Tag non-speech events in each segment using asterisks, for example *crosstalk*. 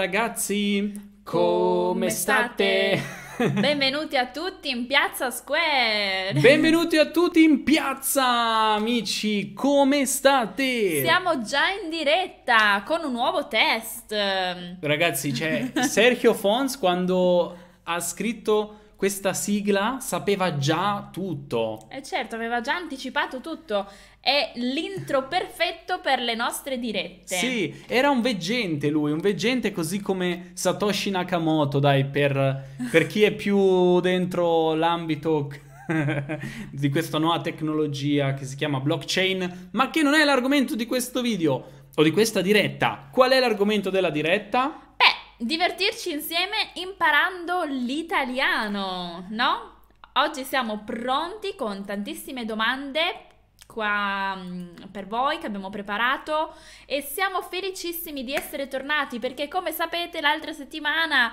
ragazzi, come state? *laughs* Benvenuti a tutti in Piazza Square! Benvenuti a tutti in piazza, amici! Come state? Siamo già in diretta con un nuovo test! Ragazzi, c'è cioè, Sergio Fons quando ha scritto questa sigla sapeva già tutto. Eh certo, aveva già anticipato tutto. È l'intro perfetto per le nostre dirette. Sì, era un veggente lui, un veggente così come Satoshi Nakamoto, dai, per, per chi è più dentro l'ambito *laughs* di questa nuova tecnologia che si chiama blockchain, ma che non è l'argomento di questo video o di questa diretta. Qual è l'argomento della diretta? Beh, divertirci insieme imparando l'italiano, no? Oggi siamo pronti con tantissime domande qua mm, per voi che abbiamo preparato e siamo felicissimi di essere tornati perché come sapete l'altra settimana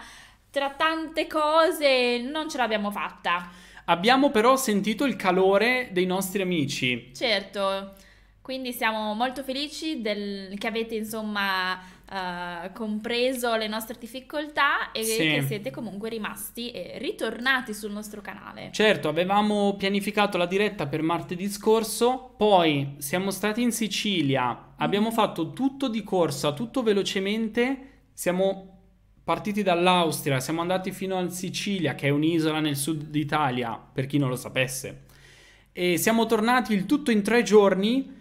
tra tante cose non ce l'abbiamo fatta. Abbiamo però sentito il calore dei nostri amici. Certo. Quindi siamo molto felici del... che avete insomma uh, compreso le nostre difficoltà e sì. che siete comunque rimasti e ritornati sul nostro canale. Certo, avevamo pianificato la diretta per martedì scorso, poi siamo stati in Sicilia, abbiamo mm. fatto tutto di corsa, tutto velocemente, siamo partiti dall'Austria, siamo andati fino al Sicilia, che è un'isola nel sud d'Italia, per chi non lo sapesse. E siamo tornati il tutto in tre giorni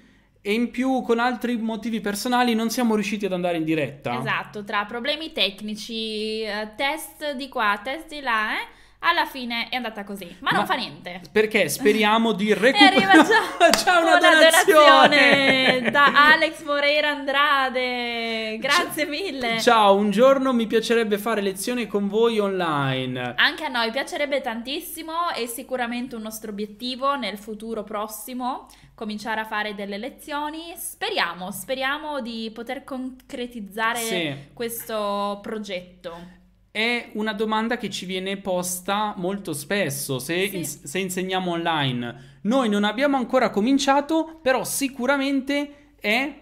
e in più con altri motivi personali non siamo riusciti ad andare in diretta. Esatto, tra problemi tecnici, eh, test di qua, test di là, eh? alla fine è andata così, ma, ma non fa niente. Perché speriamo di *laughs* recuperare. arriva *laughs* già, una, una donazione. donazione. *laughs* da Alex Moreira Andrade. Grazie ciao, mille. Ciao, un giorno mi piacerebbe fare lezione con voi online. Anche a noi piacerebbe tantissimo, è sicuramente un nostro obiettivo nel futuro prossimo cominciare a fare delle lezioni. Speriamo, speriamo di poter concretizzare sì. questo progetto è una domanda che ci viene posta molto spesso se, sì. ins- se, insegniamo online. Noi non abbiamo ancora cominciato, però sicuramente è...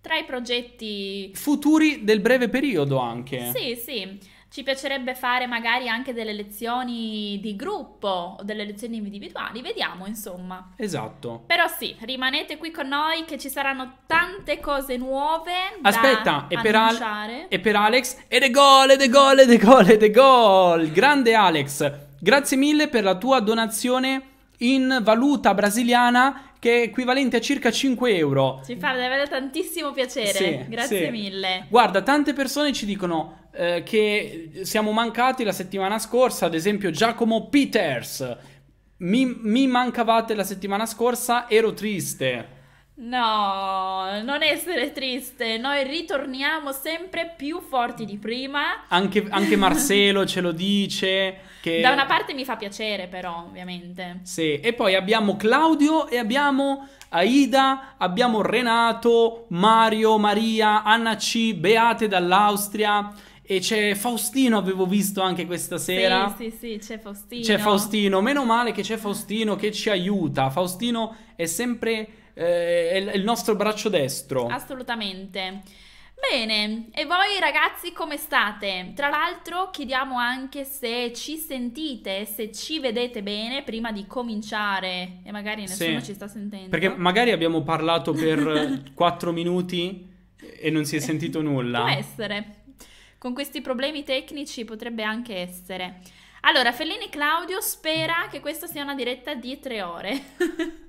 Tra i progetti... Futuri del breve periodo anche. Sì, sì. Ci piacerebbe fare magari anche delle lezioni di gruppo o delle lezioni individuali, vediamo insomma. Esatto. Però sì, rimanete qui con noi che ci saranno tante cose nuove. Aspetta, e, per Al- e per Alex, e de gol, e de gol, e de gol, e de gol. Grande Alex, grazie mille per la tua donazione in valuta brasiliana che è equivalente a circa 5 euro. Ci fa davvero tantissimo piacere, sì, grazie sì. mille. Guarda, tante persone ci dicono eh, che siamo mancati la settimana scorsa, ad esempio Giacomo Peters. Mi, mi mancavate la settimana scorsa, ero triste. No, non essere triste, noi ritorniamo sempre più forti di prima. Anche, anche *laughs* Marcelo ce lo dice. Che... Da una parte mi fa piacere, però, ovviamente. Sì, e poi abbiamo Claudio e abbiamo Aida, abbiamo Renato, Mario, Maria, Anna C, Beate dall'Austria. E c'è Faustino, avevo visto anche questa sera. Sì, sì, sì, c'è Faustino. C'è Faustino, meno male che c'è Faustino che ci aiuta. Faustino è sempre eh, è il nostro braccio destro. Assolutamente. Bene, e voi ragazzi come state? Tra l'altro chiediamo anche se ci sentite, se ci vedete bene prima di cominciare e magari nessuno sì, ci sta sentendo. Perché magari abbiamo parlato per 4 *laughs* minuti e non si è sentito nulla. Può essere con questi problemi tecnici potrebbe anche essere. Allora, Fellini Claudio spera che questa sia una diretta di tre ore. *laughs*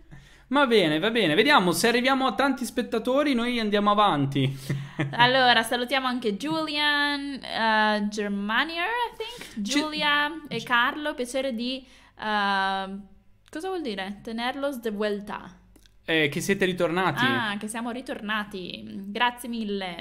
Va bene, va bene, vediamo se arriviamo a tanti spettatori, noi andiamo avanti. *laughs* allora, salutiamo anche Julian, uh, Germanier, I think, Giulia Ci... e Carlo, piacere di... Uh, cosa vuol dire? Tenerlos de vuelta. Eh, che siete ritornati. Ah, che siamo ritornati. Grazie mille.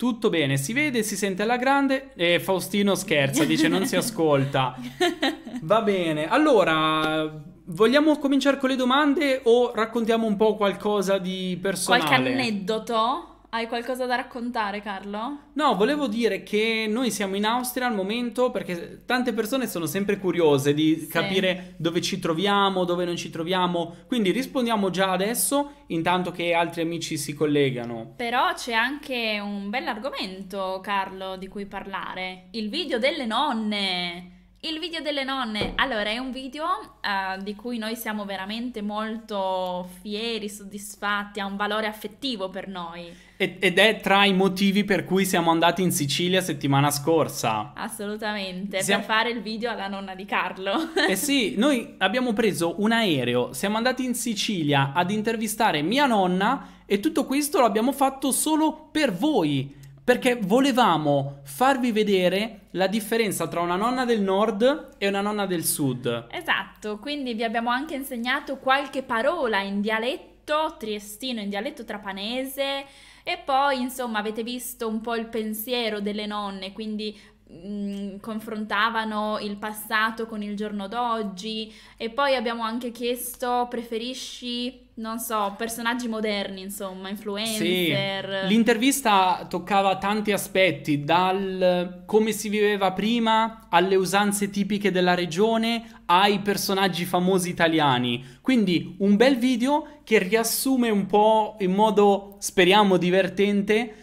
Tutto bene, si vede, si sente alla grande. E Faustino scherza, dice non si ascolta. *laughs* Va bene, allora vogliamo cominciare con le domande o raccontiamo un po' qualcosa di personale? Qualche aneddoto? Hai qualcosa da raccontare, Carlo? No, volevo dire che noi siamo in Austria al momento perché tante persone sono sempre curiose di sì. capire dove ci troviamo, dove non ci troviamo. Quindi rispondiamo già adesso, intanto che altri amici si collegano. Però c'è anche un bell'argomento, Carlo, di cui parlare: il video delle nonne. Il video delle nonne, allora è un video uh, di cui noi siamo veramente molto fieri, soddisfatti, ha un valore affettivo per noi. Ed è tra i motivi per cui siamo andati in Sicilia settimana scorsa. Assolutamente, siamo... per fare il video alla nonna di Carlo. eh sì, *laughs* noi abbiamo preso un aereo, siamo andati in Sicilia ad intervistare mia nonna e tutto questo l'abbiamo fatto solo per voi perché volevamo farvi vedere la differenza tra una nonna del nord e una nonna del sud. Esatto, quindi vi abbiamo anche insegnato qualche parola in dialetto triestino, in dialetto trapanese. E poi, insomma, avete visto un po' il pensiero delle nonne, quindi Mm, confrontavano il passato con il giorno d'oggi e poi abbiamo anche chiesto preferisci non so, personaggi moderni, insomma, influencer. Sì. L'intervista toccava tanti aspetti, dal come si viveva prima alle usanze tipiche della regione ai personaggi famosi italiani. Quindi un bel video che riassume un po' in modo speriamo divertente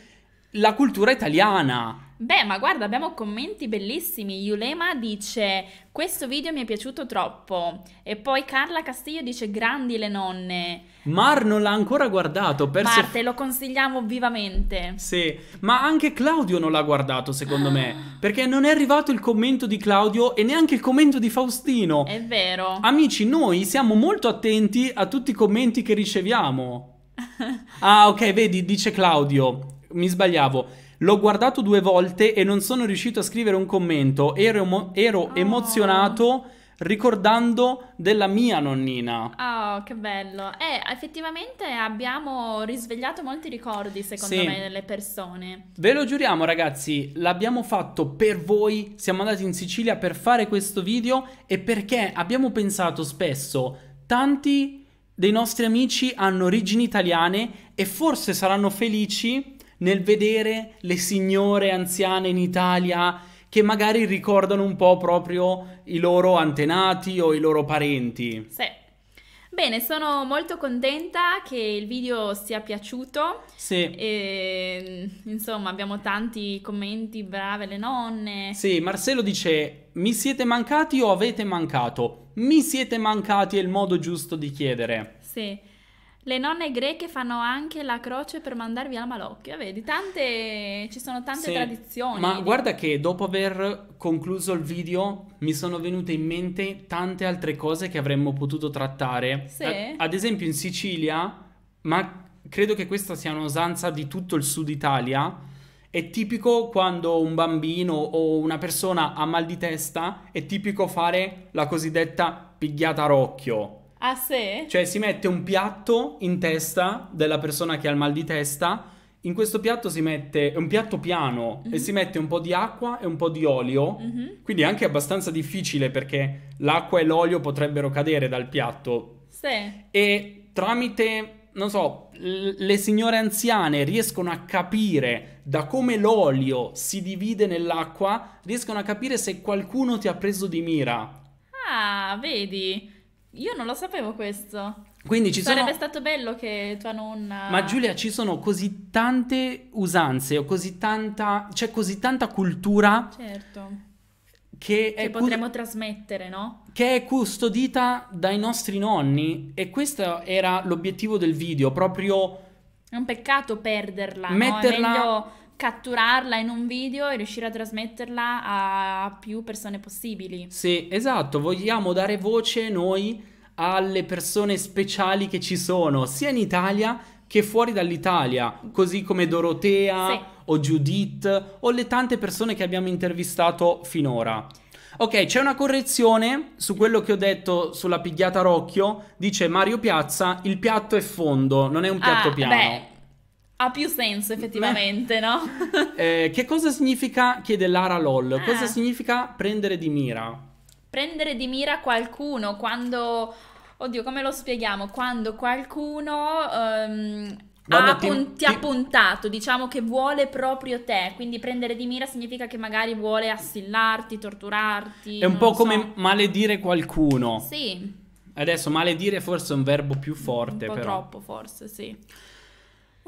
la cultura italiana Beh, ma guarda, abbiamo commenti bellissimi. Yulema dice: Questo video mi è piaciuto troppo. E poi Carla Castiglio dice: Grandi le nonne. Mar non l'ha ancora guardato. Per Marte, se... lo consigliamo vivamente. Sì, ma anche Claudio non l'ha guardato, secondo me. *gasps* Perché non è arrivato il commento di Claudio e neanche il commento di Faustino. È vero. Amici, noi siamo molto attenti a tutti i commenti che riceviamo. *laughs* ah, ok, vedi, dice Claudio. Mi sbagliavo. L'ho guardato due volte e non sono riuscito a scrivere un commento. Ero, emo- ero oh. emozionato ricordando della mia nonnina. Oh, che bello. Eh, effettivamente abbiamo risvegliato molti ricordi, secondo sì. me, delle persone. Ve lo giuriamo, ragazzi, l'abbiamo fatto per voi. Siamo andati in Sicilia per fare questo video e perché abbiamo pensato spesso, tanti dei nostri amici hanno origini italiane e forse saranno felici nel vedere le signore anziane in Italia che magari ricordano un po' proprio i loro antenati o i loro parenti. Sì. Bene, sono molto contenta che il video sia piaciuto. Sì. E, ehm, insomma, abbiamo tanti commenti, brave le nonne. Sì, Marcello dice, mi siete mancati o avete mancato? Mi siete mancati è il modo giusto di chiedere. Sì. Le nonne greche fanno anche la croce per mandarvi via malocchio, vedi? Tante, ci sono tante sì, tradizioni. Ma di... guarda che dopo aver concluso il video mi sono venute in mente tante altre cose che avremmo potuto trattare. Sì. ad esempio in Sicilia, ma credo che questa sia un'usanza di tutto il sud Italia, è tipico quando un bambino o una persona ha mal di testa, è tipico fare la cosiddetta pigliata rocchio Ah sì? Cioè si mette un piatto in testa della persona che ha il mal di testa. In questo piatto si mette è un piatto piano mm-hmm. e mhm. si mette un po' di acqua e un po' di olio. Mm-hmm. Quindi è anche abbastanza difficile perché l'acqua e l'olio potrebbero cadere dal piatto. Sì. E tramite, non so, le signore anziane riescono a capire da come l'olio si divide nell'acqua, riescono a capire se qualcuno ti ha preso di mira. Ah, vedi? Io non lo sapevo questo. Quindi ci Sarebbe sono... stato bello che tua nonna... Ma Giulia, ci sono così tante usanze, così tanta... c'è così tanta cultura... Certo. Che, che potremmo cu- trasmettere, no? Che è custodita dai nostri nonni e questo era l'obiettivo del video, proprio... È un peccato perderla, metterla... No? catturarla in un video e riuscire a trasmetterla a più persone possibili. Sì, esatto, vogliamo dare voce noi alle persone speciali che ci sono, sia in Italia che fuori dall'Italia, così come Dorotea sì. o Judith o le tante persone che abbiamo intervistato finora. Ok, c'è una correzione su quello che ho detto sulla pigliata rocchio. Dice Mario Piazza, il piatto è fondo, non è un piatto ah, piano. Beh, ha più senso effettivamente, no? *laughs* eh, che cosa significa, chiede Lara LOL, ah. cosa significa prendere di mira? Prendere di mira qualcuno quando... Oddio, come lo spieghiamo? Quando qualcuno um, Guarda, ha, ti, pun- ti, ti, ha puntato, diciamo che vuole proprio te, quindi prendere di mira significa che magari vuole assillarti, torturarti. È un po' come so. maledire qualcuno. Sì. Adesso maledire forse è un verbo più forte, un po' però. troppo forse, sì.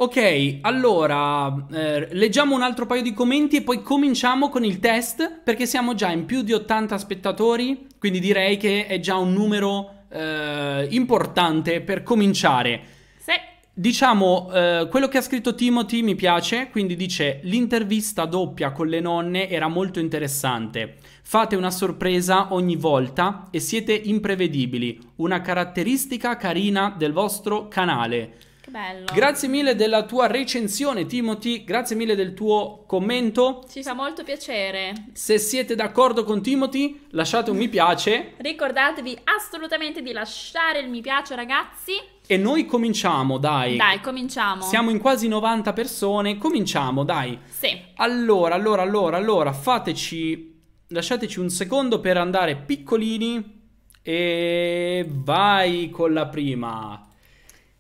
Ok, allora eh, leggiamo un altro paio di commenti e poi cominciamo con il test perché siamo già in più di 80 spettatori, quindi direi che è già un numero eh, importante per cominciare. Sì. Diciamo, eh, quello che ha scritto Timothy mi piace, quindi dice l'intervista doppia con le nonne era molto interessante. Fate una sorpresa ogni volta e siete imprevedibili, una caratteristica carina del vostro canale. Che bello. Grazie mille della tua recensione, Timothy. Grazie mille del tuo commento. Ci fa molto piacere. Se siete d'accordo con Timothy, lasciate un mi piace. Ricordatevi assolutamente di lasciare il mi piace, ragazzi. E noi cominciamo, dai. Dai, cominciamo. Siamo in quasi 90 persone. Cominciamo, dai. Sì. Allora, allora, allora, allora, fateci. Lasciateci un secondo per andare piccolini. E vai con la prima.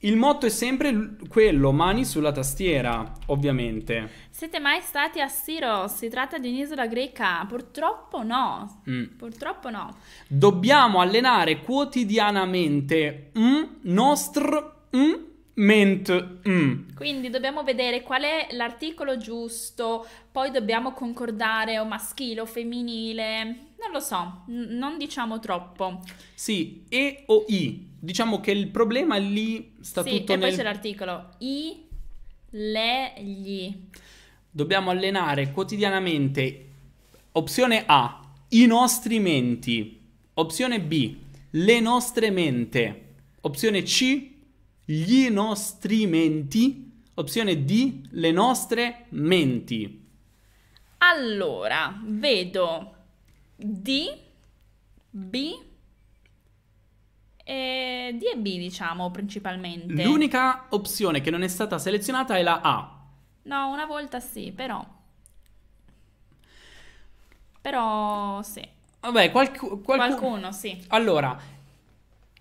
Il motto è sempre quello, mani sulla tastiera, ovviamente. Siete mai stati a Siro? Si tratta di un'isola greca? Purtroppo no. Mm. Purtroppo no. Dobbiamo allenare quotidianamente mm, nostro mm, ment. Mm. Quindi dobbiamo vedere qual è l'articolo giusto, poi dobbiamo concordare o maschile o femminile. Non lo so, n- non diciamo troppo. Sì, e o i diciamo che il problema lì sta sì, tutto e nel... poi c'è l'articolo i le gli dobbiamo allenare quotidianamente opzione A i nostri menti opzione B le nostre mente opzione C gli nostri menti opzione D le nostre menti allora vedo D B eh, D e B, diciamo, principalmente. L'unica opzione che non è stata selezionata è la A. No, una volta sì, però... Però sì. Vabbè, qualc- qualc- qualcuno sì. Allora,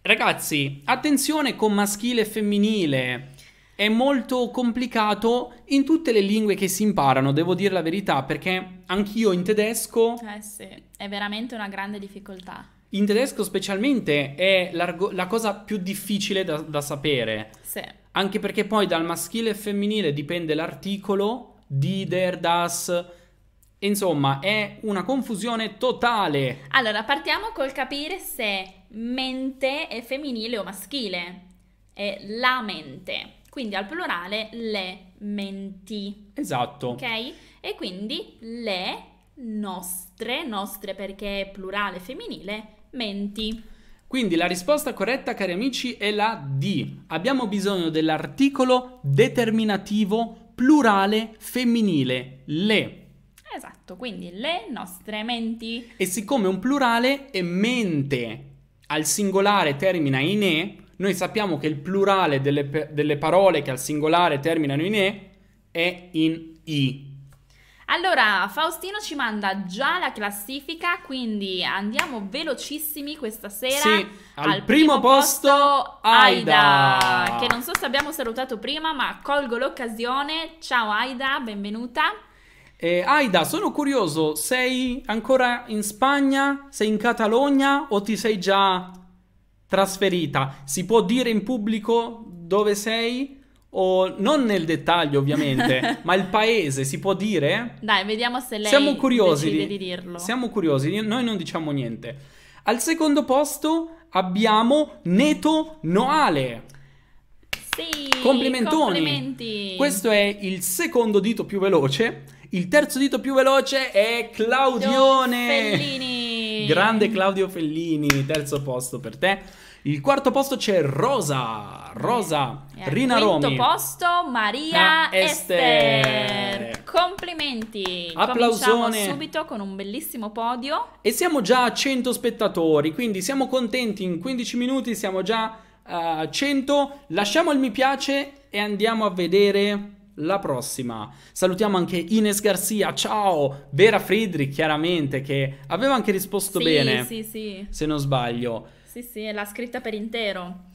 ragazzi, attenzione con maschile e femminile è molto complicato in tutte le lingue che si imparano, devo dire la verità, perché anch'io in tedesco... Eh sì, è veramente una grande difficoltà in tedesco specialmente è la cosa più difficile da, da sapere. Sì. Anche perché poi dal maschile e femminile dipende l'articolo, di, der, das. Insomma, è una confusione totale. Allora, partiamo col capire se mente è femminile o maschile. È la mente. Quindi al plurale le menti. Esatto. Ok? E quindi le nostre, nostre perché è plurale femminile, menti. Quindi la risposta corretta, cari amici, è la D. Abbiamo bisogno dell'articolo determinativo plurale femminile, le. Esatto, quindi le nostre menti. E siccome un plurale è mente al singolare termina in e, noi sappiamo che il plurale delle, delle parole che al singolare terminano in e è in i. Allora, Faustino ci manda già la classifica, quindi andiamo velocissimi questa sera. Sì. Al, al, primo, primo posto, posto Aida. Aida, che non so se abbiamo salutato prima, ma colgo l'occasione. Ciao Aida, benvenuta. Eh, Aida, sono curioso, sei ancora in Spagna? Sei in Catalogna o ti sei già trasferita? Si può dire in pubblico dove sei? o non nel dettaglio ovviamente, *laughs* ma il paese si può dire? Dai, vediamo se lei siamo curiosi di, di, dirlo. Siamo curiosi, noi non diciamo niente. Al secondo posto abbiamo Neto Noale. Sì, complimentoni. Questo è il secondo dito più veloce. Il terzo dito più veloce è Claudione. Claudio Fellini. Grande Claudio Fellini, terzo posto per te. Il quarto posto c'è Rosa, Rosa eh, Rina quinto Il Quinto posto Maria ah, Ester. Ester. Complimenti. Applausone. subito con un bellissimo podio. E siamo già a 100 spettatori, quindi siamo contenti, in 15 minuti siamo già eh, a 100. Lasciamo il mi piace e andiamo a vedere la prossima. Salutiamo anche Ines Garcia, ciao! Vera Friedrich, chiaramente, che aveva anche risposto sì, bene, sì, sì. se non sbaglio. Sì, sì, l'ha scritta per intero.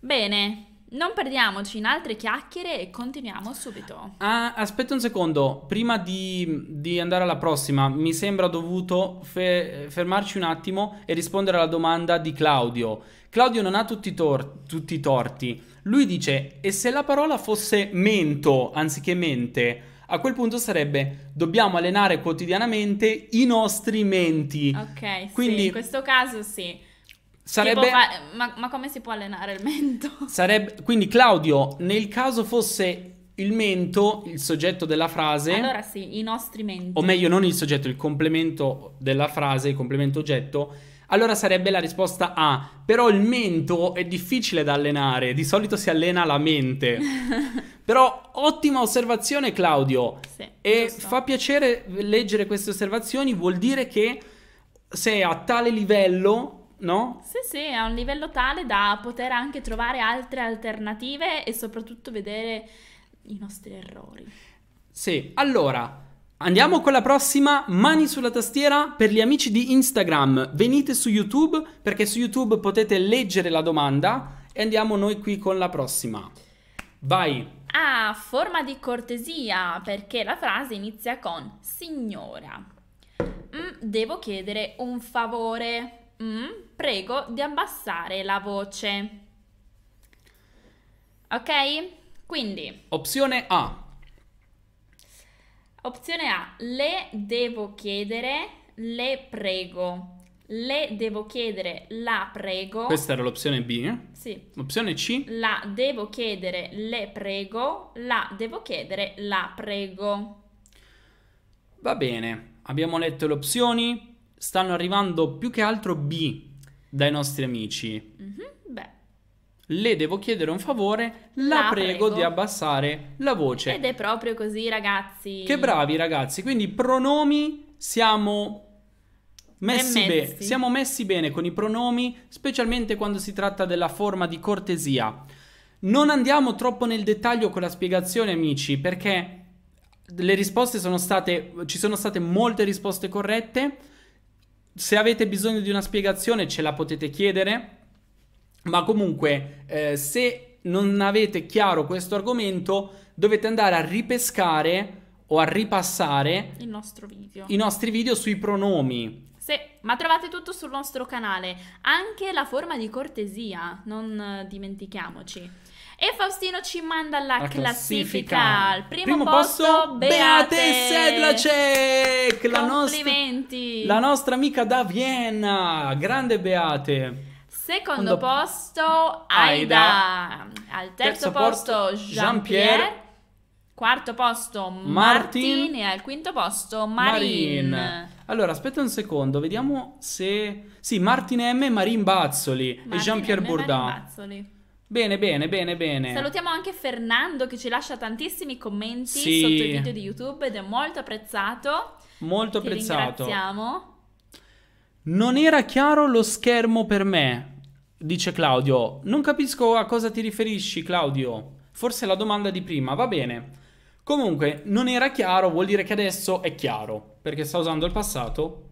Bene, non perdiamoci in altre chiacchiere e continuiamo subito. Ah, aspetta un secondo, prima di, di andare alla prossima, mi sembra dovuto fe- fermarci un attimo e rispondere alla domanda di Claudio. Claudio non ha tutti, tor- tutti i torti. Lui dice: E se la parola fosse mento anziché mente? A quel punto sarebbe dobbiamo allenare quotidianamente i nostri menti. Ok, Quindi, sì, in questo caso sì. Sarebbe... Fa... Ma, ma, come si può allenare il mento? *laughs* Sarebbe... Quindi Claudio, nel caso fosse il mento, il soggetto della frase... Allora sì, i nostri menti. O meglio, non il soggetto, il complemento della frase, il complemento oggetto. Allora sarebbe la risposta A. Però il mento è difficile da allenare, di solito si allena la mente. *laughs* Però ottima osservazione Claudio. Sì, e giusto. fa piacere leggere queste osservazioni, vuol dire che sei a tale livello no? Sì, sì, a un livello tale da poter anche trovare altre alternative e soprattutto vedere i nostri errori. Sì, allora, Andiamo con la prossima, mani sulla tastiera per gli amici di Instagram. Venite su YouTube perché su YouTube potete leggere la domanda e andiamo noi qui con la prossima. Vai. Ah, forma di cortesia perché la frase inizia con signora. Mm, devo chiedere un favore mm, prego di abbassare la voce. Ok? Quindi. Opzione A. Opzione A. Le devo chiedere, le prego. Le devo chiedere, la prego. Questa era l'opzione B. Eh? Sì. Opzione C. La devo chiedere, le prego. La devo chiedere, la prego. Va bene. Abbiamo letto le opzioni, stanno arrivando più che altro B dai nostri amici. Mm-hmm, beh. Le devo chiedere un favore, la, la prego, prego, di abbassare la voce. Ed è proprio così, ragazzi. Che bravi, ragazzi. Quindi pronomi siamo messi, be- siamo messi bene con i pronomi, specialmente quando si tratta della forma di cortesia. Non andiamo troppo nel dettaglio con la spiegazione, amici, perché le risposte sono state ci sono state molte risposte corrette se avete bisogno di una spiegazione ce la potete chiedere, ma comunque eh, se non avete chiaro questo argomento dovete andare a ripescare o a ripassare il nostro video. i nostri video sui pronomi. Sì, ma trovate tutto sul nostro canale, anche la forma di cortesia, non dimentichiamoci. E Faustino ci manda la, la classifica. classifica. Al primo, primo posto, posto Beate, Beate Sedlacek, la, nostra, la nostra amica da Vienna. Grande Beate. Secondo posto Aida. Al terzo, terzo posto Jean-Pierre. Jean Quarto posto Martin. Martin. e al quinto posto Marine. Marin. Allora, aspetta un secondo, vediamo se... Sì, Martin M. Marine Bazzoli Martin e Jean-Pierre Bourdin. Bene, bene, bene, bene. Salutiamo anche Fernando che ci lascia tantissimi commenti sì. sotto il video di YouTube ed è molto apprezzato. Molto Ti apprezzato. Ringraziamo. Non era chiaro lo schermo per me, dice Claudio. Non capisco a cosa ti riferisci, Claudio. Forse la domanda di prima, va bene. Comunque, non era chiaro vuol dire che adesso è chiaro, perché sta usando il passato.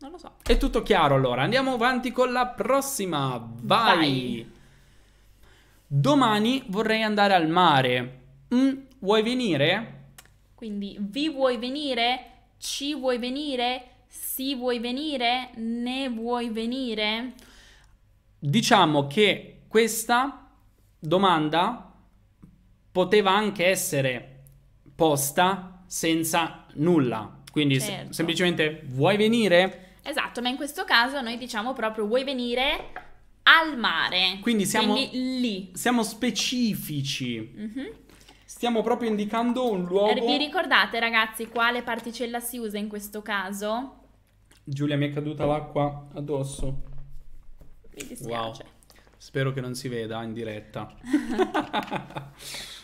Non lo so. È tutto chiaro allora. Andiamo avanti con la prossima. Vai. Vai. Domani vorrei andare al mare. Mm, vuoi venire? Quindi vi vuoi venire? Ci vuoi venire? Si vuoi venire? Ne vuoi venire? Diciamo che questa domanda poteva anche essere posta senza nulla. Quindi certo. sem- semplicemente vuoi venire? Esatto, ma in questo caso noi diciamo proprio vuoi venire? al mare. Quindi siamo Quindi lì. Siamo specifici. Mm-hmm. Stiamo proprio indicando un luogo. Er, vi ricordate, ragazzi, quale particella si usa in questo caso? Giulia, mi è caduta l'acqua addosso. Mi dispiace. Wow. Spero che non si veda in diretta. *laughs*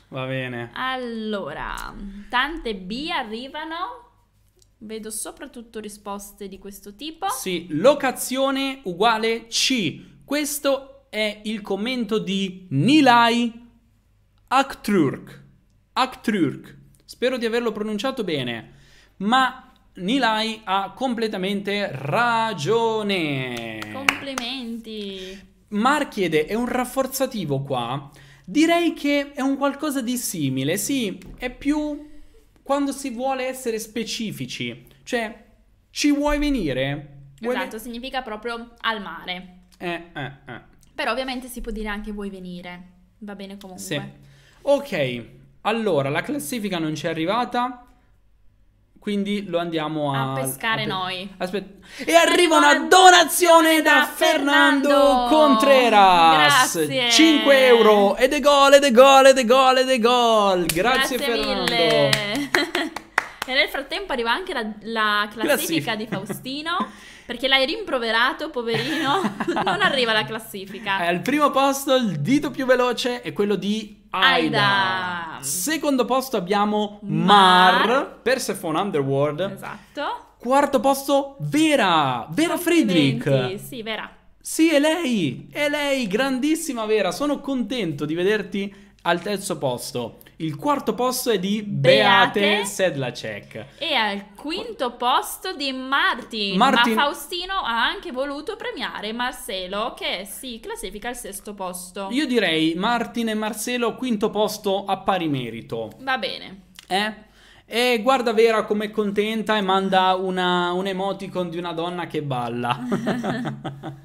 Va bene. Allora, tante B arrivano. Vedo soprattutto risposte di questo tipo. Sì, locazione uguale C. Questo è il commento di Nilai Aktrurk. Aktrurk. Spero di averlo pronunciato bene, ma Nilai ha completamente ragione. Complimenti. Mar chiede, è un rafforzativo qua? Direi che è un qualcosa di simile, sì, è più quando si vuole essere specifici, cioè ci vuoi venire? Vuoi esatto, significa proprio al mare. Eh, eh, eh. Però ovviamente si può dire anche vuoi venire, va bene comunque. Sì. Ok, allora la classifica non ci è arrivata, quindi lo andiamo a, a pescare a pe- noi. Aspetta. E arriva una donazione da, da Fernando, Fernando Contreras. Grazie. 5 euro. E de gol, e de gol, e de gol, e de gol. Grazie, Grazie Fernando. Mille. E nel frattempo arriva anche la, la classifica, classifica di Faustino, perché l'hai rimproverato, poverino. *laughs* non arriva la classifica. Al primo posto il dito più veloce è quello di Aida. Aida. Secondo posto abbiamo Mar, Mar Persephone Underworld. Esatto. Quarto posto Vera, Vera Friedrich. Sì, Vera. Sì, è lei, è lei, grandissima Vera. Sono contento di vederti al terzo posto. Il quarto posto è di Beate, Beate Sedlacek. E al quinto posto di Martin. Martin. Ma Faustino ha anche voluto premiare Marcelo, che si classifica al sesto posto. Io direi Martin e Marcelo, quinto posto a pari merito. Va bene. Eh? E guarda Vera come è contenta e manda una, un emoticon di una donna che balla. *laughs*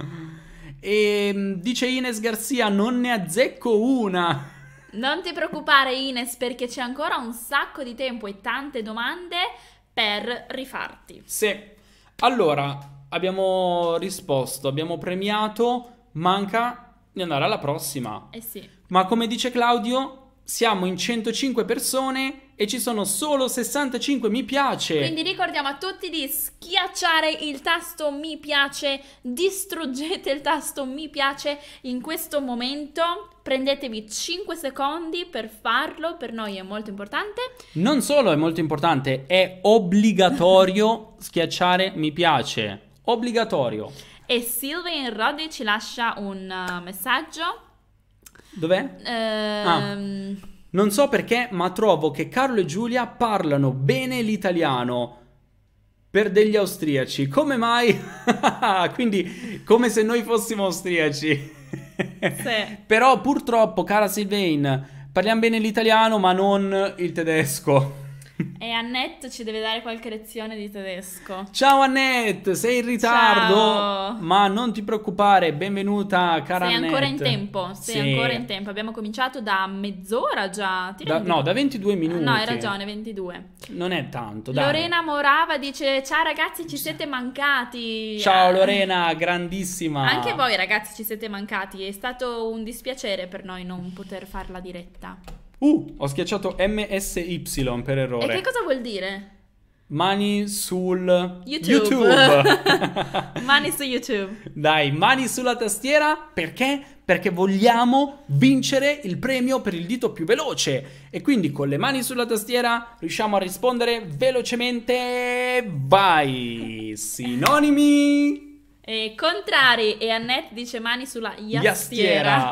*laughs* e mm, dice Ines Garzia: Non ne azzecco una. Non ti preoccupare Ines perché c'è ancora un sacco di tempo e tante domande per rifarti. Sì. Allora, abbiamo risposto, abbiamo premiato, manca di andare alla prossima. Eh sì. Ma come dice Claudio, siamo in 105 persone e ci sono solo 65 mi piace. Quindi ricordiamo a tutti di schiacciare il tasto mi piace, distruggete il tasto mi piace in questo momento prendetevi 5 secondi per farlo, per noi è molto importante. Non solo è molto importante, è obbligatorio *laughs* schiacciare mi piace, obbligatorio. E Silvia in Rodi ci lascia un uh, messaggio. Dov'è? Ehm... Ah. Non so perché, ma trovo che Carlo e Giulia parlano bene l'italiano per degli austriaci. Come mai? *laughs* Quindi, come se noi fossimo austriaci. *laughs* Però purtroppo, cara Sylvain, parliamo bene l'italiano ma non il tedesco. E Annette ci deve dare qualche lezione di tedesco. Ciao Annette, sei in ritardo, Ciao. ma non ti preoccupare, benvenuta cara sei Annette. Ancora in tempo, sei sì. ancora in tempo, abbiamo cominciato da mezz'ora già. Da, no, da 22 minuti. No, hai ragione, 22. Non è tanto, dai. Lorena Morava dice, ciao ragazzi ci siete mancati. Ciao eh. Lorena, grandissima. Anche voi ragazzi ci siete mancati, è stato un dispiacere per noi non poter fare la diretta. Uh, ho schiacciato MSY per errore. E che cosa vuol dire? Mani sul YouTube. YouTube. *laughs* mani su YouTube. Dai, mani sulla tastiera perché? Perché vogliamo vincere il premio per il dito più veloce. E quindi con le mani sulla tastiera riusciamo a rispondere velocemente. Vai! Sinonimi. E contrari e Annette dice mani sulla iastiera.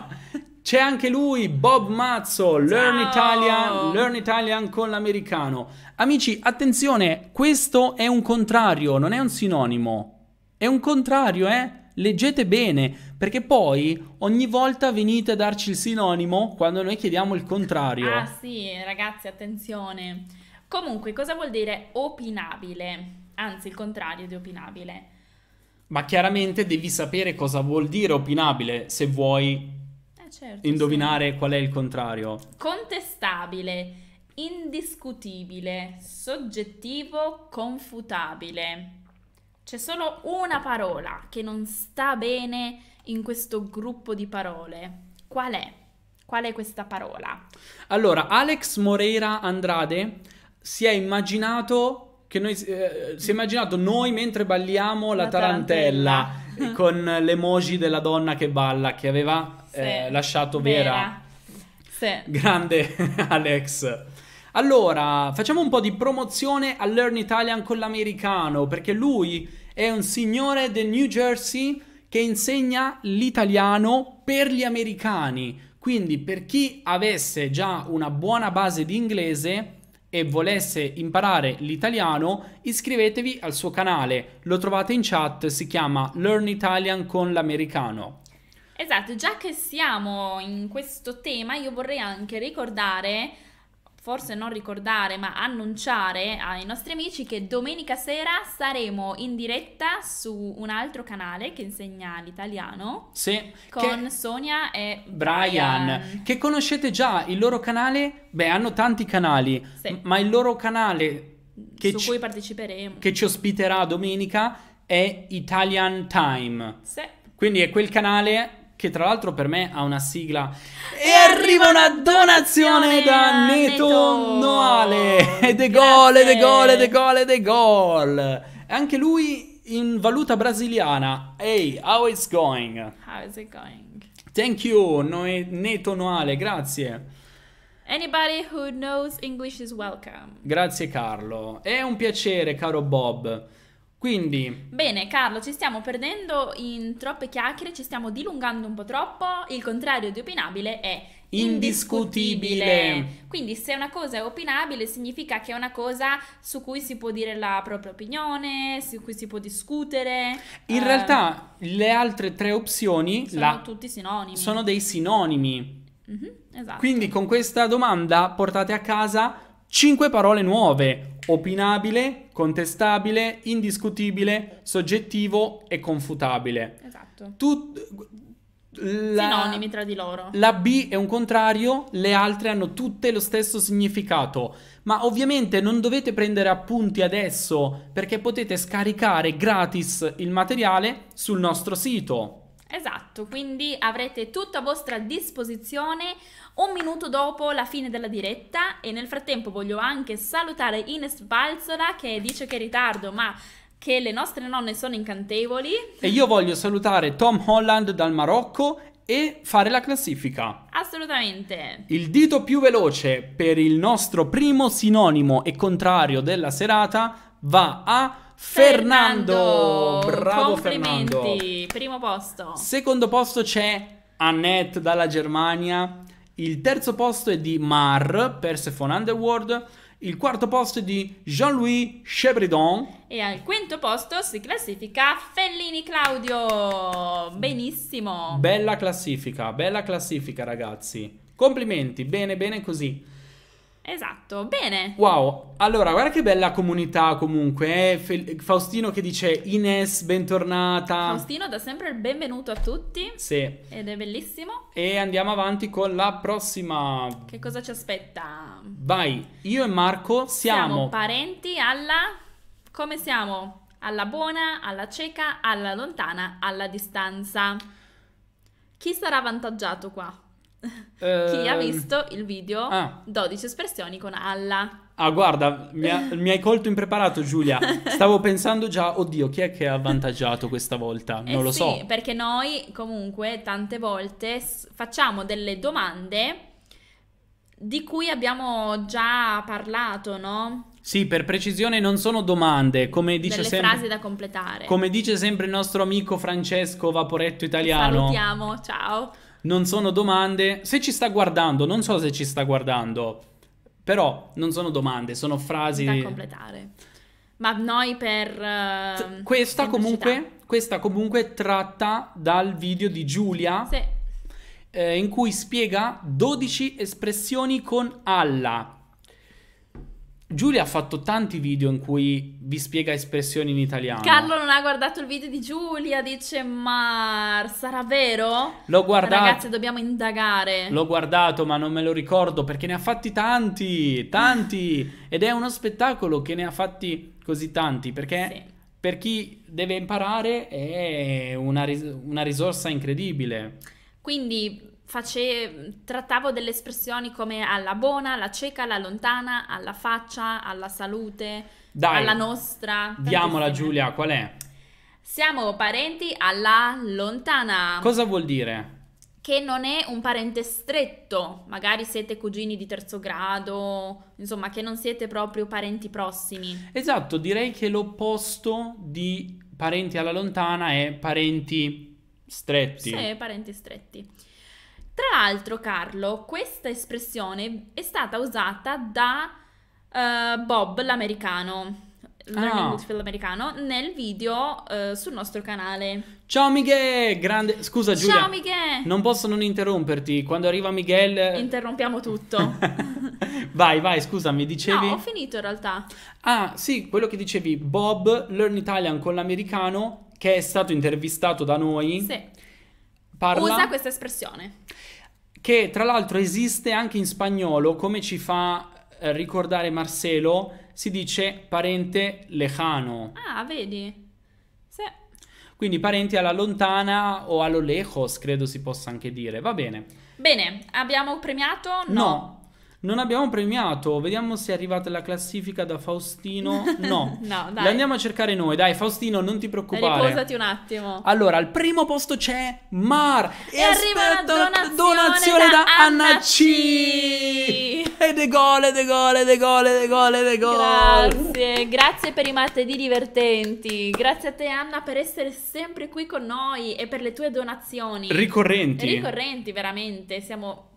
iastiera. C'è anche lui, Bob Mazzo, Learn Italian, Learn Italian, con l'americano. Amici, attenzione, questo è un contrario, non è un sinonimo. È un contrario, eh? Leggete bene, perché poi ogni volta venite a darci il sinonimo quando noi chiediamo il contrario. Ah sì, ragazzi, attenzione. Comunque, cosa vuol dire opinabile? Anzi, il contrario di opinabile. Ma chiaramente devi sapere cosa vuol dire opinabile se vuoi certo, indovinare sì. qual è il contrario. Contestabile, indiscutibile, soggettivo, confutabile. C'è solo una parola che non sta bene in questo gruppo di parole. Qual è? Qual è questa parola? Allora, Alex Moreira Andrade si è immaginato che noi eh, si è immaginato noi mentre balliamo la, la tarantella, tarantella. con l'emoji della donna che balla che aveva eh, sì. eh, lasciato Vera. Vera. Sì. Grande *laughs* Alex. Allora, facciamo un po' di promozione a Learn Italian con l'americano, perché lui è un signore del New Jersey che insegna l'italiano per gli americani. Quindi per chi avesse già una buona base di inglese e volesse imparare l'italiano, iscrivetevi al suo canale. Lo trovate in chat, si chiama Learn Italian con l'americano. Esatto, già che siamo in questo tema, io vorrei anche ricordare forse non ricordare, ma annunciare ai nostri amici che domenica sera saremo in diretta su un altro canale che insegna l'italiano. Sì. Con che... Sonia e Brian. Brian, Che conoscete già il loro canale? Beh, hanno tanti canali, sì. ma il loro canale che su ci... cui parteciperemo. Che ci ospiterà domenica è Italian Time. Sì. Quindi è quel canale che tra l'altro per me ha una sigla e arriva una donazione da Neto Noale e de gol, e de gol, e de gol, e de gol anche lui in valuta brasiliana hey, how is going? how is it going? thank you, Noe, Neto Noale, grazie Anybody who knows English is welcome. Grazie Carlo. È un piacere, caro Bob. Quindi... Bene Carlo, ci stiamo perdendo in troppe chiacchiere, ci stiamo dilungando un po' troppo, il contrario di opinabile è indiscutibile. indiscutibile. Quindi se una cosa è opinabile significa che è una cosa su cui si può dire la propria opinione, su cui si può discutere. In eh, realtà le altre tre opzioni... Sono la... tutti sinonimi. Sono dei sinonimi. Mm-hmm, esatto. Quindi con questa domanda portate a casa 5 parole nuove, opinabile, contestabile, indiscutibile, soggettivo e confutabile. Esatto. Tut... La... Sinonimi tra di loro. La B è un contrario, le altre hanno tutte lo stesso significato. Ma ovviamente non dovete prendere appunti adesso perché potete scaricare gratis il materiale sul nostro sito. Esatto, quindi avrete tutto a vostra disposizione un minuto dopo la fine della diretta e nel frattempo voglio anche salutare Ines Balzola che dice che è in ritardo ma che le nostre nonne sono incantevoli. E io voglio salutare Tom Holland dal Marocco e fare la classifica. Assolutamente. Il dito più veloce per il nostro primo sinonimo e contrario della serata va a Fernando. Fernando. Bravo Complimenti. Fernando. Primo posto. Secondo posto c'è Annette dalla Germania il terzo posto è di Mar, Persephone Underworld. Il quarto posto è di Jean-Louis Chebridon. E al quinto posto si classifica Fellini Claudio. Benissimo. Bella classifica, bella classifica ragazzi. Complimenti, bene, bene così. Esatto, bene. Wow, allora guarda che bella comunità comunque. Eh? Fe Faustino che dice Ines, bentornata. Faustino da sempre il benvenuto a tutti. Sì. Ed è bellissimo. E andiamo avanti con la prossima. Che cosa ci aspetta? Vai, io e Marco siamo... Siamo parenti alla... Come siamo? Alla buona, alla cieca, alla lontana, alla distanza. Chi sarà avvantaggiato qua? Chi ha ehm, visto il video ah. 12 espressioni con Allah. Ah, guarda, mi, ha, mi, hai colto impreparato, Giulia. *laughs* Stavo pensando già, oddio, chi è che ha avvantaggiato questa volta? Non eh lo sì, so. Perché noi comunque tante volte facciamo delle domande di cui abbiamo già parlato, no? Sì, per precisione non sono domande, come dice delle sempre... frasi da completare. Come dice sempre il nostro amico Francesco Vaporetto Italiano. Salutiamo, ciao non sono domande. Se ci sta guardando, non so se ci sta guardando, però non sono domande, sono frasi da completare. Ma noi per uh, questa, comunque, questa comunque tratta dal video di Giulia sì. eh, in cui spiega 12 espressioni con alla. Giulia ha fatto tanti video in cui vi spiega espressioni in italiano. Carlo non ha guardato il video di Giulia, dice ma sarà vero? L'ho cioè, guardato. Ragazzi, dobbiamo indagare. L'ho guardato, ma non me lo ricordo perché ne ha fatti tanti, tanti *laughs* ed è uno spettacolo che ne ha fatti così tanti perché sì. per chi deve imparare è una, ris- una risorsa incredibile. Quindi face... trattavo delle espressioni come alla buona, alla cieca, alla lontana, alla faccia, alla salute, Dai, alla nostra. Diamola tantissime. Giulia, qual è? Siamo parenti alla lontana. Cosa vuol dire? Che non è un parente stretto, magari siete cugini di terzo grado, insomma che non siete proprio parenti prossimi. Esatto, direi che l'opposto di parenti alla lontana è parenti stretti. Sì, parenti stretti. Tra l'altro, Carlo, questa espressione è stata usata da uh, Bob l'americano. Learning ah. with americano nel video uh, sul nostro canale. Ciao Miguel, grande Scusa Giulia. Ciao Miguel. Non posso non interromperti, quando arriva Miguel interrompiamo tutto. *laughs* vai, vai, scusa, mi dicevi No, ho finito in realtà. Ah, sì, quello che dicevi Bob Learn Italian con l'americano che è stato intervistato da noi. Sì. Parla... Usa questa espressione che tra l'altro esiste anche in spagnolo, come ci fa eh, ricordare Marcelo, si dice parente lejano. Ah, vedi? Sì. Quindi parenti alla lontana o allo lejos, credo si possa anche dire. Va bene. Bene, abbiamo premiato? No. no. Non abbiamo premiato, vediamo se è arrivata la classifica da Faustino. No, *laughs* no dai. andiamo a cercare noi. Dai, Faustino, non ti preoccupare. Riposati un attimo. Allora, al primo posto c'è Mar. E, e arriva donazione, donazione, da, Anna, Anna C. C. E de gole, de gole, de gole, de gole, de gole. Grazie, grazie per i martedì divertenti. Grazie a te, Anna, per essere sempre qui con noi e per le tue donazioni. Ricorrenti. Ricorrenti, veramente. Siamo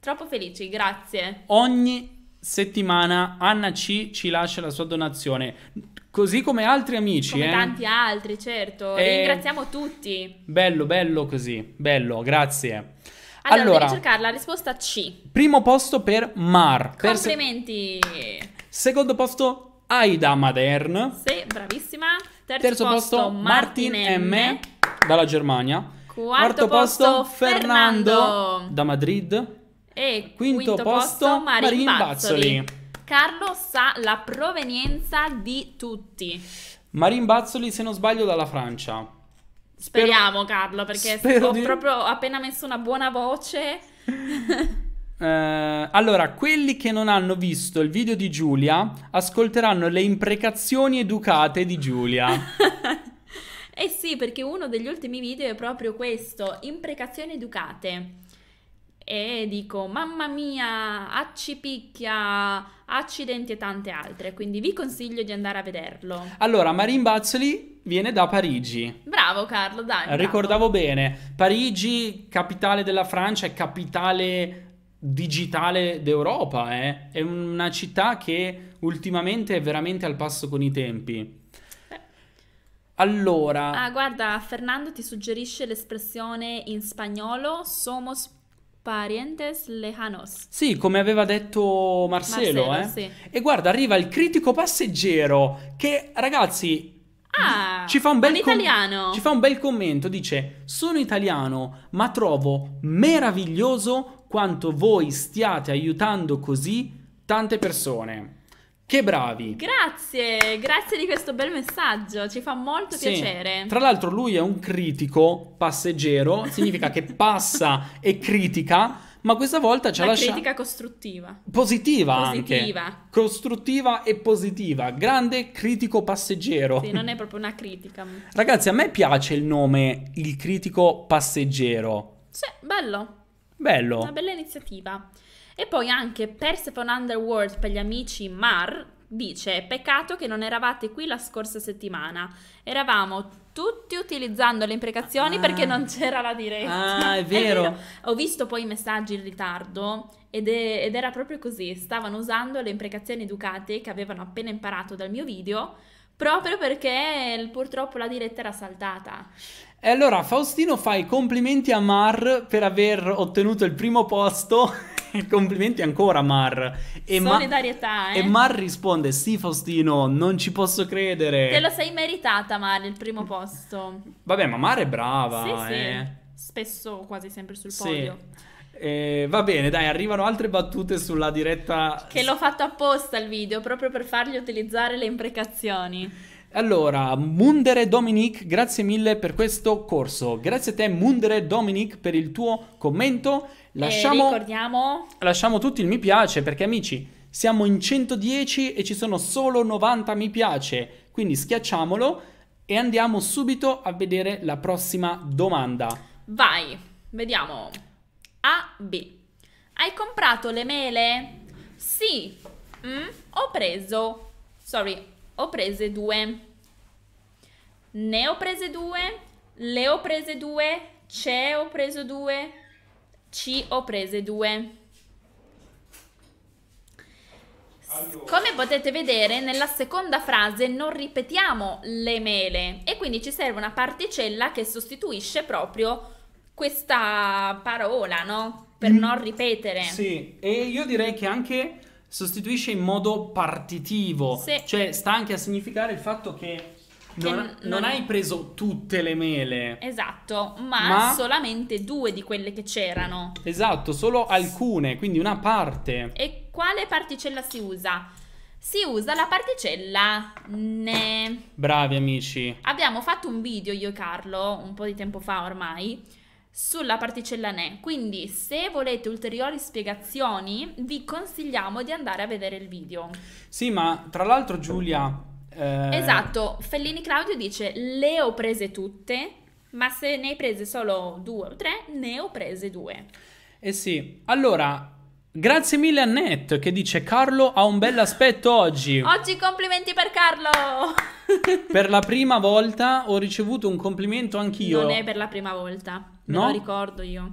Troppo felici, grazie. Ogni settimana Anna C ci lascia la sua donazione. Così come altri amici. Come eh. tanti altri, certo. E... Ringraziamo tutti. Bello, bello così. Bello, grazie. Allora, allora devi cercare la risposta C. Primo posto per Mar. Complimenti. Per... Secondo posto Aida Madern. Sì, bravissima. Terzo, Terzo posto, posto, Martin M. M. Dalla Germania. Quarto, Quarto posto, posto Fernando. Fernando. Da Madrid. E quinto, quinto posto, posto Marin, Marin Bazzoli. Bazzoli. Carlo sa la provenienza di tutti. Marin Bazzoli, se non sbaglio, dalla Francia. Speriamo, spero, Carlo, perché ho di... proprio appena messo una buona voce. *laughs* eh, allora, quelli che non hanno visto il video di Giulia ascolteranno le imprecazioni educate di Giulia. *laughs* eh sì, perché uno degli ultimi video è proprio questo, imprecazioni educate e dico mamma mia, picchia, accidenti e tante altre, quindi vi consiglio di andare a vederlo. Allora, Marin Bazzoli viene da Parigi. Bravo Carlo, dai. Ricordavo bravo. bene, Parigi, capitale della Francia, è capitale digitale d'Europa, eh? è una città che ultimamente è veramente al passo con i tempi. Allora. Ah, guarda, Fernando ti suggerisce l'espressione in spagnolo somos Parientes lejanos. Sì, come aveva detto Marcello. Marcelo eh? sì. E guarda, arriva il critico passeggero che, ragazzi, Ah, ci fa un bel italiano. Ci fa un bel commento, dice "Sono italiano, ma trovo meraviglioso quanto voi stiate aiutando così tante persone". Che bravi! Grazie, grazie di questo bel messaggio, ci fa molto sì. piacere. Tra l'altro lui è un critico passeggero, significa che passa *laughs* e critica, ma questa volta ci ha lasciato... critica costruttiva. Positiva, positiva anche. Costruttiva e positiva. Grande critico passeggero. Sì, non è proprio una critica. Ragazzi, a me piace il nome Il critico passeggero. Sì, bello. Bello. Una bella iniziativa. E poi anche Persephone Underworld per gli amici Mar dice peccato che non eravate qui la scorsa settimana eravamo tutti utilizzando le imprecazioni ah, perché non c'era la diretta ah è *laughs* vero. è vero. ho visto poi i messaggi in ritardo ed, è, ed era proprio così stavano usando le imprecazioni educate che avevano appena imparato dal mio video proprio perché purtroppo la diretta era saltata e allora Faustino fa i complimenti a Mar per aver ottenuto il primo posto. *laughs* complimenti ancora Mar. E Solidarietà, Ma- eh. E Mar risponde: Sì, Faustino, non ci posso credere. Te lo sei meritata, Mar, il primo posto. Vabbè, ma Mar è brava. Sì, eh. sì. Spesso, quasi sempre sul sì. podio. Eh, va bene, dai, arrivano altre battute sulla diretta. Che l'ho fatto apposta il video, proprio per fargli utilizzare le imprecazioni. Allora, Mundere Dominic, grazie mille per questo corso. Grazie a te, Mundere Dominic, per il tuo commento. Lasciamo, lasciamo tutti il mi piace perché, amici, siamo in 110 e ci sono solo 90 mi piace. Quindi schiacciamolo e andiamo subito a vedere la prossima domanda. Vai, vediamo. A, B. Hai comprato le mele? Sì. Mm, ho preso. Sorry, ho prese due. Ne ho prese due, le ho prese due, ce ho preso due, ci ho prese due. Come potete vedere, nella seconda frase non ripetiamo le mele e quindi ci serve una particella che sostituisce proprio questa parola, no? Per mm. non ripetere. Sì, e io direi che anche sostituisce in modo partitivo, sì. cioè sta anche a significare il fatto che non, non, non, hai preso tutte le mele. Esatto, ma, ma, solamente due di quelle che c'erano. Esatto, solo alcune, quindi una parte. E quale particella si usa? Si usa la particella ne. Bravi amici. Abbiamo fatto un video io e Carlo un po' di tempo fa ormai sulla particella ne. Quindi se volete ulteriori spiegazioni vi consigliamo di andare a vedere il video. Sì, ma tra l'altro Giulia... Eh... Esatto, Fellini Claudio dice le ho prese tutte, ma se ne hai prese solo due o tre, ne ho prese due. Eh sì, allora Grazie mille a Annette che dice Carlo ha un bel aspetto oggi. *laughs* Oggi complimenti per Carlo. per la prima volta ho ricevuto un complimento anch'io. Non è per la prima volta. No? lo ricordo io.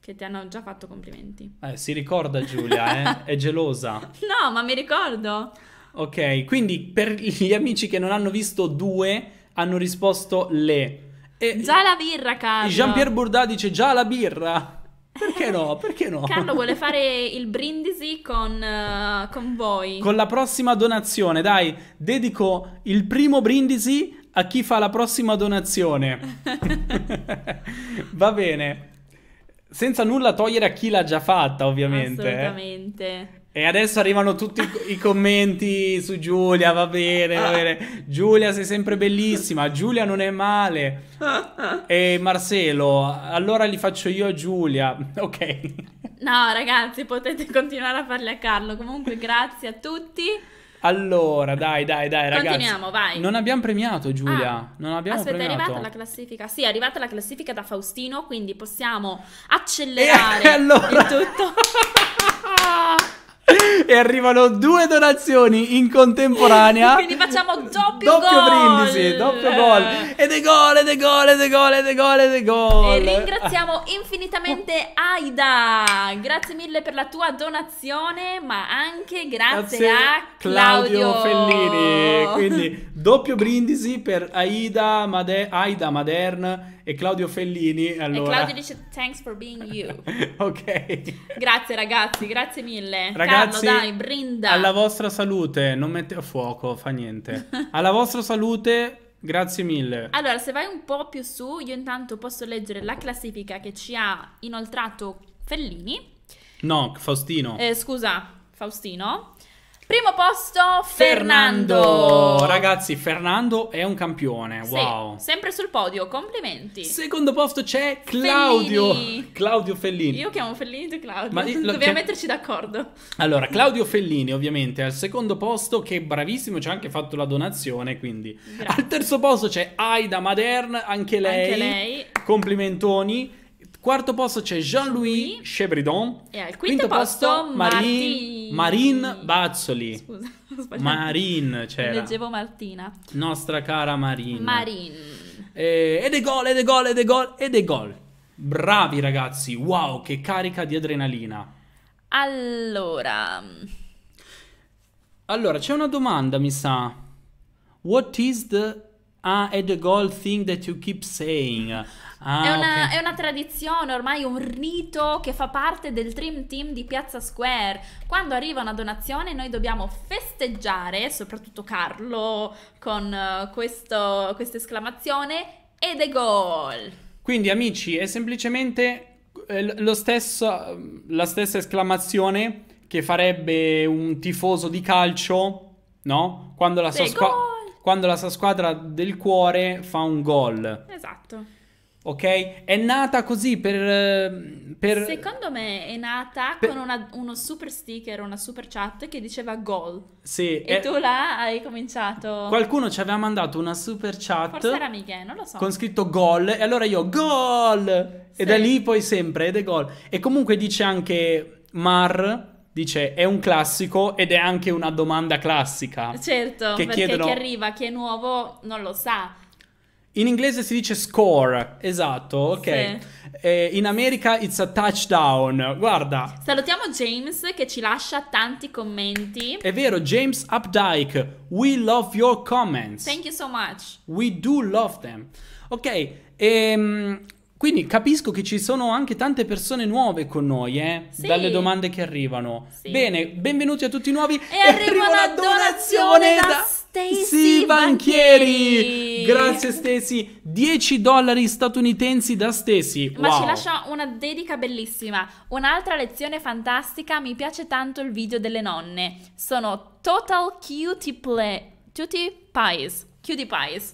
Che ti hanno già fatto complimenti. Eh, si ricorda Giulia, eh? *laughs* È gelosa. No, ma mi ricordo. Ok, quindi per gli amici che non hanno visto due hanno risposto le. E già la birra, Carlo. Jean-Pierre Bourdat dice già la birra. Perché no? *laughs* Perché no? Carlo vuole fare il brindisi con, uh, con voi. Con la prossima donazione, dai, dedico il primo brindisi a chi fa la prossima donazione. *laughs* Va bene. Senza nulla togliere a chi l'ha già fatta, ovviamente. Eh. Assolutamente. E adesso arrivano tutti i commenti su Giulia, va bene, va bene. Giulia sei sempre bellissima, Giulia non è male. E Marcelo, allora li faccio io a Giulia. *laughs* Ok. No, ragazzi, potete continuare a farli a Carlo. Comunque, grazie a tutti. Allora, dai, dai, dai, ragazzi. Continuiamo, vai. Non abbiamo premiato ah. Giulia. Ah, non abbiamo aspetta, premiato. è arrivata la classifica. Sì, è arrivata la classifica da Faustino, quindi possiamo *laughs* accelerare e allora... il tutto. *laughs* e arrivano due donazioni in contemporanea. *laughs* Quindi facciamo doppio, doppio gol. Brindisi, doppio gol. E dei gol, e dei gol, e dei gol, e dei gol, e dei gol. E ringraziamo infinitamente Aida. Grazie mille per la tua donazione, ma anche grazie, grazie a Claudio. Claudio Fellini. Quindi doppio brindisi per Aida, Made- Aida Madern e Claudio Fellini. Allora... E Claudio dice thanks for being you. *laughs* ok. Grazie ragazzi, grazie mille. Ragazzi, Carlo, dai, brinda. Alla vostra salute, non mette a fuoco, fa niente. *laughs* Alla vostra salute, Grazie mille. Allora, se vai un po' più su, io intanto posso leggere la classifica che ci ha inoltrato Fellini. No, Faustino. Eh, scusa, Faustino. Primo posto, Fernando. Fernando. Ragazzi, Fernando è un campione. Sì, wow. Sempre sul podio, complimenti. Secondo posto c'è Claudio. Fellini. Claudio Fellini. Io chiamo Fellini e Claudio. Ma Dobbiamo chiam... metterci d'accordo. Allora, Claudio Fellini, ovviamente, è al secondo posto, che è bravissimo, ci ha anche fatto la donazione. Quindi, Grazie. al terzo posto c'è Aida Madern, anche lei. Anche lei. Complimentoni. Quarto posto c'è Jean-Louis Chevridon. E al quinto, quinto posto, posto Marin, Marin Bazzoli. Scusa, *laughs* Marine, c'era. Leggevo Martina. Nostra cara Marine. Marine. Eh, ed è gol, ed è gol, ed è gol, ed è gol. Bravi ragazzi, wow, che carica di adrenalina. Allora... Allora, c'è una domanda, mi sa. What is the Ah, è the gold thing that you keep saying. Ah, è, una, okay. è, una, tradizione, ormai un rito che fa parte del Dream Team di Piazza Square. Quando arriva una donazione noi dobbiamo festeggiare, soprattutto Carlo, con uh, questa esclamazione, E the goal. Quindi amici, è semplicemente eh, stesso, la stessa esclamazione che farebbe un tifoso di calcio, no? Quando la sua squadra quando la sua squadra del cuore fa un gol. Esatto. Ok? È nata così per... Eh, per... Secondo me è nata per... con una, uno super sticker, una super chat che diceva gol. Sì. E è... tu là hai cominciato... Qualcuno ci aveva mandato una super chat... Forse era Michele, non lo so. Con scritto gol e allora io gol! Sì. E da lì poi sempre, ed è gol. E comunque dice anche Mar Dice, è un classico ed è anche una domanda classica. Certo, che perché chiedono... chi arriva, chi è nuovo, non lo sa. In inglese si dice score, esatto, ok. Sì. Eh, in America it's a touchdown, guarda. Salutiamo James che ci lascia tanti commenti. È vero, James Updike, we love your comments. Thank you so much. We do love them. Ok, ehm, quindi capisco che ci sono anche tante persone nuove con noi, eh, sì. dalle domande che arrivano. Sì. Bene, benvenuti a tutti i nuovi. E, e arriva la donazione, donazione da, da Stacy Banchieri. Grazie Stacy, 10 dollari statunitensi da Stacy. Ma ci lascia una dedica bellissima, un'altra lezione fantastica, mi piace tanto il video delle nonne. Sono total cutie, pla- cutie pies, cutie pies.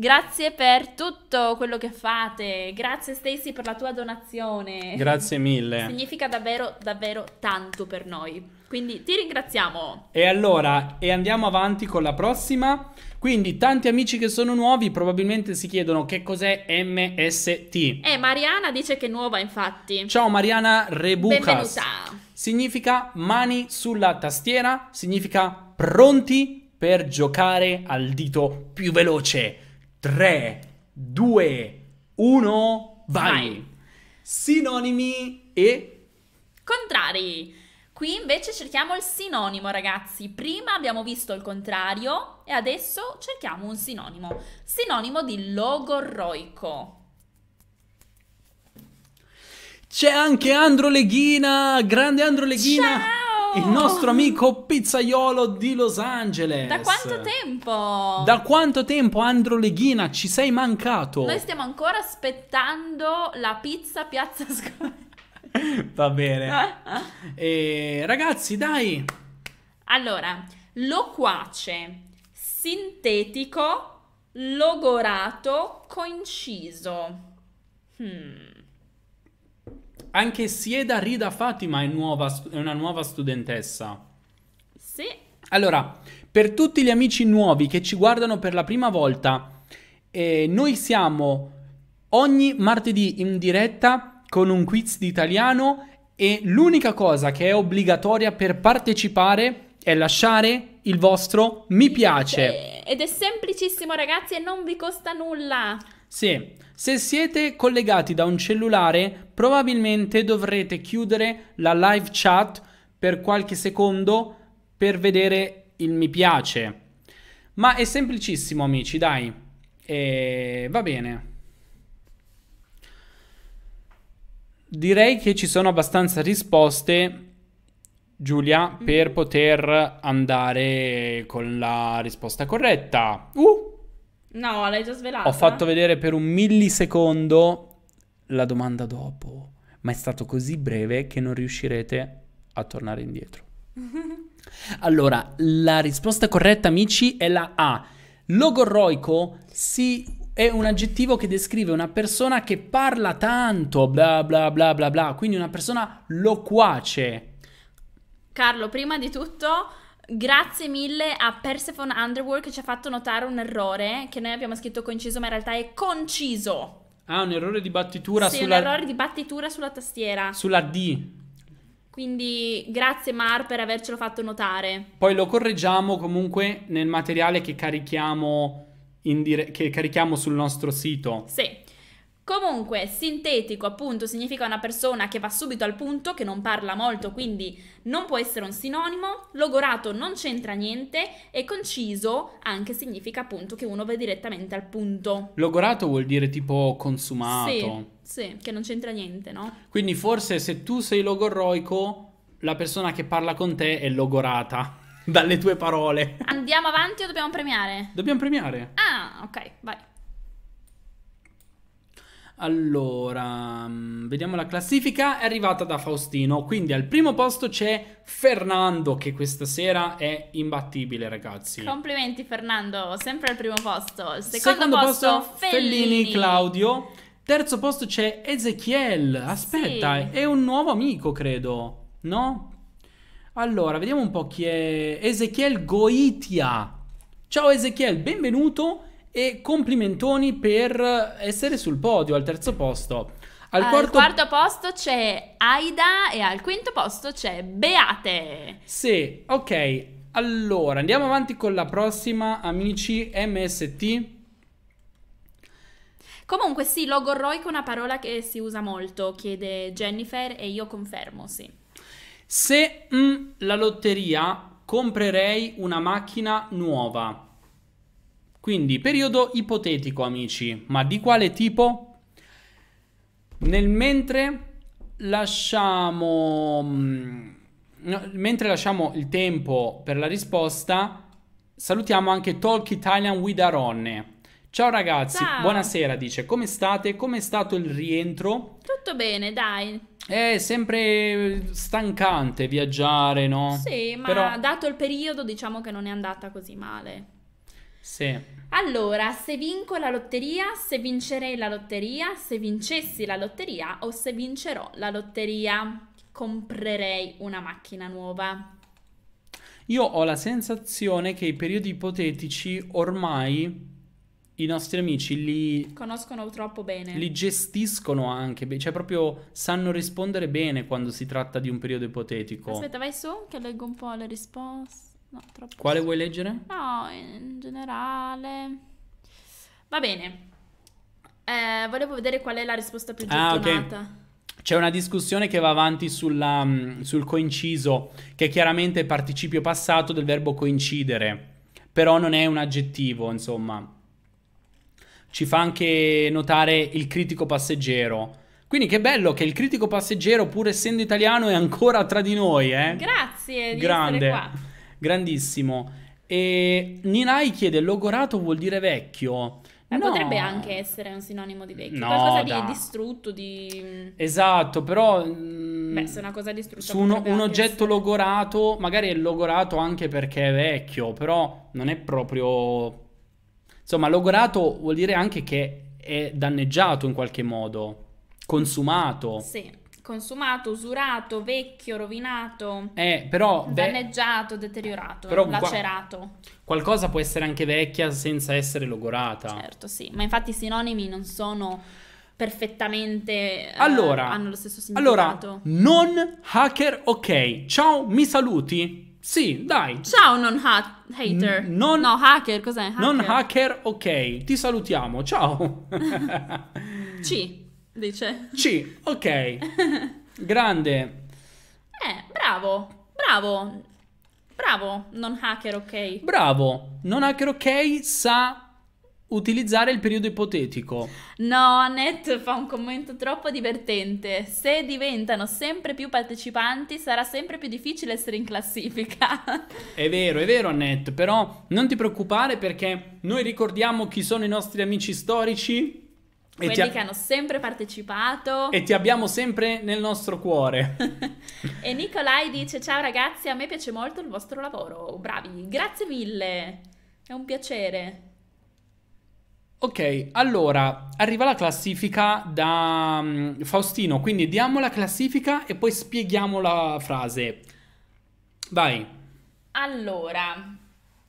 Grazie per tutto quello che fate. Grazie Stacy per la tua donazione. Grazie mille. Significa davvero, davvero tanto per noi. Quindi ti ringraziamo. E allora, e andiamo avanti con la prossima. Quindi, tanti amici che sono nuovi probabilmente si chiedono che cos'è MST. Eh, Mariana dice che è nuova, infatti. Ciao Mariana Rebucas. Benvenuta. Significa mani sulla tastiera, significa pronti per giocare al dito più veloce 3, 2, 1, vai. Sinonimi e... Contrari! Qui invece cerchiamo il sinonimo, ragazzi. Prima abbiamo visto il contrario e adesso cerchiamo un sinonimo. Sinonimo di logorroico. C'è anche Andro Leghina, grande Andro Leghina. Ciao! il nostro amico pizzaiolo di Los Angeles. Da quanto tempo? Da quanto tempo, Andro Leghina, ci sei mancato? Noi stiamo ancora aspettando la pizza Piazza Scuola. *laughs* Va bene. e, eh? eh, ragazzi, dai. Allora, loquace, sintetico, logorato, coinciso. Hmm. Anche Sieda Rida Fatima è, nuova, è una nuova studentessa. Sì. Allora, per tutti gli amici nuovi che ci guardano per la prima volta, eh, noi siamo ogni martedì in diretta con un quiz di italiano e l'unica cosa che è obbligatoria per partecipare è lasciare il vostro mi piace. Ed è semplicissimo ragazzi e non vi costa nulla. Sì, se siete collegati da un cellulare, probabilmente dovrete chiudere la live chat per qualche secondo per vedere il mi piace. Ma è semplicissimo, amici, dai. E va bene. Direi che ci sono abbastanza risposte, Giulia, per mm. poter andare con la risposta corretta. Uh! No, l'hai già svelata. Ho fatto eh? vedere per un millisecondo la domanda dopo, ma è stato così breve che non riuscirete a tornare indietro. *laughs* allora, la risposta corretta, amici, è la A. Logorroico si è un aggettivo che descrive una persona che parla tanto, bla bla bla bla bla, quindi una persona loquace. Carlo, prima di tutto Grazie mille a Persephone Underworld che ci ha fatto notare un errore che noi abbiamo scritto conciso, ma in realtà è conciso. Ah, un errore di battitura sì, sulla... un errore di battitura sulla tastiera. Sulla D. Quindi grazie Mar per avercelo fatto notare. Poi lo correggiamo comunque nel materiale che carichiamo, dire... che carichiamo sul nostro sito. Sì. Comunque, sintetico appunto significa una persona che va subito al punto, che non parla molto, quindi non può essere un sinonimo, logorato non c'entra niente e conciso anche significa appunto che uno va direttamente al punto. Logorato vuol dire tipo consumato. Sì, sì che non c'entra niente, no? Quindi forse se tu sei logorroico, la persona che parla con te è logorata *laughs* dalle tue parole. Andiamo avanti o dobbiamo premiare? Dobbiamo premiare. Ah, ok, vai. Allora, mm, vediamo la classifica, è arrivata da Faustino, quindi al primo posto c'è Fernando che questa sera è imbattibile ragazzi. Complimenti Fernando, sempre al primo posto. secondo, secondo posto, posto Fellini. Fellini Claudio, terzo posto c'è Ezechiel, aspetta, sì. è un nuovo amico credo, no? Allora, vediamo un po' chi è Ezechiel Goitia. Ciao Ezechiel, benvenuto e complimentoni per essere sul podio al terzo posto. Al, al quarto... quarto... posto c'è Aida e al quinto posto c'è Beate. Sì, ok. Allora, andiamo avanti con la prossima, amici MST. Comunque sì, logorroico è una parola che si usa molto, chiede Jennifer e io confermo, sì. Se mh, mm, la lotteria comprerei una macchina nuova, quindi periodo ipotetico, amici, ma di quale tipo? Nel mentre lasciamo, mm, mentre lasciamo il tempo per la risposta, salutiamo anche Talk Italian with Aronne. Ciao ragazzi, Ciao. buonasera, dice. Come state? Come è stato il rientro? Tutto bene, dai. È sempre stancante viaggiare, no? Sì, ma Però... dato il periodo diciamo che non è andata così male. Sì. Allora, se vinco la lotteria, se vincerei la lotteria, se vincessi la lotteria o se vincerò la lotteria, comprerei una macchina nuova. Io ho la sensazione che i periodi ipotetici ormai i nostri amici li conoscono troppo bene. Li gestiscono anche, cioè proprio sanno rispondere bene quando si tratta di un periodo ipotetico. Aspetta, vai su che leggo un po' le risposte. No, troppo. Quale vuoi leggere? No, in generale. Va bene. Eh, volevo vedere qual è la risposta più gettonata. Ah, ok. C'è una discussione che va avanti sulla, mm, sul coinciso, che è chiaramente è participio passato del verbo coincidere, però non è un aggettivo, insomma. Ci fa anche notare il critico passeggero. Quindi che bello che il critico passeggero, pur essendo italiano, è ancora tra di noi, eh? Grazie di Grande. essere qua grandissimo. E Ninai chiede logorato vuol dire vecchio. Eh, no. Potrebbe anche essere un sinonimo di vecchio, no, qualcosa da. di distrutto, di... Esatto, però... Mm, Beh, se una cosa distrutta... Su un, un oggetto essere... logorato, magari è logorato anche perché è vecchio, però non è proprio... Insomma, logorato vuol dire anche che è danneggiato in qualche modo, consumato. Sì consumato, usurato, vecchio, rovinato, eh, però, danneggiato, beh, deteriorato, però lacerato. Qua, qualcosa può essere anche vecchia senza essere logorata. Certo, sì, ma infatti i sinonimi non sono perfettamente eh, allora, eh, hanno lo stesso significato. Allora, non hacker, ok. Ciao, mi saluti? Sì, dai. Ciao non ha- hater. N- non, no, hacker, cos'è? Hacker? Non hacker, ok. Ti salutiamo. Ciao. *laughs* *laughs* Ci dice. C, ok. *laughs* Grande. Eh, bravo, bravo. Bravo, non hacker ok. Bravo, non hacker ok sa utilizzare il periodo ipotetico. No, Annette fa un commento troppo divertente. Se diventano sempre più partecipanti, sarà sempre più difficile essere in classifica. *laughs* È vero, è vero, Annette, però non ti preoccupare perché noi ricordiamo chi sono i nostri amici storici quelli ti... che hanno sempre partecipato. E ti abbiamo sempre nel nostro cuore. *laughs* e Nicolai dice: Ciao ragazzi, a me piace molto il vostro lavoro. Oh, bravi, grazie mille. È un piacere. Ok, allora arriva la classifica da um, Faustino, quindi diamo la classifica e poi spieghiamo la frase. Vai. Allora,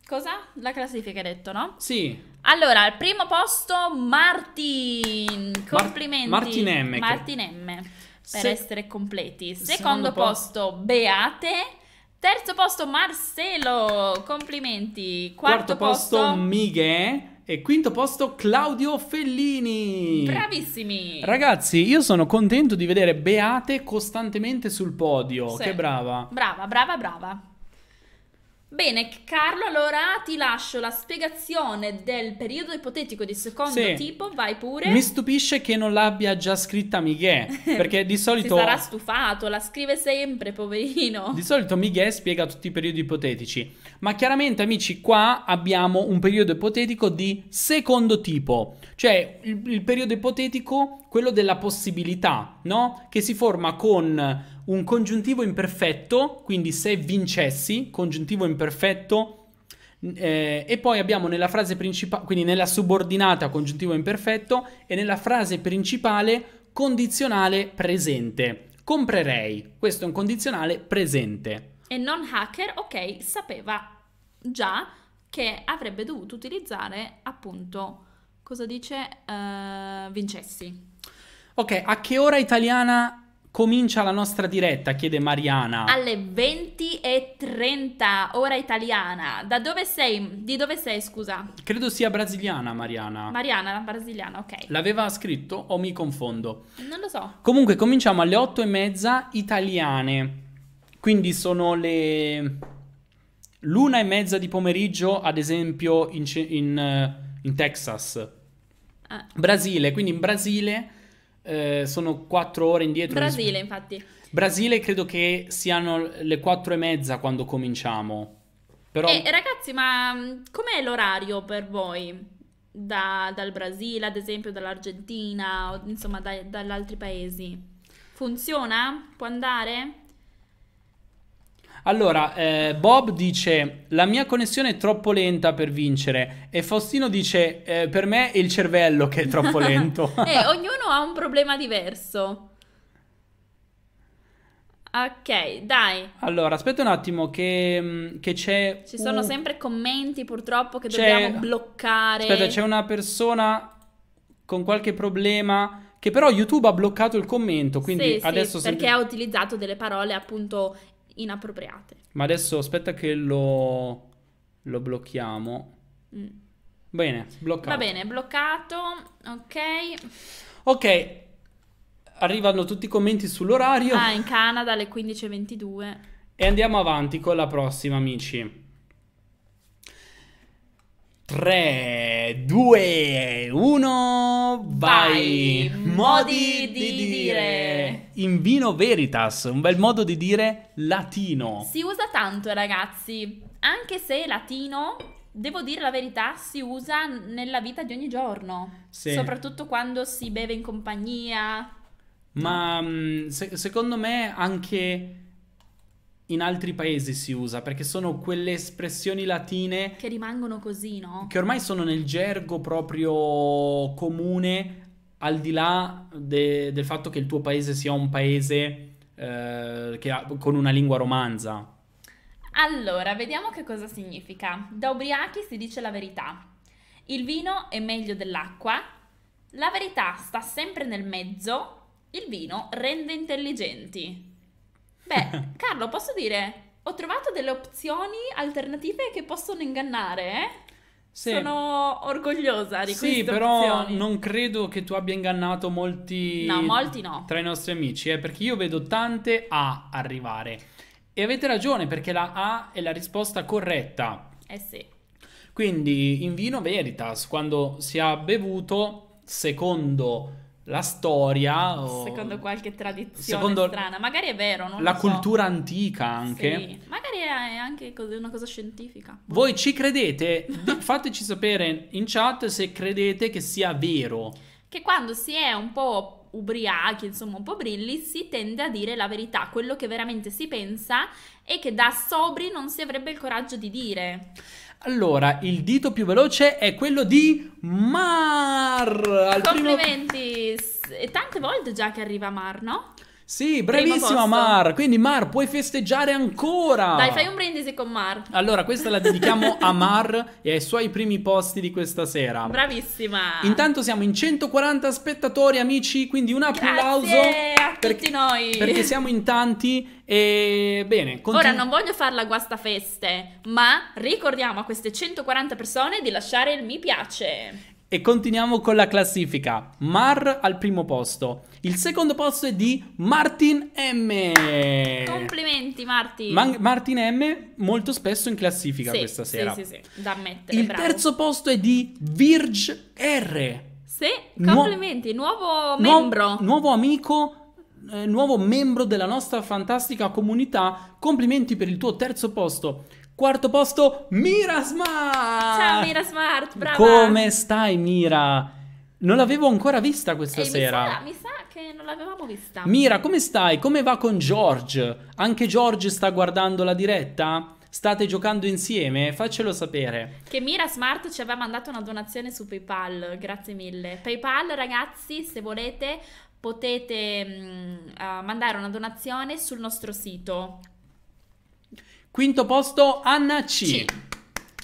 cosa? La classifica hai detto, no? Sì. Allora, al primo posto Martin, complimenti. Mar- Martin M. Martin M. Per Se... essere completi. Secondo, Secondo posto Beate. Terzo posto Marcelo, complimenti. Quarto, Quarto posto, posto Miguel. E quinto posto Claudio Fellini. Bravissimi. Ragazzi, io sono contento di vedere Beate costantemente sul podio. Sì. Che brava. Brava, brava, brava. Bene, Carlo, allora ti lascio la spiegazione del periodo ipotetico di secondo sì. tipo, vai pure. Mi stupisce che non l'abbia già scritta Miguel, *laughs* perché di solito... si sarà stufato, la scrive sempre, poverino. Di solito Miguel spiega tutti i periodi ipotetici, ma chiaramente amici qua abbiamo un periodo ipotetico di secondo tipo, cioè il, il periodo ipotetico, quello della possibilità, no? Che si forma con un congiuntivo imperfetto, quindi se vincessi, congiuntivo imperfetto, eh, e poi abbiamo nella frase principale, quindi nella subordinata congiuntivo imperfetto e nella frase principale condizionale presente. Comprerei, questo è un condizionale presente. E non hacker, ok, sapeva già che avrebbe dovuto utilizzare appunto, cosa dice, uh, vincessi. Ok, a che ora italiana Comincia la nostra diretta, chiede Mariana. Alle 20.30, ora italiana. Da dove sei? Di dove sei, scusa? Credo sia brasiliana, Mariana. Mariana, brasiliana, ok. L'aveva scritto o mi confondo? Non lo so. Comunque, cominciamo alle 8.30 italiane. Quindi sono le... L'una e mezza di pomeriggio, ad esempio, in, in, eh, in Texas. Ah. Brasile, quindi in Brasile eh, sono quattro ore indietro. Brasile, in... infatti. Brasile credo che siano le quattro e mezza quando cominciamo. Però... Eh, ragazzi, ma mm, com'è l'orario per voi? Da, dal Brasile, ad esempio, dall'Argentina, o, insomma, da, dagli altri paesi? Funziona? Può andare? Allora, eh, Bob dice: La mia connessione è troppo lenta per vincere. E Faustino dice: eh, Per me è il cervello che è troppo lento. *laughs* eh, ognuno ha un problema diverso. Ok, dai. Allora, aspetta un attimo che, mm, che c'è... Ci sono un... sempre commenti purtroppo che c'è... dobbiamo bloccare. Aspetta, c'è una persona con qualche problema che però YouTube ha bloccato il commento, quindi sì, adesso... Sì, sempre... perché ha utilizzato delle parole appunto inappropriate. Ma adesso aspetta che lo, lo blocchiamo. Mm. Bene, bloccato. Va bene, bloccato. Ok. Ok. Arrivano tutti i commenti sull'orario. Ah, in Canada alle 15.22. E andiamo avanti con la prossima, amici. 3, 2, 1, vai! vai. Modi di, di dire. In vino veritas, un bel modo di dire latino. Si usa tanto ragazzi, anche se latino, devo dire la verità, si usa nella vita di ogni giorno. Sì. Soprattutto quando si beve in compagnia. Ma mm, se- secondo me anche in altri paesi si usa perché sono quelle espressioni latine che rimangono così, no? Che ormai sono nel gergo proprio comune, al di là de- del fatto che il tuo paese sia un paese eh, ha, con una lingua romanza. Allora, vediamo che cosa significa. Da ubriachi si dice la verità. Il vino è meglio dell'acqua. La verità sta sempre nel mezzo. Il vino rende intelligenti. Beh, *laughs* Carlo, posso dire, ho trovato delle opzioni alternative che possono ingannare, eh? Sì. Sono orgogliosa di sì, Sì, però non credo che tu abbia ingannato molti... No, molti no. Tra i nostri amici, eh, perché io vedo tante A arrivare. E avete ragione, perché la A è la risposta corretta. Eh sì. Quindi in vino veritas, quando si ha bevuto, secondo la storia o... secondo qualche tradizione secondo strana magari è vero non la cultura so. antica anche sì. magari è anche una cosa scientifica boh. voi ci credete fateci sapere in chat se credete che sia vero che quando si è un po' ubriachi insomma un po' brilli si tende a dire la verità quello che veramente si pensa e che da sobri non si avrebbe il coraggio di dire allora, il dito più veloce è quello di Mar. Al Complimenti. Primo... E tante volte già che arriva Mar, no? Sì, bravissima Mar. Quindi Mar, puoi festeggiare ancora. Dai, fai un brindisi con Mar. Allora, questa la dedichiamo *laughs* a Mar e ai suoi primi posti di questa sera. Bravissima. Intanto siamo in 140 spettatori, amici, quindi un applauso Grazie a per, tutti noi. Perché siamo in tanti e bene, Ora non voglio farla guastafeste, ma ricordiamo a queste 140 persone di lasciare il mi piace. E continuiamo con la classifica. Mar al primo posto. Il secondo posto è di Martin M. Complimenti Martin. Man Martin M molto spesso in classifica sì, questa sera. Sì, sì, sì, da ammettere. Il bravo. terzo posto è di Virg R. Sì, complimenti, Nuo nuovo membro. Nuovo, nuovo amico eh, nuovo membro della nostra fantastica comunità. Complimenti per il tuo terzo posto. Quarto posto, Mira Smart! Ciao Mira Smart, brava! Come stai Mira? Non l'avevo ancora vista questa Ehi, sera. Mi sa, mi sa, che non l'avevamo vista. Mira, come stai? Come va con George? Anche George sta guardando la diretta? State giocando insieme? Faccelo sapere. Che Mira Smart ci aveva mandato una donazione su PayPal, grazie mille. PayPal, ragazzi, se volete potete uh, mandare una donazione sul nostro sito Quinto posto, Anna C. C.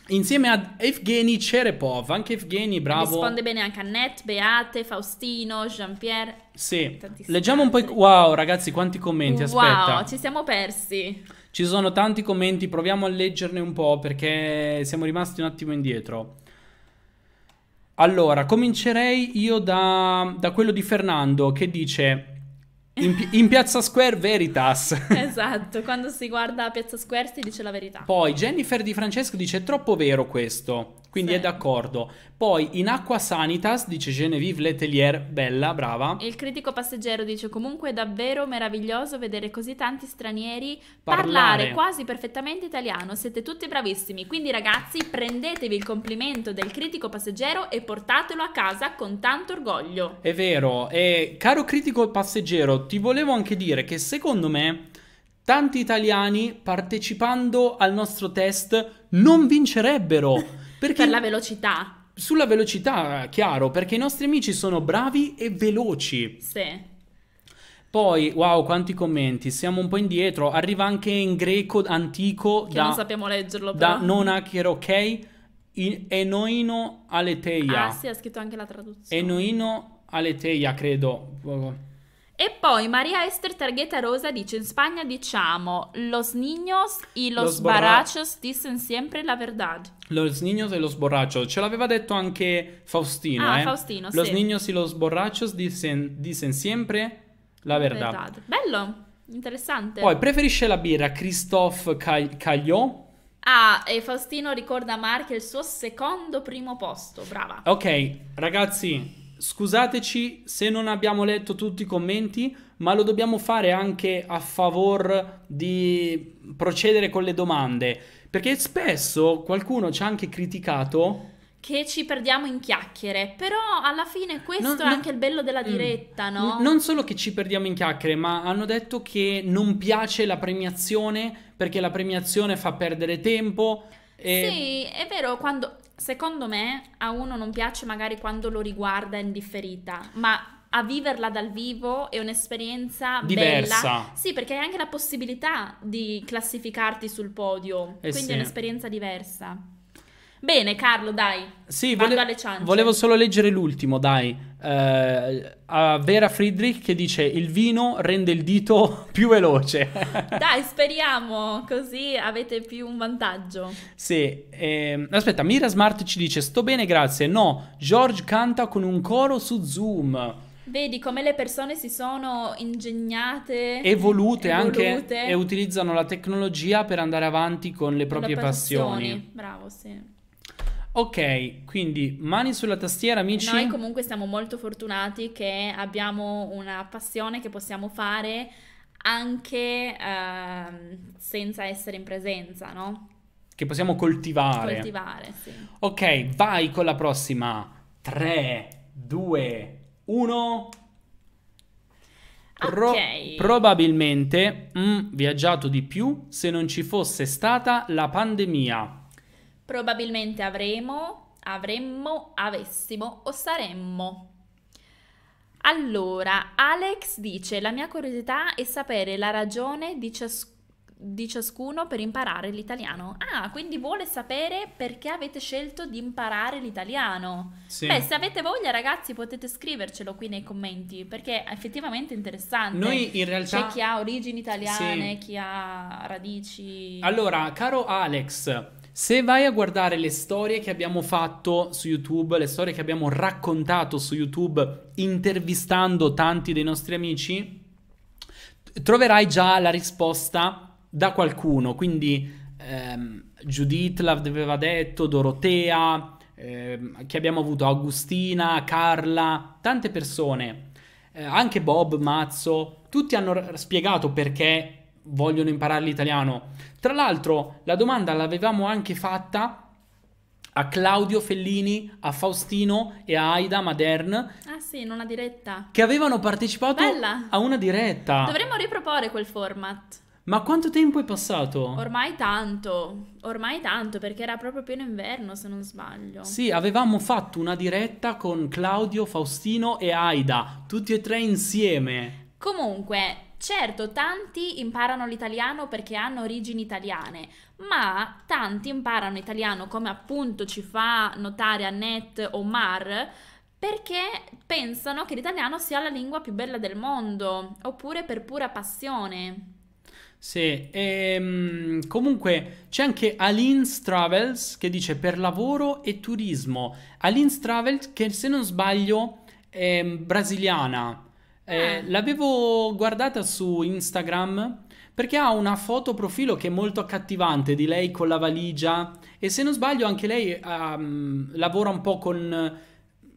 Insieme ad Evgeny Cerepov, anche Evgeny, bravo. Risponde bene anche a Annette, Beate, Faustino, Jean-Pierre. Sì, leggiamo altri. un po'. I... Wow, ragazzi, quanti commenti, aspetta. Wow, ci siamo persi. Ci sono tanti commenti, proviamo a leggerne un po' perché siamo rimasti un attimo indietro. Allora, comincerei io da, da quello di Fernando che dice in, pi- in, Piazza Square Veritas. *laughs* *laughs* esatto, quando si guarda Piazza Square si dice la verità. Poi Jennifer Di Francesco dice troppo vero questo quindi sì. è d'accordo. Poi in Acqua Sanitas dice Genevieve Letelier, bella, brava. Il critico passeggero dice comunque è davvero meraviglioso vedere così tanti stranieri parlare, parlare quasi perfettamente italiano, siete tutti bravissimi. Quindi ragazzi prendetevi il complimento del critico passeggero e portatelo a casa con tanto orgoglio. È vero, e caro critico passeggero, ti volevo anche dire che secondo me tanti italiani partecipando al nostro test non vincerebbero. *laughs* Perché per la velocità. Sulla velocità, chiaro, perché i nostri amici sono bravi e veloci. Sì. Poi, wow, quanti commenti, siamo un po' indietro. Arriva anche in greco antico. Che da, non sappiamo leggerlo. Però. Da non hacker, ok? In, enoino aleteia. Ah, sì, ha scritto anche la traduzione. Enoino aleteia, credo. E poi Maria Esther Targheta Rosa dice: In Spagna diciamo los niños y los, los borrachos dicen siempre la verdad. Los niños y los borrachos. Ce l'aveva detto anche Faustino. Ah, eh? Faustino, los sì. niños y los borrachos dicen, dicen sempre la verdad. verdad. Bello, interessante. Poi preferisce la birra Christophe Cagliot. Ah, e Faustino ricorda a Mark il suo secondo primo posto. Brava. Ok, ragazzi. Scusateci se non abbiamo letto tutti i commenti, ma lo dobbiamo fare anche a favore di procedere con le domande, perché spesso qualcuno ci ha anche criticato che ci perdiamo in chiacchiere, però alla fine questo non, è non, anche il bello della mm. diretta, mm, no? Non solo che ci perdiamo in chiacchiere, ma hanno detto che non piace la premiazione perché la premiazione fa perdere tempo. E... Sì, è vero, quando secondo me a uno non piace magari quando lo riguarda indifferita, ma a viverla dal vivo è un'esperienza diversa. Bella. Sì, perché hai anche la possibilità di classificarti sul podio, eh quindi sì. è un'esperienza diversa. Bene, Carlo, dai. Sì, vole- volevo solo leggere l'ultimo, dai eh, a Vera Friedrich che dice il vino rende il dito *laughs* più veloce. *laughs* Dai, speriamo, così avete più un vantaggio. Sì, ehm, aspetta, Mira Smart ci dice sto bene, grazie. No, George canta con un coro su Zoom. Vedi come le persone si sono ingegnate, evolute, evolute, anche e utilizzano la tecnologia per andare avanti con le proprie passioni. passioni. Bravo, sì. Ok, quindi mani sulla tastiera, amici. Noi comunque siamo molto fortunati che abbiamo una passione che possiamo fare anche eh, senza essere in presenza, no? Che possiamo coltivare. Coltivare, sì. Ok, vai con la prossima. 3, 2, 1. Pro- okay. Probabilmente mh, mm, viaggiato di più se non ci fosse stata la pandemia probabilmente avremo, avremmo, avessimo o saremmo. Allora, Alex dice, la mia curiosità è sapere la ragione di, cias di ciascuno per imparare l'italiano. Ah, quindi vuole sapere perché avete scelto di imparare l'italiano. Sì. Beh, se avete voglia ragazzi potete scrivercelo qui nei commenti perché è effettivamente interessante. Noi in realtà... C'è chi ha origini italiane, sì. chi ha radici... Allora, caro Alex, se vai a guardare le storie che abbiamo fatto su YouTube, le storie che abbiamo raccontato su YouTube intervistando tanti dei nostri amici, troverai già la risposta da qualcuno. Quindi ehm, Judith l'aveva detto, Dorotea, ehm, che abbiamo avuto Agustina, Carla, tante persone, eh, anche Bob, Mazzo, tutti hanno r- spiegato perché vogliono imparare l'italiano. Tra l'altro, la domanda l'avevamo anche fatta a Claudio Fellini, a Faustino e a Aida Madern. Ah sì, in una diretta. Che avevano partecipato Bella. a una diretta. Dovremmo riproporre quel format. Ma quanto tempo è passato? Ormai tanto, ormai tanto, perché era proprio pieno inverno, se non sbaglio. Sì, avevamo fatto una diretta con Claudio, Faustino e Aida, tutti e tre insieme. Comunque, certo, tanti imparano l'italiano perché hanno origini italiane, ma tanti imparano italiano, come appunto ci fa notare Annette o Mar, perché pensano che l'italiano sia la lingua più bella del mondo, oppure per pura passione. Sì, e, ehm, comunque c'è anche Aline's Travels che dice per lavoro e turismo. Aline's Travels che se non sbaglio è brasiliana eh, ah. l'avevo guardata su Instagram perché ha una foto profilo che è molto accattivante di lei con la valigia e se non sbaglio anche lei um, lavora un po' con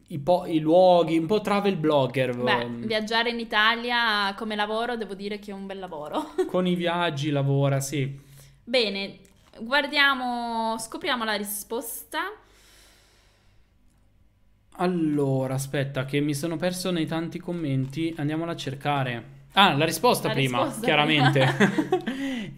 i, po- i, luoghi, un po' travel blogger. Beh, ehm. viaggiare in Italia come lavoro devo dire che è un bel lavoro. *laughs* con i viaggi lavora, sì. Bene, guardiamo, scopriamo la risposta. Allora, aspetta, che mi sono perso nei tanti commenti. Andiamola a cercare. Ah, la risposta la prima, risposta chiaramente.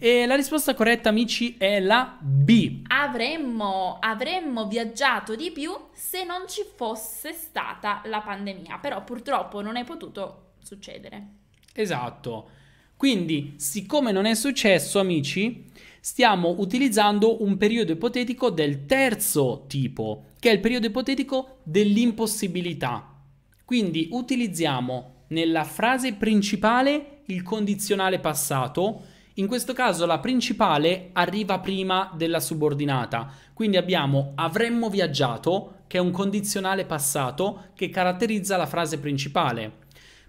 *laughs* e la risposta corretta, amici, è la B. Avremmo, avremmo, viaggiato di più se non ci fosse stata la pandemia, però purtroppo non è potuto succedere. Esatto. Quindi, siccome non è successo, amici, stiamo utilizzando un periodo ipotetico del terzo tipo, che è il periodo ipotetico dell'impossibilità. Quindi utilizziamo nella frase principale il condizionale passato, in questo caso la principale arriva prima della subordinata, quindi abbiamo avremmo viaggiato, che è un condizionale passato che caratterizza la frase principale.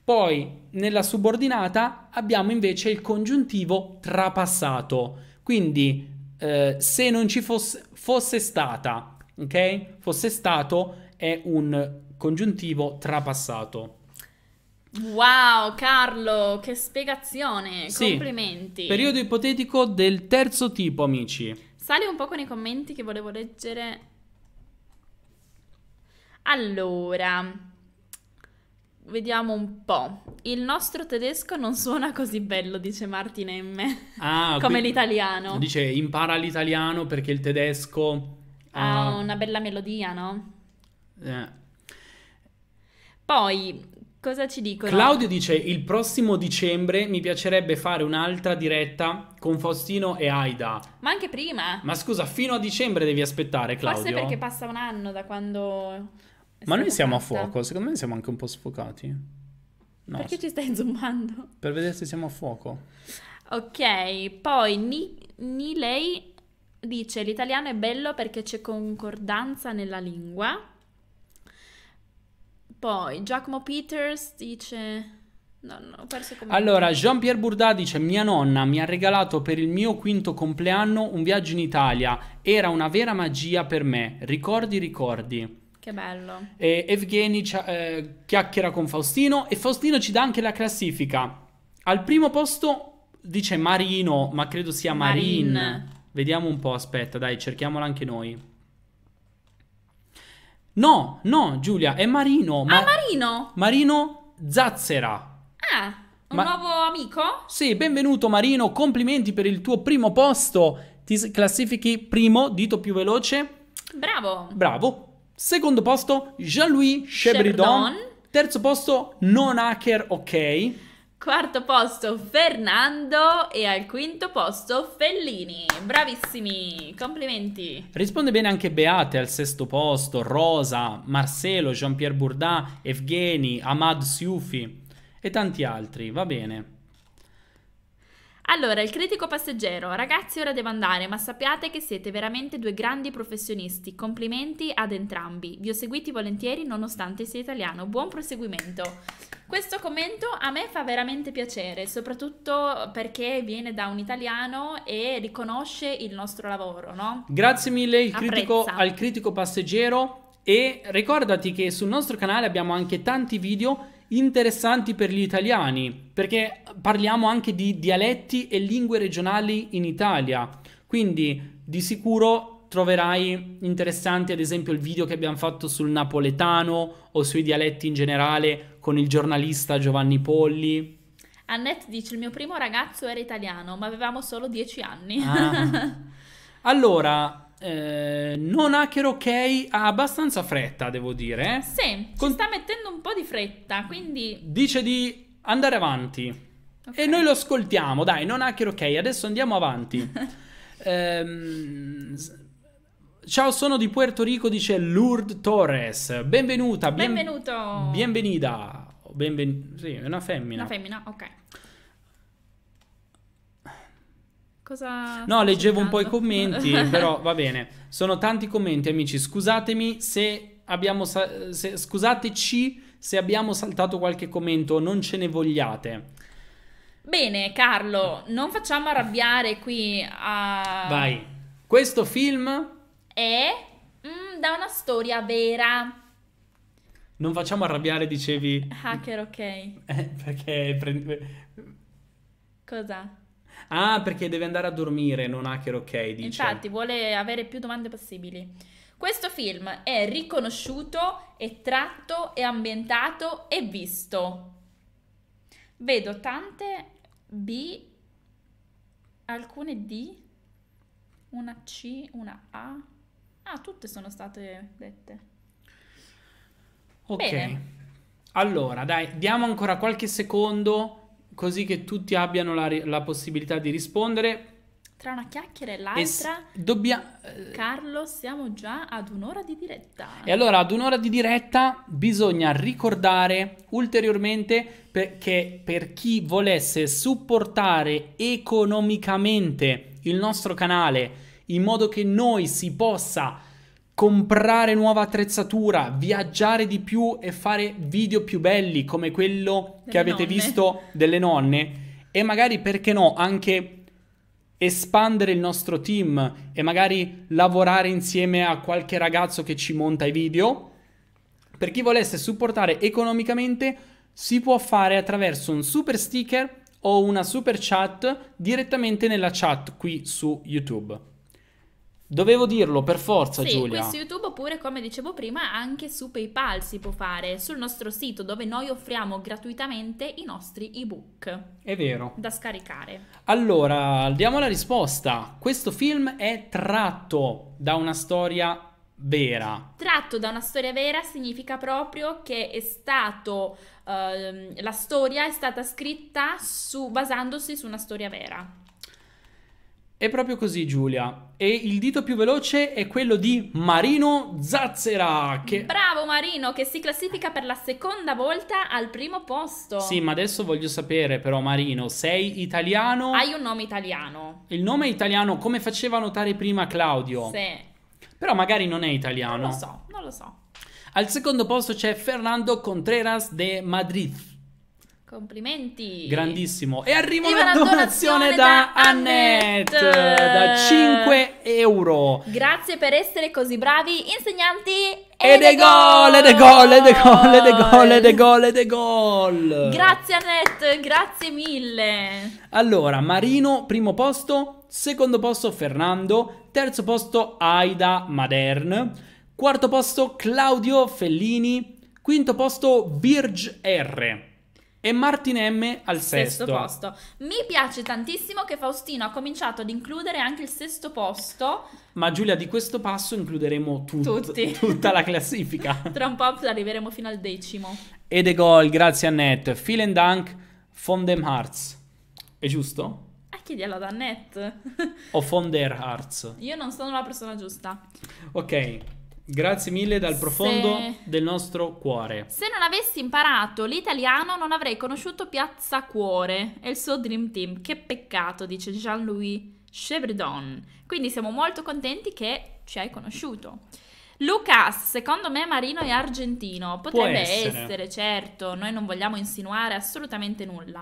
Poi nella subordinata abbiamo invece il congiuntivo trapassato, quindi eh, se non ci fosse, fosse stata ok? Fosse stato è un congiuntivo trapassato. Wow, Carlo, che spiegazione! Sì. Complimenti. Periodo ipotetico del terzo tipo, amici. Sali un po' con i commenti che volevo leggere. Allora, vediamo un po'. Il nostro tedesco non suona così bello, dice Martin M. Ah, *laughs* come l'italiano. Dice impara l'italiano perché il tedesco Ah, ha uh, una bella melodia, no? Eh. Poi, cosa ci dicono? Claudio dice, il prossimo dicembre mi piacerebbe fare un'altra diretta con Faustino e Aida. Ma anche prima? Ma scusa, fino a dicembre devi aspettare, Claudio. Forse perché passa un anno da quando... Ma noi siamo fatta. a fuoco, secondo me siamo anche un po' sfocati. No. Perché ci stai zoomando? Per vedere se siamo a fuoco. Ok, poi Ni, Nilei dice l'italiano è bello perché c'è concordanza nella lingua. Poi Giacomo Peters dice... No, no, allora, Jean-Pierre Bourdat dice: Mia nonna mi ha regalato per il mio quinto compleanno un viaggio in Italia. Era una vera magia per me. Ricordi, ricordi. Che bello. E Evgeny eh, chiacchiera con Faustino e Faustino ci dà anche la classifica. Al primo posto dice Marino, ma credo sia Marin. Marin. Vediamo un po', aspetta, dai, cerchiamola anche noi. No, no, Giulia, è Marino. Ah, ma... Ah, Marino? Marino Zazzera. Ah, un Ma... nuovo amico? Sì, benvenuto Marino, complimenti per il tuo primo posto. Ti classifichi primo, dito più veloce. Bravo. Bravo. Secondo posto, Jean-Louis Chebridon. Terzo posto, non hacker, ok quarto posto Fernando e al quinto posto Fellini. Bravissimi, complimenti. Risponde bene anche Beate al sesto posto, Rosa, Marcelo, Jean-Pierre Bourdin, Evgeni, Ahmad Siufi e tanti altri, va bene. Allora, il critico passeggero, ragazzi ora devo andare, ma sappiate che siete veramente due grandi professionisti, complimenti ad entrambi, vi ho seguiti volentieri nonostante sia italiano, buon proseguimento. Questo commento a me fa veramente piacere, soprattutto perché viene da un italiano e riconosce il nostro lavoro, no? Grazie mille critico, al critico passeggero e ricordati che sul nostro canale abbiamo anche tanti video interessanti per gli italiani, perché parliamo anche di dialetti e lingue regionali in Italia. Quindi di sicuro troverai interessanti ad esempio il video che abbiamo fatto sul napoletano o sui dialetti in generale con il giornalista Giovanni Polli. Annette dice il mio primo ragazzo era italiano, ma avevamo solo 10 anni. Ah. Allora, eh, non hacker ok ha abbastanza fretta, devo dire. Sì, Con... sta mettendo un po' di fretta, quindi... Dice di andare avanti. Okay. E noi lo ascoltiamo, dai, non hacker ok, adesso andiamo avanti. *laughs* ehm... Ciao, sono di Puerto Rico, dice Lourdes Torres. Benvenuta. Bien... Benvenuto. Benvenida. Benven... Sì, è una femmina. Una femmina, ok. Cosa no, leggevo un po' i commenti, *laughs* però va bene. Sono tanti commenti, amici. Scusatemi se abbiamo. Sa- se, scusateci se abbiamo saltato qualche commento, non ce ne vogliate. Bene, Carlo, non facciamo arrabbiare qui a. Vai. Questo film. È. Mm, da una storia vera. Non facciamo arrabbiare, dicevi. Hacker, ok. Eh, perché. Pre... Cosa? Ah, perché deve andare a dormire, non hacker ok, dice. Infatti, vuole avere più domande possibili. Questo film è riconosciuto, è tratto, è ambientato e visto. Vedo tante B, alcune D, una C, una A. Ah, tutte sono state dette. Ok. Bene. Allora, dai, diamo ancora qualche secondo così che tutti abbiano la, la possibilità di rispondere. Tra una chiacchiera e l'altra, s- dobbia- eh, Carlo, siamo già ad un'ora di diretta. E allora, ad un'ora di diretta, bisogna ricordare ulteriormente che per chi volesse supportare economicamente il nostro canale in modo che noi si possa comprare nuova attrezzatura, viaggiare di più e fare video più belli come quello che avete nonne. visto delle nonne e magari perché no anche espandere il nostro team e magari lavorare insieme a qualche ragazzo che ci monta i video. Per chi volesse supportare economicamente si può fare attraverso un super sticker o una super chat direttamente nella chat qui su YouTube. Dovevo dirlo per forza, sì, Giulia. Sì, su YouTube oppure, come dicevo prima, anche su PayPal si può fare, sul nostro sito dove noi offriamo gratuitamente i nostri ebook. È vero. Da scaricare. Allora, diamo la risposta. Questo film è tratto da una storia vera. Tratto da una storia vera significa proprio che è stato eh, la storia è stata scritta su, basandosi su una storia vera. È proprio così Giulia. E il dito più veloce è quello di Marino Zazzera. Che... Bravo Marino che si classifica per la seconda volta al primo posto. Sì, ma adesso voglio sapere però Marino, sei italiano? Hai un nome italiano. Il nome è italiano come faceva notare prima Claudio. Sì. Però magari non è italiano. Non lo so, non lo so. Al secondo posto c'è Fernando Contreras de Madrid. Complimenti! Grandissimo! E arriva una, donazione, donazione, da, da Annette. da 5 euro. Grazie per essere così bravi, insegnanti e de gol, e de gol, e de gol, e de gol, e de gol, e de gol. Grazie Annette, grazie mille. Allora, Marino, primo posto, secondo posto Fernando, terzo posto Aida Madern, quarto posto Claudio Fellini, quinto posto Birg R e Martin M al sesto. sesto. posto. Mi piace tantissimo che Faustino ha cominciato ad includere anche il sesto posto. Ma Giulia, di questo passo includeremo tut- Tutti. *laughs* tutta la classifica. *laughs* Tra un po' arriveremo fino al decimo. E de gol, grazie a Annette. Vielen Dank von dem Harz. È giusto? Eh, ah, chiedielo ad Annette. o von der Harz. Io non sono la persona giusta. Ok. Grazie mille dal profondo se... del nostro cuore. Se non avessi imparato l'italiano non avrei conosciuto Piazza Cuore e il suo Dream Team. Che peccato, dice Jean-Louis Chevredon. Quindi siamo molto contenti che ci hai conosciuto. Lucas, secondo me Marino è argentino. Potrebbe essere. essere. certo. Noi non vogliamo insinuare assolutamente nulla.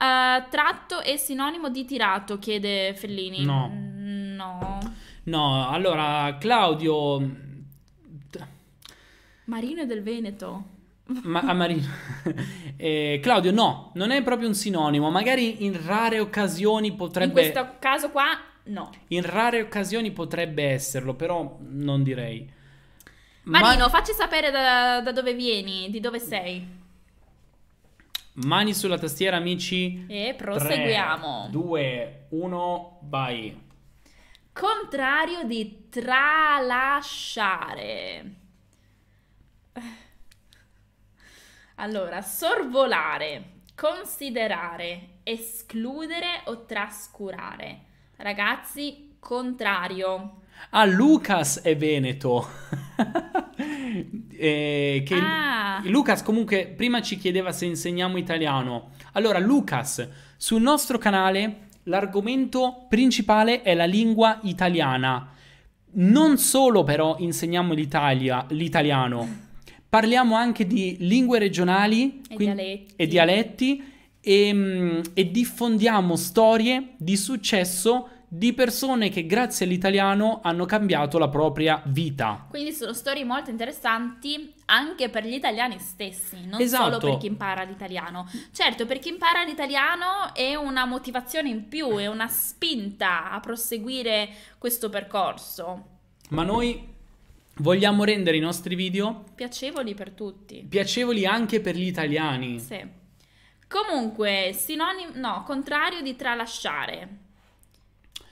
Uh, tratto è sinonimo di tirato, chiede Fellini. No. Mm, no. No, allora Claudio... Marino del Veneto. Ma, a Marino. *laughs* eh, Claudio, no, non è proprio un sinonimo. Magari in rare occasioni potrebbe... In questo caso qua, no. In rare occasioni potrebbe esserlo, però non direi. Marino, Ma... facci sapere da, da dove vieni, di dove sei. Mani sulla tastiera, amici. E proseguiamo. 3, 2, 1, vai. Contrario di tralasciare. Allora, sorvolare, considerare, escludere o trascurare. Ragazzi, contrario. Ah, Lucas è veneto. *laughs* eh, ah. Lucas comunque prima ci chiedeva se insegniamo italiano. Allora, Lucas, sul nostro canale l'argomento principale è la lingua italiana. Non solo però insegniamo l'Italia, l'italiano, parliamo anche di lingue regionali e quindi, dialetti. E dialetti e, mm, e, diffondiamo storie di successo di persone che grazie all'italiano hanno cambiato la propria vita. Quindi sono storie molto interessanti anche per gli italiani stessi, non esatto. solo per chi impara l'italiano. Certo, per chi impara l'italiano è una motivazione in più, è una spinta a proseguire questo percorso. Ma noi vogliamo rendere i nostri video piacevoli per tutti. Piacevoli anche per gli italiani. Sì. Comunque, sinonimo, no, contrario di tralasciare.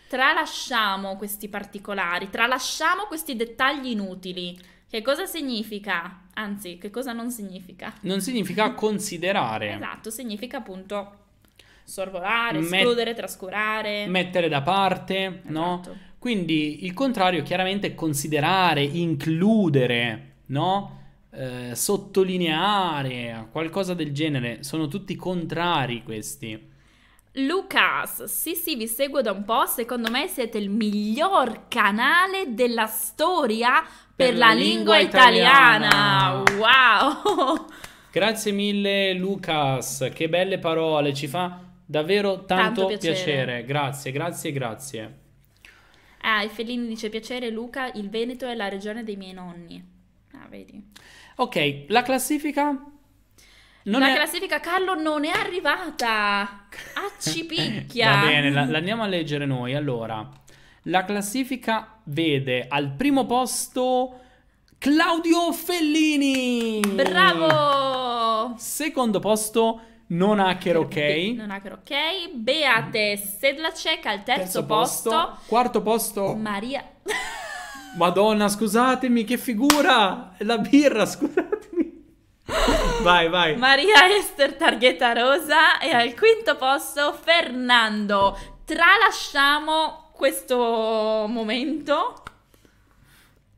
Tralasciamo questi particolari, tralasciamo questi dettagli inutili. Che cosa significa? Anzi, che cosa non significa? Non significa considerare. esatto, significa appunto sorvolare, Met- escludere, trascurare. Mettere da parte, esatto. no? Quindi il contrario chiaramente è considerare, includere, no? Eh, sottolineare, qualcosa del genere. Sono tutti contrari questi. Lucas, sì sì vi seguo da un po', secondo me siete il miglior canale della storia per, per la, lingua, lingua italiana. italiana. Wow! Grazie mille Lucas, che belle parole, ci fa davvero tanto, tanto piacere. piacere. Grazie, grazie, grazie. Ah, e Fellini dice piacere Luca, il Veneto è la regione dei miei nonni. Ah, vedi. Ok, la classifica non la è... classifica Carlo non è arrivata. Accipicchia. Ah, *laughs* Va bene, la, la andiamo a leggere noi. Allora, la classifica vede al primo posto Claudio Fellini. Bravo! Secondo posto non hacker ok. Be- non hacker ok. Beate Sedlacek al terzo, terzo posto. posto. Quarto posto. Maria. Madonna, scusatemi, che figura! La birra, scusatemi. *laughs* Vai, vai. Maria Esther Targheta Rosa e al quinto posto Fernando. Tralasciamo questo momento.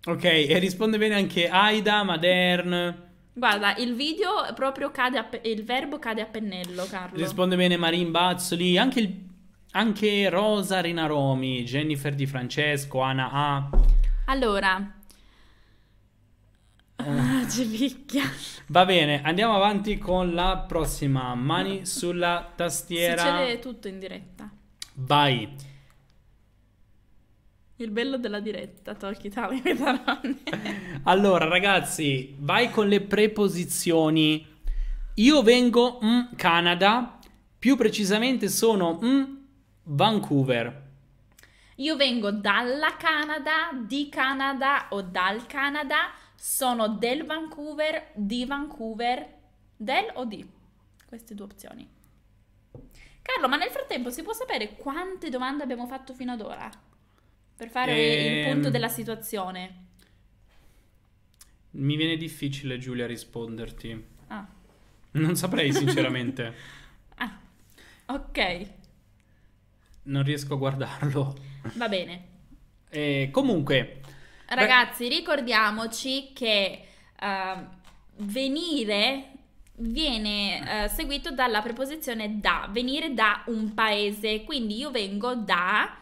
Ok, e risponde bene anche Aida, Madern. Guarda, il video proprio cade a, il verbo cade a pennello, Carlo. Risponde bene Marin Bazzoli, anche, il, anche Rosa Rinaromi, Jennifer Di Francesco, Ana A. Allora, Ah, civicchia. Va bene, andiamo avanti con la prossima. Mani ah. sulla tastiera. Succede tutto in diretta. Vai. Il bello della diretta, tocchi *laughs* tali allora, ragazzi, vai con le preposizioni. Io vengo in mm, Canada, più precisamente sono in mm, Vancouver. Io vengo dalla Canada, di Canada o dal Canada sono del Vancouver, di Vancouver, del o di? Queste due opzioni. Carlo, ma nel frattempo si può sapere quante domande abbiamo fatto fino ad ora? Per fare ehm... il punto della situazione. Mi viene difficile, Giulia, risponderti. Ah. Non saprei, sinceramente. *laughs* ah, ok. Non riesco a guardarlo. Va bene. E eh, comunque, Ragazzi, Beh. ricordiamoci che uh, venire viene uh, seguito dalla preposizione da, venire da un paese, quindi io vengo da,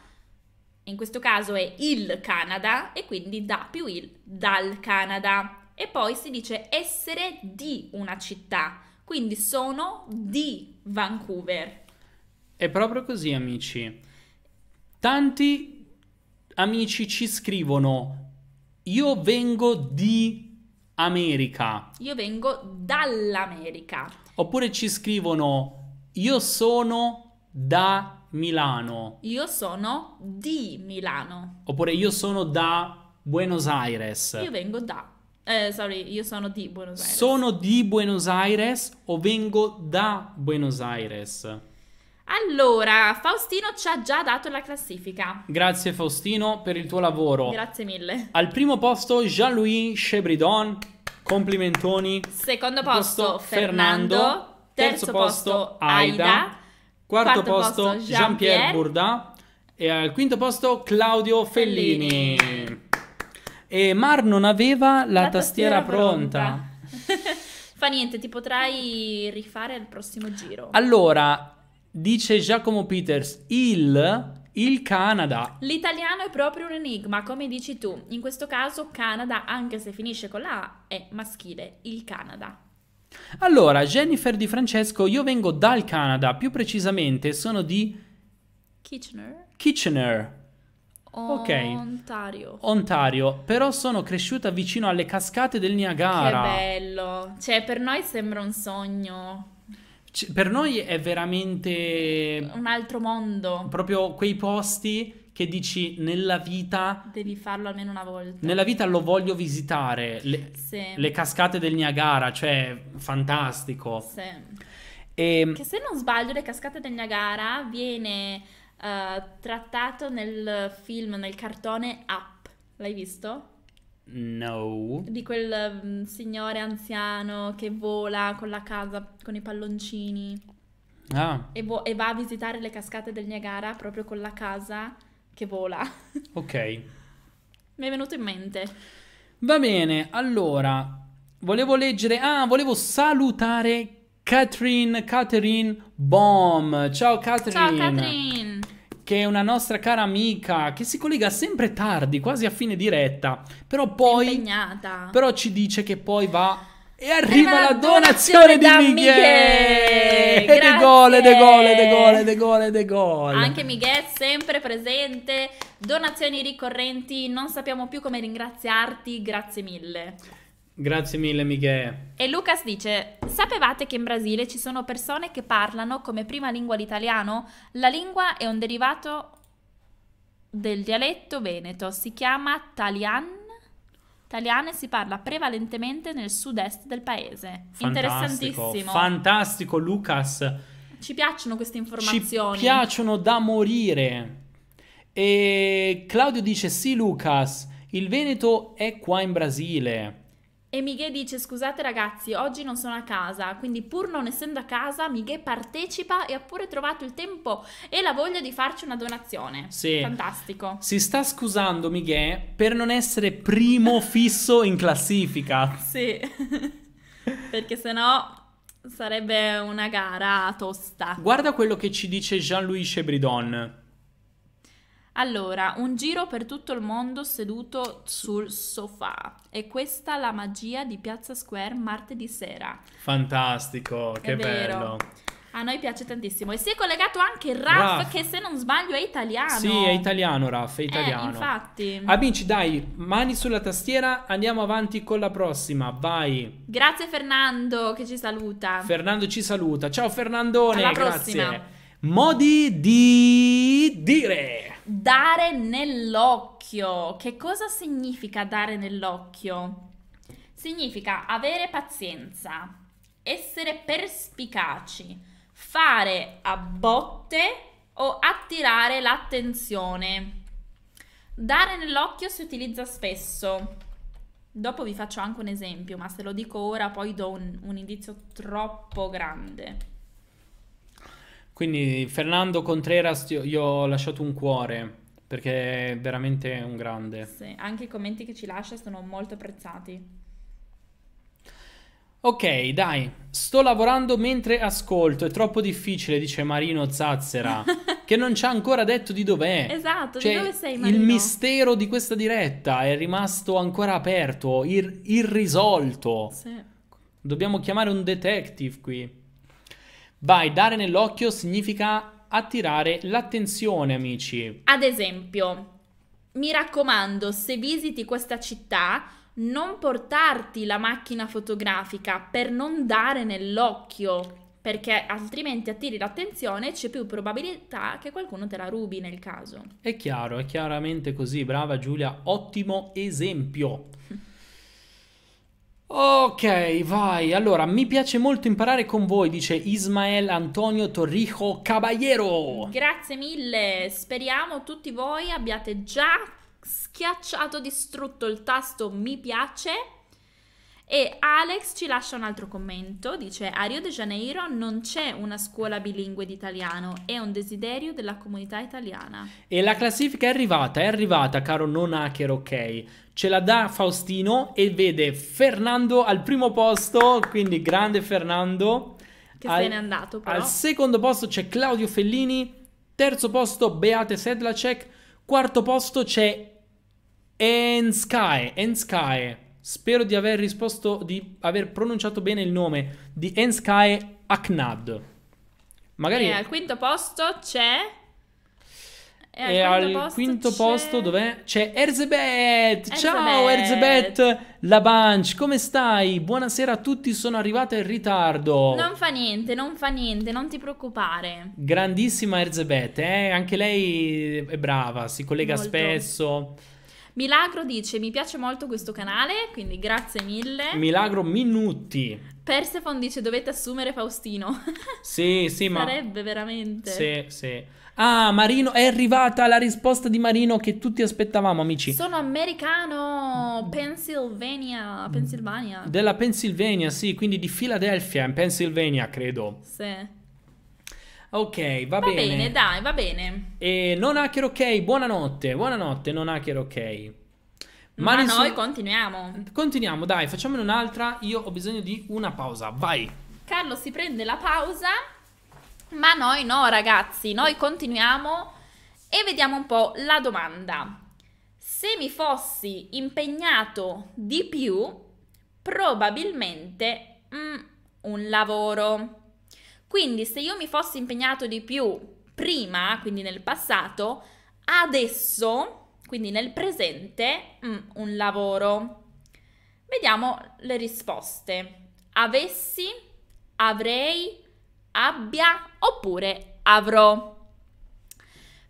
in questo caso è il Canada, e quindi da più il, dal Canada. E poi si dice essere di una città, quindi sono di Vancouver. È proprio così, amici. Tanti amici ci scrivono io vengo di America. Io vengo dall'America. Oppure ci scrivono io sono da Milano. Io sono di Milano. Oppure io sono da Buenos Aires. Io vengo da eh, sorry, io sono di Buenos Aires. Sono di Buenos Aires o vengo da Buenos Aires? Allora, Faustino ci ha già dato la classifica. Grazie Faustino per il tuo lavoro. Grazie mille. Al primo posto Jean-Louis Chebridon, complimentoni. Secondo posto, posto Fernando. Fernando. Terzo, terzo posto, Aida. Aida. Quarto, quarto posto, Jean-Pierre Jean Bourdin. E al quinto posto Claudio Fellini. Fellini. E Mar non aveva la, la tastiera, tastiera, pronta. pronta. *laughs* Fa niente, ti potrai rifare al prossimo giro. Allora, Dice Giacomo Peters, il, il Canada. L'italiano è proprio un enigma, come dici tu. In questo caso Canada, anche se finisce con la A, è maschile, il Canada. Allora, Jennifer Di Francesco, io vengo dal Canada, più precisamente sono di... Kitchener. Kitchener. Okay. Ontario. Ontario, però sono cresciuta vicino alle cascate del Niagara. Che bello. Cioè, per noi sembra un sogno c- per noi è veramente... Un altro mondo. Proprio quei posti che dici nella vita devi farlo almeno una volta. Nella vita lo voglio visitare. Le, sì. le cascate del Niagara, cioè fantastico. Sì. E... Ehm, che se non sbaglio, le cascate del Niagara viene uh, trattato nel film, nel cartone Up. L'hai visto? No. Di quel um, signore anziano che vola con la casa, con i palloncini. Ah. E, e, va a visitare le cascate del Niagara proprio con la casa che vola. *laughs* Ok. Mi è venuto in mente. Va bene, allora, volevo leggere... Ah, volevo salutare Catherine, Catherine Baum. Ciao Catherine. Ciao Catherine che è una nostra cara amica che si collega sempre tardi, quasi a fine diretta, però poi... impegnata. Però ci dice che poi va... E arriva la donazione, donazione di Miguel. E de gole, de gole, de gole, de gole, de gole. Anche Miguel sempre presente, donazioni ricorrenti, non sappiamo più come ringraziarti, grazie mille. Grazie mille Michele. E Lucas dice, sapevate che in Brasile ci sono persone che parlano come prima lingua l'italiano? La lingua è un derivato del dialetto veneto, si chiama talian. e si parla prevalentemente nel sud-est del paese. Fantastico, Interessantissimo. Fantastico Lucas. Ci piacciono queste informazioni. Ci piacciono da morire. E Claudio dice, sì Lucas, il Veneto è qua in Brasile. E Miguel dice scusate ragazzi, oggi non sono a casa, quindi pur non essendo a casa, Miguel partecipa e ha pure trovato il tempo e la voglia di farci una donazione. Sì. Fantastico. Si sta scusando Miguel per non essere primo *laughs* fisso in classifica. Sì. *laughs* Perché sennò sarebbe una gara tosta. Guarda quello che ci dice Jean-Louis Chebridon. Allora, un giro per tutto il mondo seduto sul sofà. E questa la magia di Piazza Square martedì sera. Fantastico, È che vero. bello. A noi piace tantissimo. E si è collegato anche Raf, Raf, che se non sbaglio è italiano. Sì, è italiano Raf, è eh, italiano. Eh, infatti. Amici, dai, mani sulla tastiera, andiamo avanti con la prossima, vai. Grazie Fernando che ci saluta. Fernando ci saluta. Ciao Fernandone, Alla prossima. grazie. Modi di dire. Dare nell'occhio. Che cosa significa dare nell'occhio? Significa avere pazienza, essere perspicaci, fare a botte o attirare l'attenzione. Dare nell'occhio si utilizza spesso. Dopo vi faccio anche un esempio, ma se lo dico ora poi do un, un indizio troppo grande. Quindi Fernando Contreras, io ho lasciato un cuore perché è veramente un grande. Sì, anche i commenti che ci lascia sono molto apprezzati. Ok, dai, sto lavorando mentre ascolto, è troppo difficile, dice Marino Zazzera, *laughs* che non ci ha ancora detto di dov'è. Esatto, cioè, di dove sei Marino? Il mistero di questa diretta è rimasto ancora aperto, ir- irrisolto. Sì. Dobbiamo chiamare un detective qui. Vai, dare nell'occhio significa attirare l'attenzione, amici. Ad esempio, mi raccomando, se visiti questa città, non portarti la macchina fotografica per non dare nell'occhio, perché altrimenti attiri l'attenzione e c'è più probabilità che qualcuno te la rubi nel caso. È chiaro, è chiaramente così, brava Giulia, ottimo esempio. *laughs* Ok, vai. Allora, mi piace molto imparare con voi, dice Ismael Antonio Torrijo Caballero. Grazie mille. Speriamo tutti voi abbiate già schiacciato, distrutto il tasto mi piace e Alex ci lascia un altro commento, dice a Rio de Janeiro non c'è una scuola bilingue di italiano, è un desiderio della comunità italiana. E la classifica è arrivata, è arrivata caro non hacker ok, ce la dà Faustino e vede Fernando al primo posto, quindi grande Fernando. Che al, se n'è andato però. Al secondo posto c'è Claudio Fellini, terzo posto Beate Sedlacek, quarto posto c'è Enskae, Enskae Spero di aver risposto, di aver pronunciato bene il nome di Enskae Aknad. Magari... E al quinto posto c'è... E al, e al posto quinto c'è... posto dov'è? C'è Erzebet! Erzebet. Ciao Erzebet! La Bunch, come stai? Buonasera a tutti, sono arrivata in ritardo. Non fa niente, non fa niente, non ti preoccupare. Grandissima Erzebet, eh? anche lei è brava, si collega Molto. spesso. Milagro dice: Mi piace molto questo canale, quindi grazie mille. Milagro Minuti. Persephone dice: Dovete assumere Faustino. *laughs* Sì, sì, ma. Sarebbe veramente. Sì, sì. Ah, Marino, è arrivata la risposta di Marino che tutti aspettavamo, amici. Sono americano, Pennsylvania, Pennsylvania. Della Pennsylvania, sì, quindi di Philadelphia, in Pennsylvania, credo. Sì. Ok, va, va bene. bene. dai, va bene. E non hacker ok, buonanotte, buonanotte, non hacker ok. Ma, Ma nessun... noi continuiamo. Continuiamo, dai, facciamone un'altra. Io ho bisogno di una pausa. Vai. Carlo si prende la pausa. Ma noi no, ragazzi, noi continuiamo e vediamo un po' la domanda. Se mi fossi impegnato di più, probabilmente mm, un lavoro. Quindi se io mi fossi impegnato di più prima, quindi nel passato, adesso, quindi nel presente, mh, mm, un lavoro. Vediamo le risposte. Avessi, avrei, abbia oppure avrò.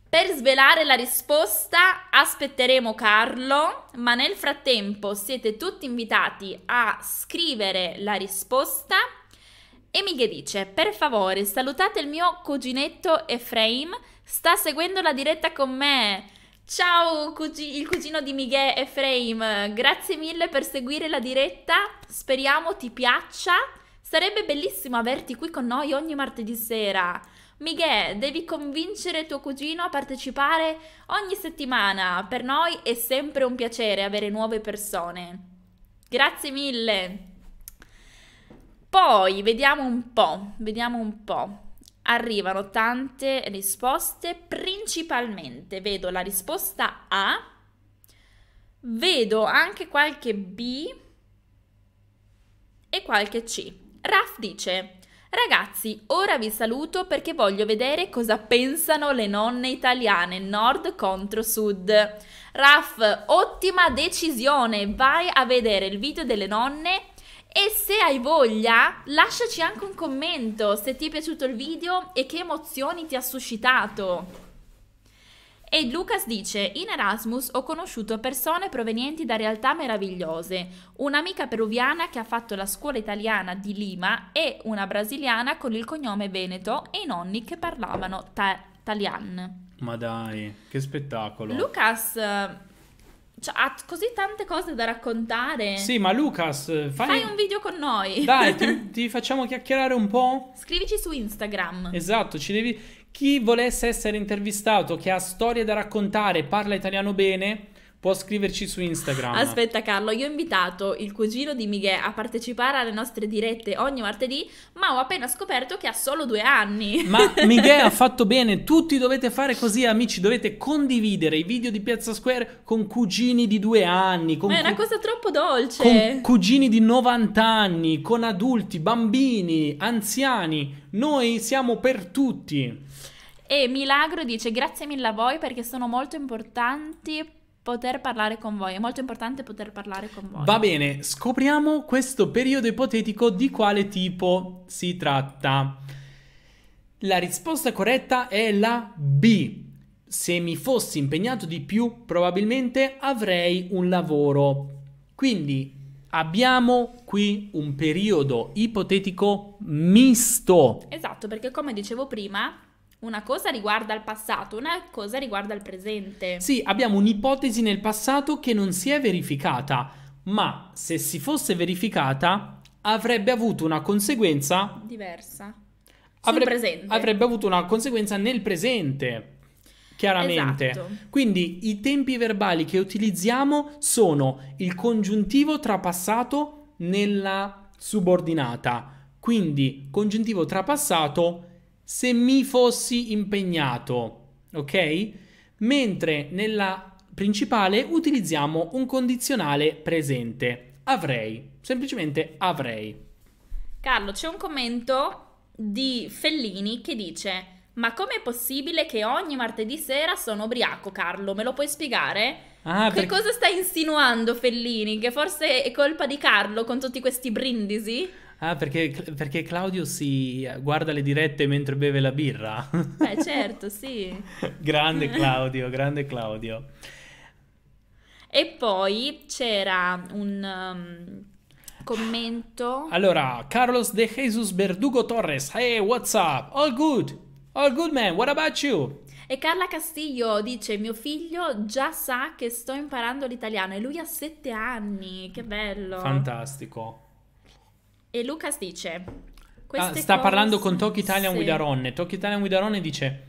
Per svelare la risposta aspetteremo Carlo, ma nel frattempo siete tutti invitati a scrivere la risposta e che dice, per favore salutate il mio cuginetto Efraim, sta seguendo la diretta con me. Ciao cugi- il cugino di Miguel Efraim, grazie mille per seguire la diretta, speriamo ti piaccia. Sarebbe bellissimo averti qui con noi ogni martedì sera. Miguel, devi convincere tuo cugino a partecipare ogni settimana. Per noi è sempre un piacere avere nuove persone. Grazie mille. Poi vediamo un po', vediamo un po'. Arrivano tante risposte, principalmente vedo la risposta A, vedo anche qualche B e qualche C. Raf dice, ragazzi, ora vi saluto perché voglio vedere cosa pensano le nonne italiane nord contro sud. Raf, ottima decisione, vai a vedere il video delle nonne e se hai voglia, lasciaci anche un commento se ti è piaciuto il video e che emozioni ti ha suscitato. E Lucas dice: In Erasmus ho conosciuto persone provenienti da realtà meravigliose. Un'amica peruviana che ha fatto la scuola italiana di Lima e una brasiliana con il cognome Veneto e i nonni che parlavano ta- talian. Ma dai, che spettacolo! Lucas cioè, ha così tante cose da raccontare. Sì, ma Lucas, eh, fai, fai un video con noi. Dai, ti, *laughs* ti, facciamo chiacchierare un po'. Scrivici su Instagram. Esatto, ci devi. Chi volesse essere intervistato, che ha storie da raccontare, parla italiano bene, può scriverci su Instagram. Aspetta Carlo, io ho invitato il cugino di Miguel a partecipare alle nostre dirette ogni martedì, ma ho appena scoperto che ha solo due anni. Ma *laughs* Miguel ha fatto bene, tutti dovete fare così amici, dovete condividere i video di Piazza Square con cugini di due anni. ma è una cosa troppo dolce. Con cugini di 90 anni, con adulti, bambini, anziani. Noi siamo per tutti. E Milagro dice grazie mille a voi perché sono molto importanti poter parlare con voi. È molto importante poter parlare con voi. Va bene, scopriamo questo periodo ipotetico di quale tipo si tratta. La risposta corretta è la B. Se mi fossi impegnato di più, probabilmente avrei un lavoro. Quindi abbiamo qui un periodo ipotetico misto. Esatto, perché come dicevo prima, una cosa riguarda il passato, una cosa riguarda il presente. Sì, abbiamo un'ipotesi nel passato che non si è verificata, ma se si fosse verificata avrebbe avuto una conseguenza diversa. Avrebbe, avrebbe avuto una conseguenza nel presente. Chiaramente. Esatto. Quindi i tempi verbali che utilizziamo sono il congiuntivo trapassato nella subordinata. Quindi congiuntivo trapassato se mi fossi impegnato, ok? Mentre nella principale utilizziamo un condizionale presente, avrei, semplicemente avrei. Carlo, c'è un commento di Fellini che dice ma com'è possibile che ogni martedì sera sono ubriaco, Carlo? Me lo puoi spiegare? Ah, che perché... cosa sta insinuando Fellini? Che forse è colpa di Carlo con tutti questi brindisi? Ah, perché, perché, Claudio si guarda le dirette mentre beve la birra? *laughs* Beh, certo, sì. grande *laughs* Claudio, grande Claudio. E poi c'era un um, commento. Allora, Carlos de Jesus Verdugo Torres. Hey, what's up? All good. All good, man. What about you? E Carla Castiglio dice: Mio figlio già sa che sto imparando l'italiano e lui ha sette anni. Che bello! Fantastico. E Lucas dice... Ah, sta cose... parlando con Talk Italian sì. with Aronne. Talk Italian with Aronne dice...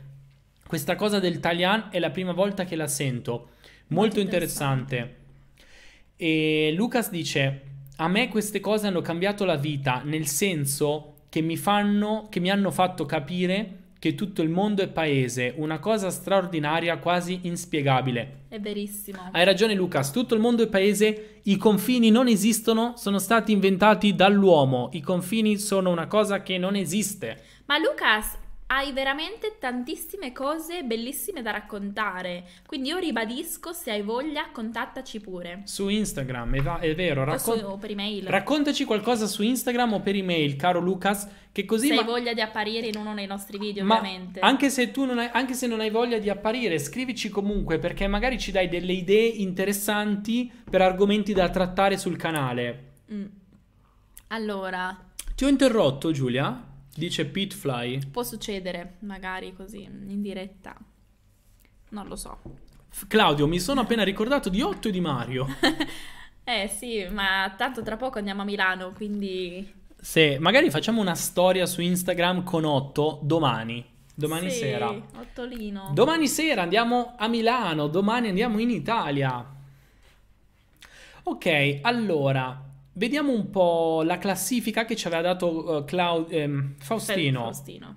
Questa cosa del Talian è la prima volta che la sento. Molto, Molto interessante. interessante. E Lucas dice: A me queste cose hanno cambiato la vita, nel senso che mi, fanno, che mi hanno fatto capire che tutto il mondo è paese, una cosa straordinaria, quasi inspiegabile. È verissimo. Hai ragione Lucas, tutto il mondo è paese, i confini non esistono, sono stati inventati dall'uomo, i confini sono una cosa che non esiste. Ma Lucas, hai veramente tantissime cose bellissime da raccontare. Quindi io ribadisco, se hai voglia, contattaci pure. Su Instagram, è, va- è vero. Raccon- o, su, o per email. Raccontaci qualcosa su Instagram o per email, caro Lucas, che così... Se ma- hai voglia di apparire in uno dei nostri video, ma ovviamente. Anche se tu non hai, anche se non hai voglia di apparire, scrivici comunque, perché magari ci dai delle idee interessanti per argomenti da trattare sul canale. Mm. Allora... Ti ho interrotto, Giulia? Dice Pitfly. Può succedere, magari così, in diretta. Non lo so. Claudio, mi sono appena ricordato di Otto e di Mario. *laughs* eh sì, ma tanto tra poco andiamo a Milano, quindi... Sì, magari facciamo una storia su Instagram con Otto domani. Domani sì, sera. Ottolino. Domani sera andiamo a Milano, domani andiamo in Italia. Ok, allora, Vediamo un po' la classifica che ci aveva dato uh, eh, Clau- ehm, Faustino. Faustino.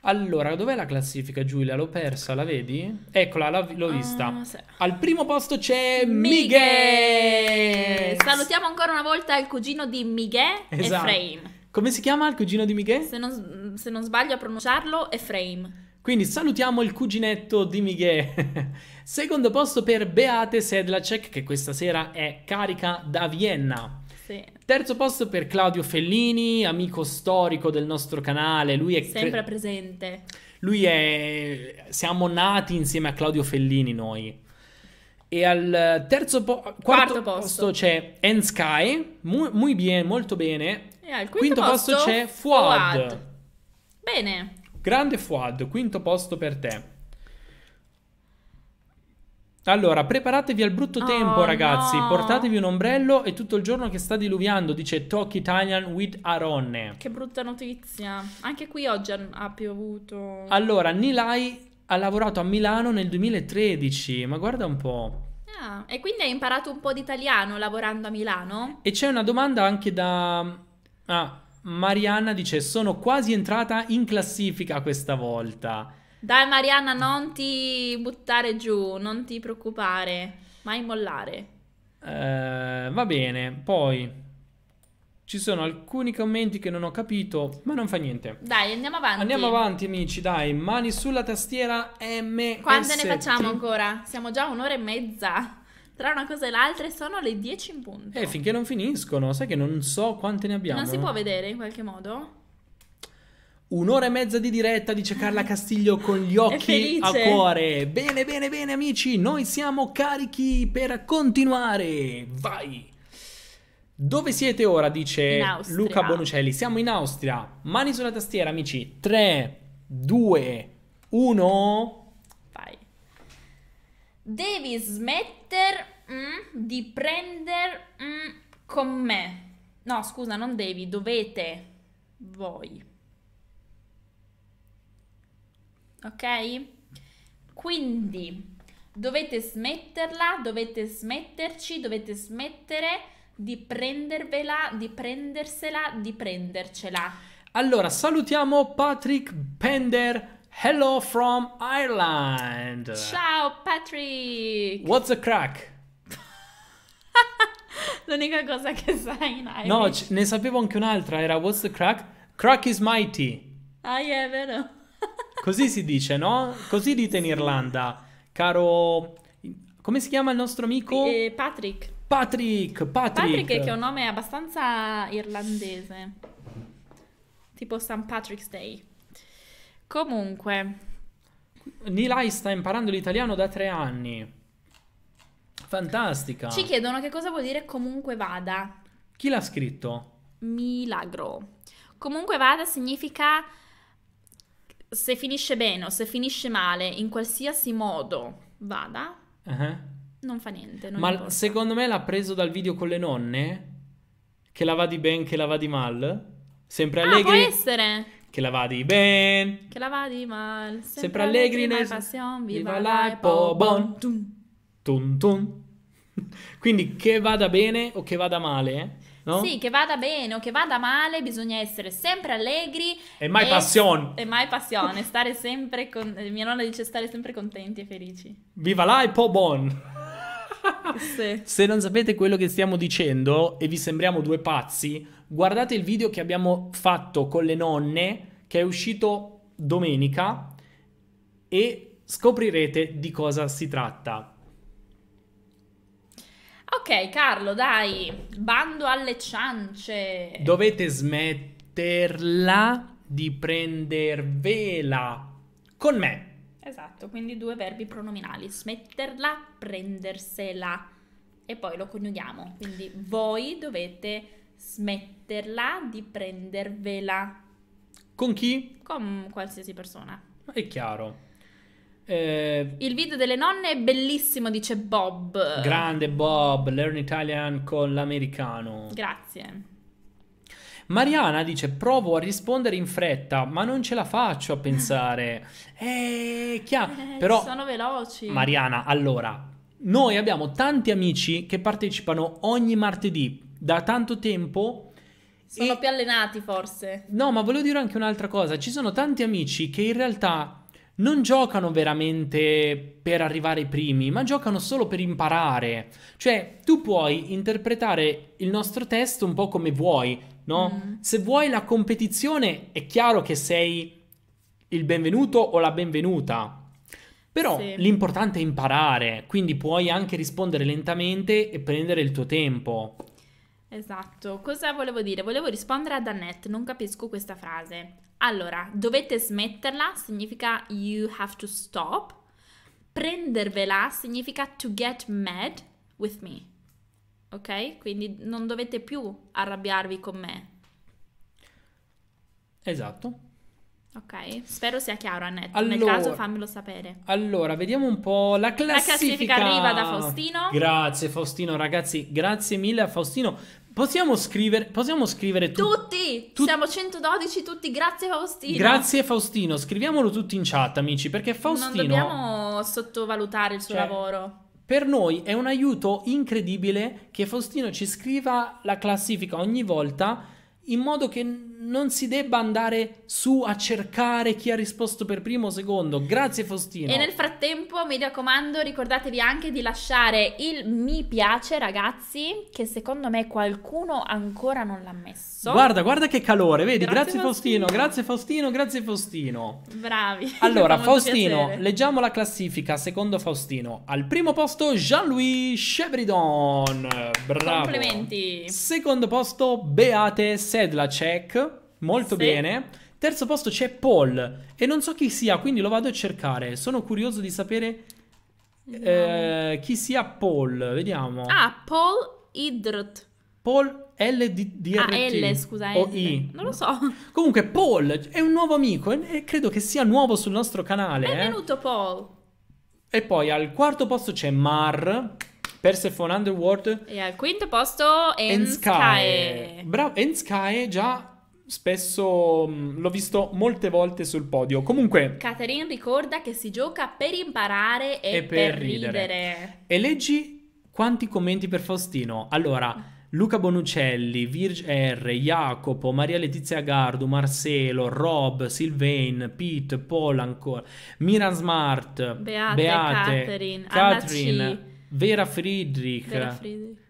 Allora, dov'è la classifica Giulia? L'ho persa, la vedi? Eccola, la, l'ho ah, vista. Ah, sì. Al primo posto c'è Miguel. Salutiamo ancora una volta il cugino di Miguel, esatto. Efraim. Come si chiama il cugino di Miguel? Se non, se non sbaglio a pronunciarlo, Efraim. Quindi salutiamo il cuginetto di Miguel. *laughs* Secondo posto per Beate Sedlacek, che questa sera è carica da Vienna. Sì. Terzo posto per Claudio Fellini, amico storico del nostro canale. Lui è sempre presente. Lui è. Siamo nati insieme a Claudio Fellini noi. E al terzo po- quarto, quarto posto. posto c'è Ensky, muy, muy bien, molto bene. E al quinto, quinto posto, posto, c'è Fuad. Fuad. Bene. Grande Fuad, quinto posto per te. Allora, preparatevi al brutto oh, tempo, oh, ragazzi. No. Portatevi un ombrello e tutto il giorno che sta diluviando, dice Talk Italian with Aronne. Che brutta notizia. Anche qui oggi ha piovuto. Allora, Nilai ha lavorato a Milano nel 2013, ma guarda un po'. Ah, e quindi hai imparato un po' di italiano lavorando a Milano? E c'è una domanda anche da... Ah, Marianna dice sono quasi entrata in classifica questa volta. Dai Marianna, non ti buttare giù, non ti preoccupare, mai mollare. Eh, va bene, poi ci sono alcuni commenti che non ho capito, ma non fa niente. Dai, andiamo avanti. Andiamo avanti, amici, dai. Mani sulla tastiera M. Quante ne facciamo ancora? Siamo già un'ora e mezza. Tra una cosa e l'altra sono le 10 in punto. Eh, finché non finiscono, sai che non so quante ne abbiamo. Non si può eh. vedere in qualche modo? Un'ora e mezza di diretta dice Carla Castiglio con gli *laughs* occhi a cuore. Bene, bene, bene amici, noi siamo carichi per continuare. Vai! Dove siete ora? Dice Luca Bonucelli. Siamo in Austria. Mani sulla tastiera, amici. 3, 2, 1. Vai. Devi smettere permettere mm, di prendere mm, con me. No, scusa, non devi, dovete voi. Ok? Quindi dovete smetterla, dovete smetterci, dovete smettere di prendervela, di prendersela, di prendercela. Allora, salutiamo Patrick Pender Hello from Ireland. Ciao Patrick. What's a crack? *laughs* L'unica cosa che sai in Irish. No, ne sapevo anche un'altra, era what's the crack? Crack is mighty. Ah, yeah, è vero. *laughs* Così si dice, no? Così dite in Irlanda. Caro come si chiama il nostro amico? Eh, Patrick. Patrick, Patrick. Patrick che è un nome abbastanza irlandese. Tipo St. Patrick's Day. Comunque. Nilai sta imparando l'italiano da tre anni. Fantastica. Ci chiedono che cosa vuol dire comunque vada. Chi l'ha scritto? Milagro. Comunque vada significa se finisce bene o se finisce male, in qualsiasi modo vada, uh-huh. non fa niente. Non Ma importa. secondo me l'ha preso dal video con le nonne, che la va di ben, che la va di mal. Sempre ah, allegri. Ah, può essere. Che la vadi ben. Che la vadi mal. Sempre, sempre allegri nel... Passion, viva, la l'ipo bon. Tun tun. *laughs* Quindi che vada bene o che vada male, eh? no? Sì, che vada bene o che vada male, bisogna essere sempre allegri. E mai e, passione. E mai passione, stare sempre con... Eh, mia nonna dice stare sempre contenti e felici. Viva la l'ipo bon. *laughs* sì. Se non sapete quello che stiamo dicendo e vi sembriamo due pazzi, guardate il video che abbiamo fatto con le nonne che è uscito domenica e scoprirete di cosa si tratta. Ok Carlo, dai, bando alle ciance. Dovete smetterla di prendervela con me. Esatto, quindi due verbi pronominali, smetterla, prendersela e poi lo coniughiamo. Quindi voi dovete smetterla permetterla di prendervela. Con chi? Con qualsiasi persona. Ah, è chiaro. Eh, il video delle nonne è bellissimo, dice Bob. Grande Bob, learn Italian con l'americano. Grazie. Mariana dice: Provo a rispondere in fretta, ma non ce la faccio a pensare. *laughs* eh, chiaro. Eh, Però, sono veloci. Mariana, allora, noi abbiamo tanti amici che partecipano ogni martedì da tanto tempo sono e... più allenati forse. No, ma volevo dire anche un'altra cosa. Ci sono tanti amici che in realtà non giocano veramente per arrivare ai primi, ma giocano solo per imparare. Cioè, tu puoi interpretare il nostro testo un po' come vuoi, no? Mm. Se vuoi la competizione, è chiaro che sei il benvenuto o la benvenuta. Però sì. l'importante è imparare, quindi puoi anche rispondere lentamente e prendere il tuo tempo. Esatto, cosa volevo dire? Volevo rispondere ad Annette, non capisco questa frase. Allora, dovete smetterla significa you have to stop. Prendervela significa to get mad with me. Ok? Quindi non dovete più arrabbiarvi con me. Esatto. Ok, spero sia chiaro Annette, allora, nel caso fammelo sapere. Allora, vediamo un po' la classifica. La classifica arriva da Faustino. Grazie Faustino, ragazzi, grazie mille a Faustino Possiamo scrivere, possiamo scrivere tu- tutti. Tu- siamo 112 tutti, grazie Faustino. Grazie Faustino, scriviamolo tutti in chat, amici, perché Faustino Non dobbiamo sottovalutare il suo cioè, lavoro. Per noi è un aiuto incredibile che Faustino ci scriva la classifica ogni volta in modo che non si debba andare su a cercare chi ha risposto per primo o secondo. Grazie Faustino. E nel frattempo, mi raccomando, ricordatevi anche di lasciare il mi piace, ragazzi, che secondo me qualcuno ancora non l'ha messo. Guarda, guarda che calore, vedi? Grazie, grazie Faustino. Faustino, grazie Faustino, grazie Faustino. Bravi. Allora, *laughs* Faustino, piacere. leggiamo la classifica secondo Faustino. Al primo posto Jean-Louis Chevridon. Bravo. Complimenti. Secondo posto Beate Sedlacek. Molto sì. bene. Terzo posto c'è Paul e non so chi sia, quindi lo vado a cercare. Sono curioso di sapere no. eh, chi sia Paul. Vediamo. Ah, Paul Idrt. Paul L di, di ah, L, scusa, o I. Non lo so. Comunque Paul è un nuovo amico e credo che sia nuovo sul nostro canale. Eh. Benvenuto eh. Paul. E poi al quarto posto c'è Mar. Persephone Underworld. E al quinto posto Enskae. Bravo, Enskae già Spesso mh, mm, l'ho visto molte volte sul podio. Comunque. Catherine ricorda che si gioca per imparare e, e per, per ridere. ridere. E leggi quanti commenti per Faustino. Allora. Luca Bonucelli, Virg R, Jacopo, Maria Letizia Gardu, Marcelo, Rob, Sylvain, Pete, Paul ancora, Miran Smart, Beate, Beate Catherine, Catherine Vera Friedrich, Vera Friedrich.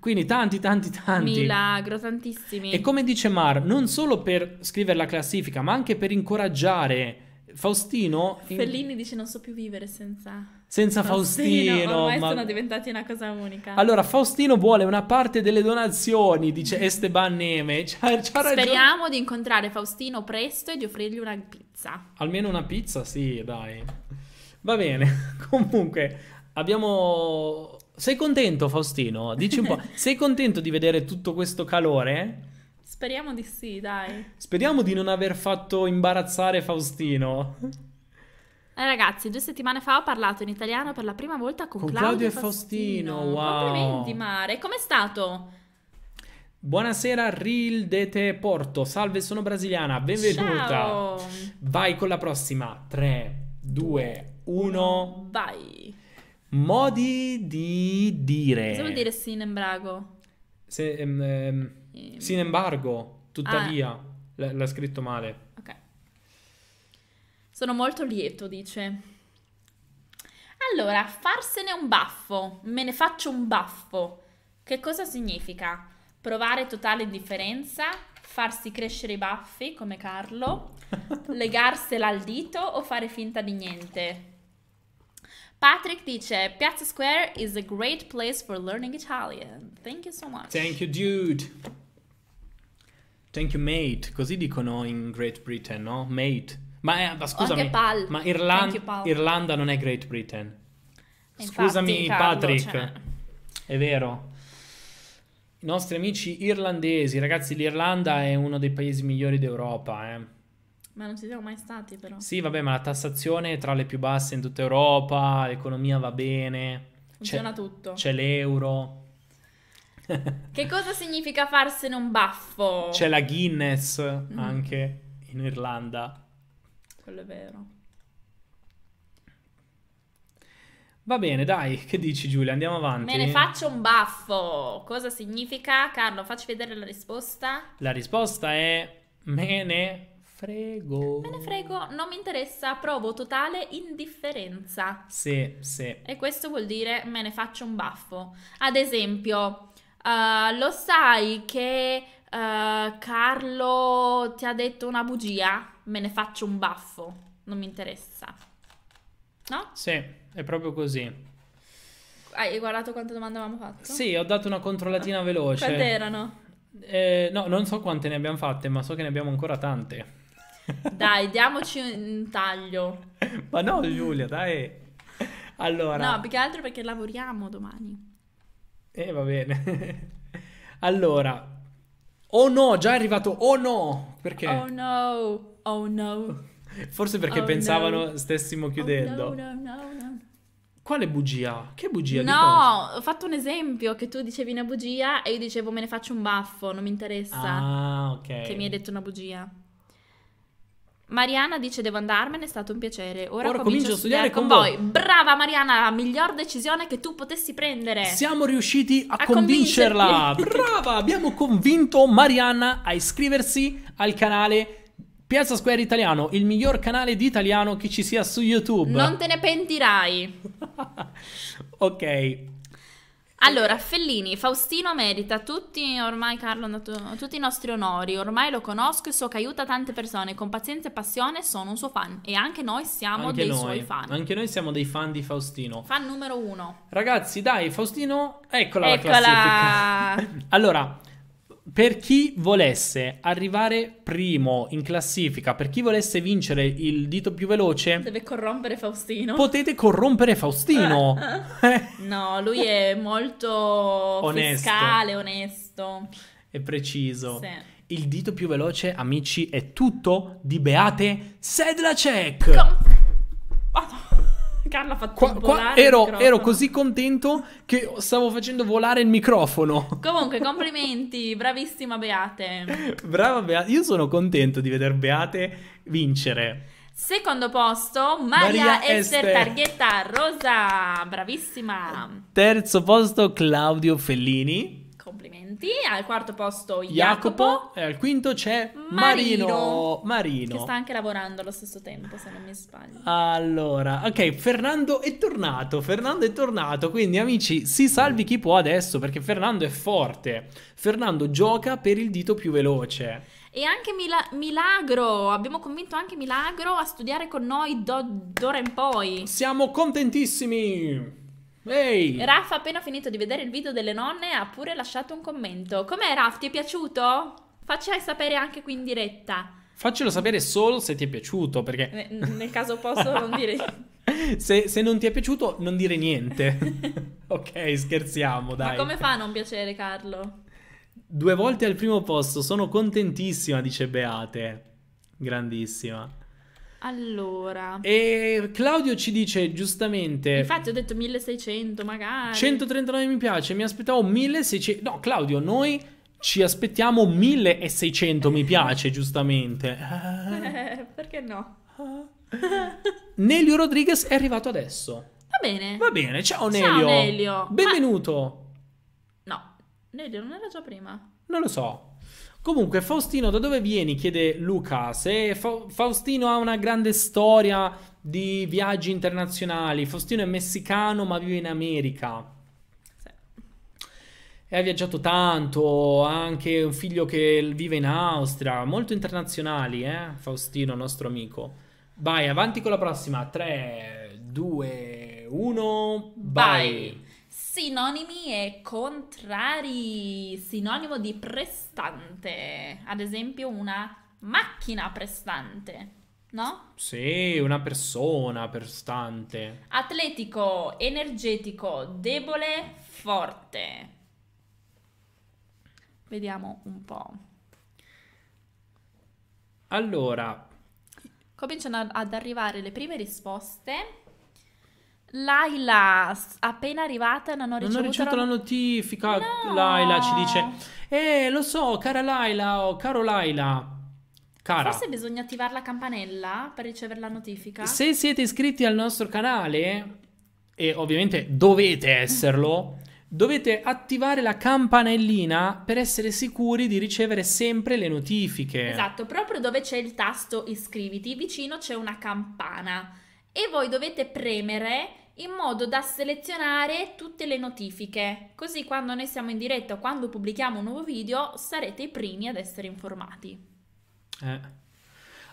Quindi tanti, tanti, tanti. Milagro, tantissimi. E come dice Mar, non solo per scrivere la classifica, ma anche per incoraggiare Faustino. Fellini in... dice: Non so più vivere senza. Senza Faustino. Faustino ormai ma... sono diventati una cosa unica. Allora, Faustino vuole una parte delle donazioni, dice mm. Esteban Neme. *laughs* C'ha, c'ha Speriamo di incontrare Faustino presto e di offrirgli una pizza. Almeno una pizza, sì, dai. Va bene. *laughs* Comunque, abbiamo sei contento, Faustino? Dici un po', *laughs* sei contento di vedere tutto questo calore? Speriamo di sì, dai. Speriamo di non aver fatto imbarazzare Faustino. Eh, ragazzi, due settimane fa ho parlato in italiano per la prima volta con, con Claudio, Claudio, e Faustino. Faustino. Wow. Complimenti, Mare. Com'è stato? Buonasera Ril de Te Porto, salve sono brasiliana, benvenuta. Ciao. Vai con la prossima. 3, 2, 1. Vai. Modi di dire. Cosa vuol dire sin embargo? Se, ehm, ehm, ehm. Sin embargo, tuttavia, ah. l'ha scritto male. Ok. Sono molto lieto, dice. Allora, farsene un baffo, me ne faccio un baffo. Che cosa significa? Provare totale indifferenza, farsi crescere i baffi come Carlo, *laughs* legarsela al dito o fare finta di niente? Patrick dice: Piazza Square is a great place for learning Italian. Thank you so much. Thank you, dude. Thank you, mate. Così dicono in Great Britain, no? Mate. Ma, eh, ma scusami, ma Irland- you, Irlanda non è Great Britain. Infatti, scusami, Carlo, Patrick. Cioè... È vero. I nostri amici irlandesi, ragazzi, l'Irlanda è uno dei paesi migliori d'Europa, eh. Ma non ci siamo mai stati però. Sì, vabbè, ma la tassazione è tra le più basse in tutta Europa, l'economia va bene. Funziona c'è, tutto. C'è l'euro. Che cosa significa farsene un baffo? C'è la Guinness mm. anche in Irlanda. Quello è vero. Va bene, dai, che dici Giulia? Andiamo avanti. Me ne faccio un baffo. Cosa significa? Carlo, facci vedere la risposta. La risposta è me ne frego. Me ne frego, non mi interessa, provo totale indifferenza. Sì, sì. E questo vuol dire me ne faccio un baffo. Ad esempio, uh, lo sai che uh, Carlo ti ha detto una bugia? Me ne faccio un baffo, non mi interessa. No? Sì, è proprio così. Hai guardato quante domande avevamo fatto? Sì, ho dato una controllatina veloce. Quante erano? Eh, no, non so quante ne abbiamo fatte, ma so che ne abbiamo ancora tante. Dai, diamoci un taglio. Ma no, Giulia, dai. Allora. No, più che altro perché lavoriamo domani. Eh, va bene. allora. Oh no, già è arrivato. Oh no! Perché? Oh no, oh no. Forse perché oh pensavano no. stessimo chiudendo. Oh no, no, no, no. Quale bugia? Che bugia? No, ho fatto un esempio che tu dicevi una bugia e io dicevo me ne faccio un baffo, non mi interessa. Ah, ok. Che mi hai detto una bugia. Mariana dice devo andarmene, è stato un piacere. Ora, Ora comincio, comincio, a studiare, con, voi. voi. Brava Mariana, miglior decisione che tu potessi prendere. Siamo riusciti a, a convincerla. *laughs* Brava, abbiamo convinto Mariana a iscriversi al canale Piazza Square Italiano, il miglior canale di italiano che ci sia su YouTube. Non te ne pentirai. *laughs* ok, allora, Fellini, Faustino merita tutti, ormai Carlo, nato, tutti i nostri onori, ormai lo conosco e so che aiuta tante persone, con pazienza e passione sono un suo fan e anche noi siamo anche dei noi, suoi fan. Anche noi siamo dei fan di Faustino. Fan numero uno. Ragazzi, dai, Faustino, eccola, eccola. la classifica. *laughs* allora, per chi volesse arrivare primo in classifica, per chi volesse vincere il dito più veloce, deve corrompere Faustino. Potete corrompere Faustino. Eh, eh. *laughs* no, lui è molto onesto. fiscale, onesto e preciso. Sì. Il dito più veloce, amici, è tutto di Beate Sedlacek. Com- Carlo ha fatto qua, qua ero, ero, così contento che stavo facendo volare il microfono. Comunque, *laughs* complimenti, bravissima Beate. Brava Beate, io sono contento di vedere Beate vincere. Secondo posto, Maria, Maria Esther, Esther Targhetta Rosa, bravissima. Terzo posto, Claudio Fellini punti, al quarto posto Jacopo, Jacopo e al quinto c'è Marino. Marino. Che sta anche lavorando allo stesso tempo, se non mi sbaglio. Allora, ok, Fernando è tornato, Fernando è tornato, quindi amici, si salvi chi può adesso perché Fernando è forte. Fernando gioca per il dito più veloce. E anche Mila- Milagro, abbiamo convinto anche Milagro a studiare con noi do- d'ora in poi. Siamo contentissimi! Ehi! Raf, appena finito di vedere il video delle nonne, ha pure lasciato un commento. Com'è Raf? Ti è piaciuto? Facci sapere anche qui in diretta. Faccelo sapere solo se ti è piaciuto, perché... Ne, nel caso posso non dire... *laughs* se, se non ti è piaciuto, non dire niente. *laughs* ok, scherziamo, dai. Ma come fa a non piacere, Carlo? Due volte al primo posto, sono contentissima, dice Beate. Grandissima. Allora. E Claudio ci dice giustamente. Infatti ho detto 1600 magari. 139 mi piace, mi aspettavo 1600. No, Claudio, noi ci aspettiamo 1600 mi piace, *laughs* giustamente. Eh, perché no? *laughs* Nelio Rodriguez è arrivato adesso. Va bene. Va bene, ciao Nelio. Ciao Nelio. Benvenuto. Ma... No, Nelio non era già prima. Non lo so. Comunque, Faustino, da dove vieni? chiede Luca. Se Fa Faustino ha una grande storia di viaggi internazionali, Faustino è messicano ma vive in America. E ha viaggiato tanto, ha anche un figlio che vive in Austria, molto internazionali, eh? Faustino, nostro amico. Vai, avanti con la prossima. 3, 2, 1, vai. Sinonimi e contrari. Sinonimo di prestante. Ad esempio una macchina prestante. No? Sì, una persona prestante. Atletico, energetico, debole, forte. Vediamo un po'. Allora. Cominciano ad arrivare le prime risposte. Laila, appena arrivata non ho ricevuto, non ho ricevuto la notifica. No. Laila ci dice: Eh, lo so, cara Laila, oh, caro Laila. Cara. Forse bisogna attivare la campanella per ricevere la notifica. Se siete iscritti al nostro canale, e ovviamente dovete esserlo, dovete attivare la campanellina per essere sicuri di ricevere sempre le notifiche. Esatto, proprio dove c'è il tasto iscriviti, vicino c'è una campana e voi dovete premere in modo da selezionare tutte le notifiche, così quando noi siamo in diretta o quando pubblichiamo un nuovo video sarete i primi ad essere informati. Eh.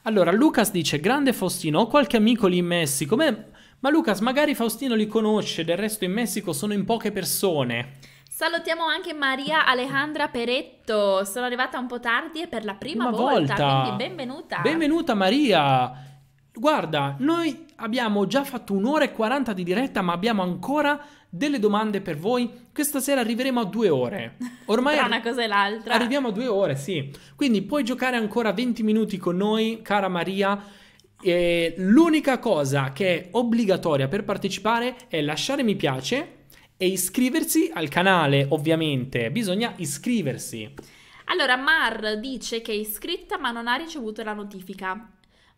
Allora, Lucas dice, grande Faustino, ho qualche amico lì in Messico, Beh, ma Lucas, magari Faustino li conosce, del resto in Messico sono in poche persone. Salutiamo anche Maria Alejandra Peretto, sono arrivata un po' tardi e per la prima volta, volta, quindi benvenuta. Benvenuta Maria! Guarda, noi abbiamo già fatto un'ora e 40 di diretta, ma abbiamo ancora delle domande per voi. Questa sera arriveremo a due ore. *laughs* Ormai Tra una cosa e l'altra. Arriviamo a due ore, sì. Quindi puoi giocare ancora 20 minuti con noi, cara Maria. E l'unica cosa che è obbligatoria per partecipare è lasciare mi piace e iscriversi al canale, ovviamente. Bisogna iscriversi. Allora, Mar dice che è iscritta ma non ha ricevuto la notifica.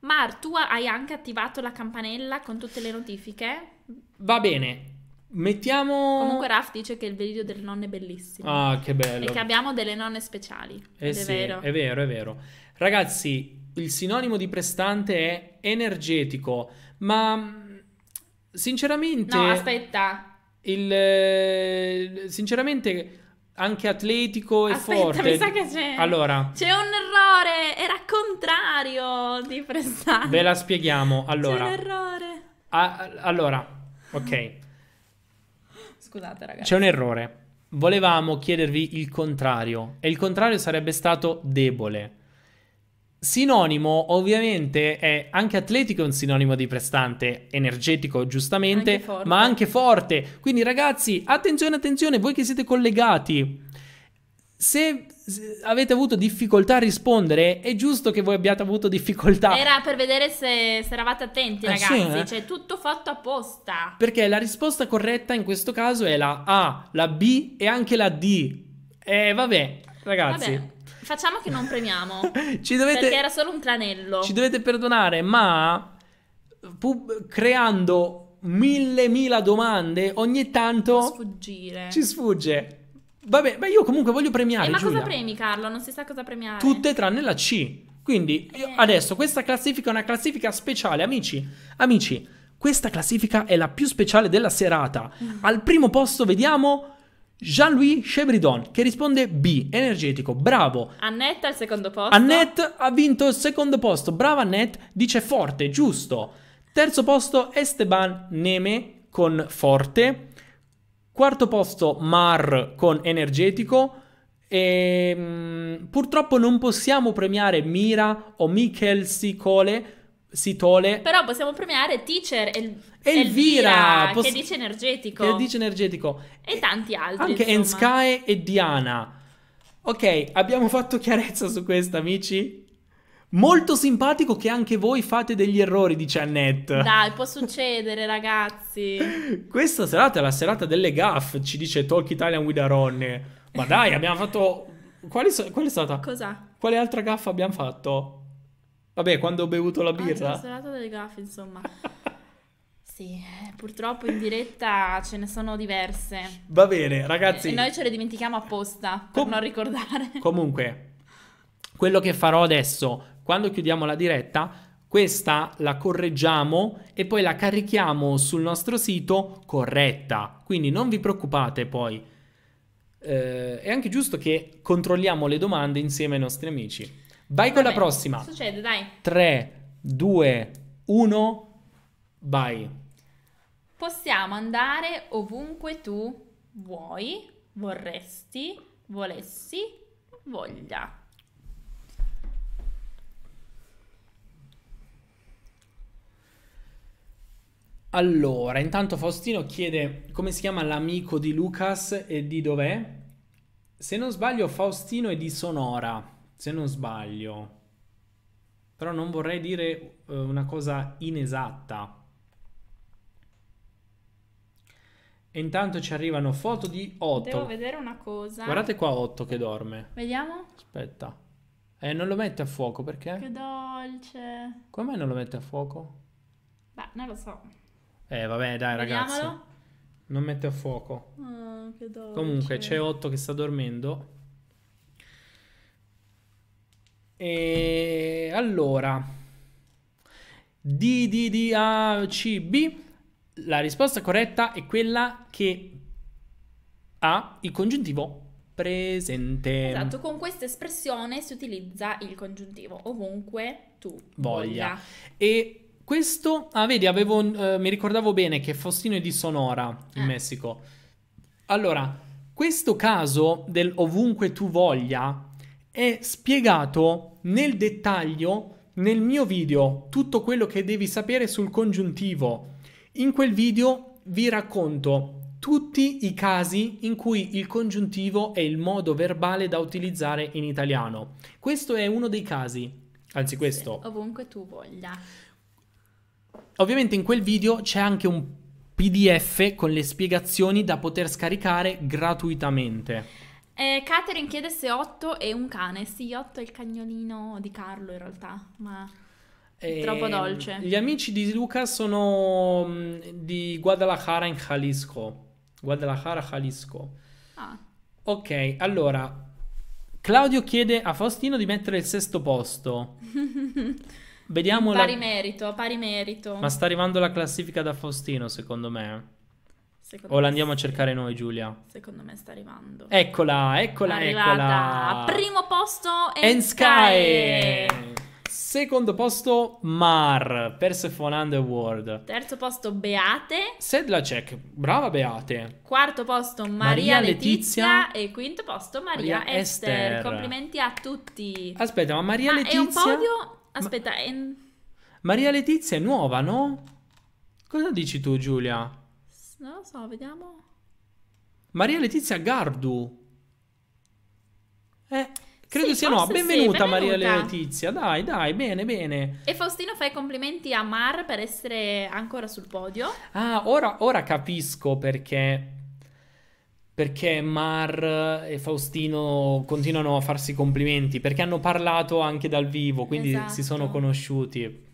Mar, tu hai anche attivato la campanella con tutte le notifiche? Va bene. Mettiamo. Comunque, Raf dice che il video del nonno è bellissimo. Ah, che bello! E che abbiamo delle nonne speciali. Eh sì, è vero. È vero, è vero. Ragazzi, il sinonimo di prestante è energetico, ma mm, sinceramente. No, aspetta. Il, sinceramente anche atletico e Aspetta, forte. Mi sa che c'è. Allora, c'è un errore. Era contrario di prestare. Ve la spieghiamo. Allora, c'è un errore. A, allora, ok. Scusate, ragazzi. C'è un errore. Volevamo chiedervi il contrario. E il contrario sarebbe stato debole. Sinonimo ovviamente è anche atletico è un sinonimo di prestante, energetico giustamente, anche ma anche forte. Quindi ragazzi, attenzione, attenzione, voi che siete collegati, se avete avuto difficoltà a rispondere, è giusto che voi abbiate avuto difficoltà. Era per vedere se, se eravate attenti, ragazzi. Eh sì, eh? Cioè, tutto fatto apposta. Perché la risposta corretta in questo caso è la A, la B e anche la D. E eh, vabbè, ragazzi. Vabbè. Facciamo che non premiamo. *laughs* ci dovete, perché era solo un tranello. Ci dovete perdonare, ma pub- creando mille, mila domande, ogni tanto... Sfuggire. Ci sfugge. Vabbè, ma io comunque voglio premiare. Eh, ma Giulia. cosa premi, Carlo? Non si sa cosa premiare. Tutte tranne la C. Quindi eh. adesso questa classifica è una classifica speciale, amici. Amici, questa classifica è la più speciale della serata. Mm. Al primo posto vediamo Jean-Louis Chevridon che risponde B, energetico, bravo. Annette al secondo posto. Annette ha vinto il secondo posto, brava Annette, dice forte, giusto. Terzo posto Esteban Neme con forte. Quarto posto Mar con energetico. E, ehm, mh, purtroppo non possiamo premiare Mira o Michel Sicole si tole. Però possiamo premiare Teacher El- Elvira, Elvira poss- che dice energetico. Che dice energetico. E tanti altri. Anche Enskae e Diana. Ok, abbiamo fatto chiarezza su questa, amici. Molto simpatico che anche voi fate degli errori, dice Annette. Dai, può succedere, ragazzi. *laughs* Questa serata è la serata delle gaff, ci dice Talk Italian with Aronne. Ma dai, abbiamo fatto... Quali so- qual è stata? Cosa? Quale altra gaffa abbiamo fatto? Vabbè, quando ho bevuto la birra. Ho serata delle gaffe, insomma. *laughs* sì, eh, purtroppo in diretta ce ne sono diverse. Va bene, ragazzi. E noi ce le dimentichiamo apposta per non ricordare. *laughs* Comunque, quello che farò adesso, quando chiudiamo la diretta, questa la correggiamo e poi la carichiamo sul nostro sito corretta. Quindi non vi preoccupate poi. Eh, è anche giusto che controlliamo le domande insieme ai nostri amici. Vai Vabbè, con la prossima. Succede, dai. 3, 2, 1, vai. Possiamo andare ovunque tu vuoi, vorresti, volessi, voglia. Allora, intanto Faustino chiede come si chiama l'amico di Lucas e di dov'è. Se non sbaglio, Faustino è di Sonora se non sbaglio, però non vorrei dire eh, una cosa inesatta. E intanto ci arrivano foto di Otto. Devo vedere una cosa. Guardate qua Otto che dorme. Vediamo. Aspetta. Eh, non lo mette a fuoco perché? Che dolce. Come mai non lo mette a fuoco? Beh, non lo so. Eh, vabbè, dai Vediamolo. ragazzi. Non mette a fuoco. Oh, che dolce. Comunque c'è Otto che sta dormendo. E allora, D, D, D, A, C, B. La risposta corretta è quella che ha il congiuntivo presente. Esatto, con questa espressione si utilizza il congiuntivo ovunque tu voglia. voglia. E questo, ah vedi, avevo, eh, mi ricordavo bene che Faustino è di Sonora, in eh. Messico. Allora, questo caso del ovunque tu voglia è spiegato nel dettaglio nel mio video tutto quello che devi sapere sul congiuntivo. In quel video vi racconto tutti i casi in cui il congiuntivo è il modo verbale da utilizzare in italiano. Questo è uno dei casi. Anzi, questo. Sì, ovunque tu voglia. Ovviamente in quel video c'è anche un PDF con le spiegazioni da poter scaricare gratuitamente. Eh, Catherine chiede se Otto è un cane. Sì, Otto è il cagnolino di Carlo in realtà, ma... E ehm, troppo dolce. Gli amici di Luca sono mm, di Guadalajara in Jalisco. Guadalajara, Jalisco. Ah. Ok, allora. Claudio chiede a Faustino di mettere il sesto posto. *laughs* Vediamo pari la... merito, pari merito. Ma sta arrivando la classifica da Faustino, secondo me. Secondo o l'andiamo sì. a cercare noi, Giulia? Secondo me sta arrivando. Eccola, eccola, eccola. Primo posto, Ensky. Secondo posto, Mar, Persephone Underworld. Terzo posto, Beate. Sedlacek, brava Beate. Quarto posto, Maria, Maria Letizia. Letizia. E quinto posto, Maria, Maria Esther. Esther. Complimenti a tutti. Aspetta, ma Maria ma Letizia... è un podio... Aspetta, ma... è... Maria Letizia è nuova, no? Cosa dici tu, Giulia? Non lo so, vediamo. Maria Letizia Gardu. Eh, credo sì, sia no. Benvenuta, sì, benvenuta, Maria Letizia. Dai, dai, bene, bene. E Faustino fa i complimenti a Mar per essere ancora sul podio. Ah, ora, ora capisco perché perché Mar e Faustino continuano a farsi complimenti perché hanno parlato anche dal vivo, quindi esatto. si sono esatto. conosciuti.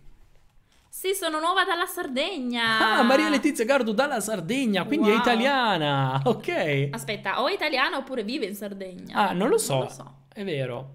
Sì, sono nuova dalla Sardegna. Ah, Maria Letizia Gardo dalla Sardegna, quindi wow. è italiana. Ok. Aspetta, o è italiana oppure vive in Sardegna. Ah, non lo so. Non lo so. È vero.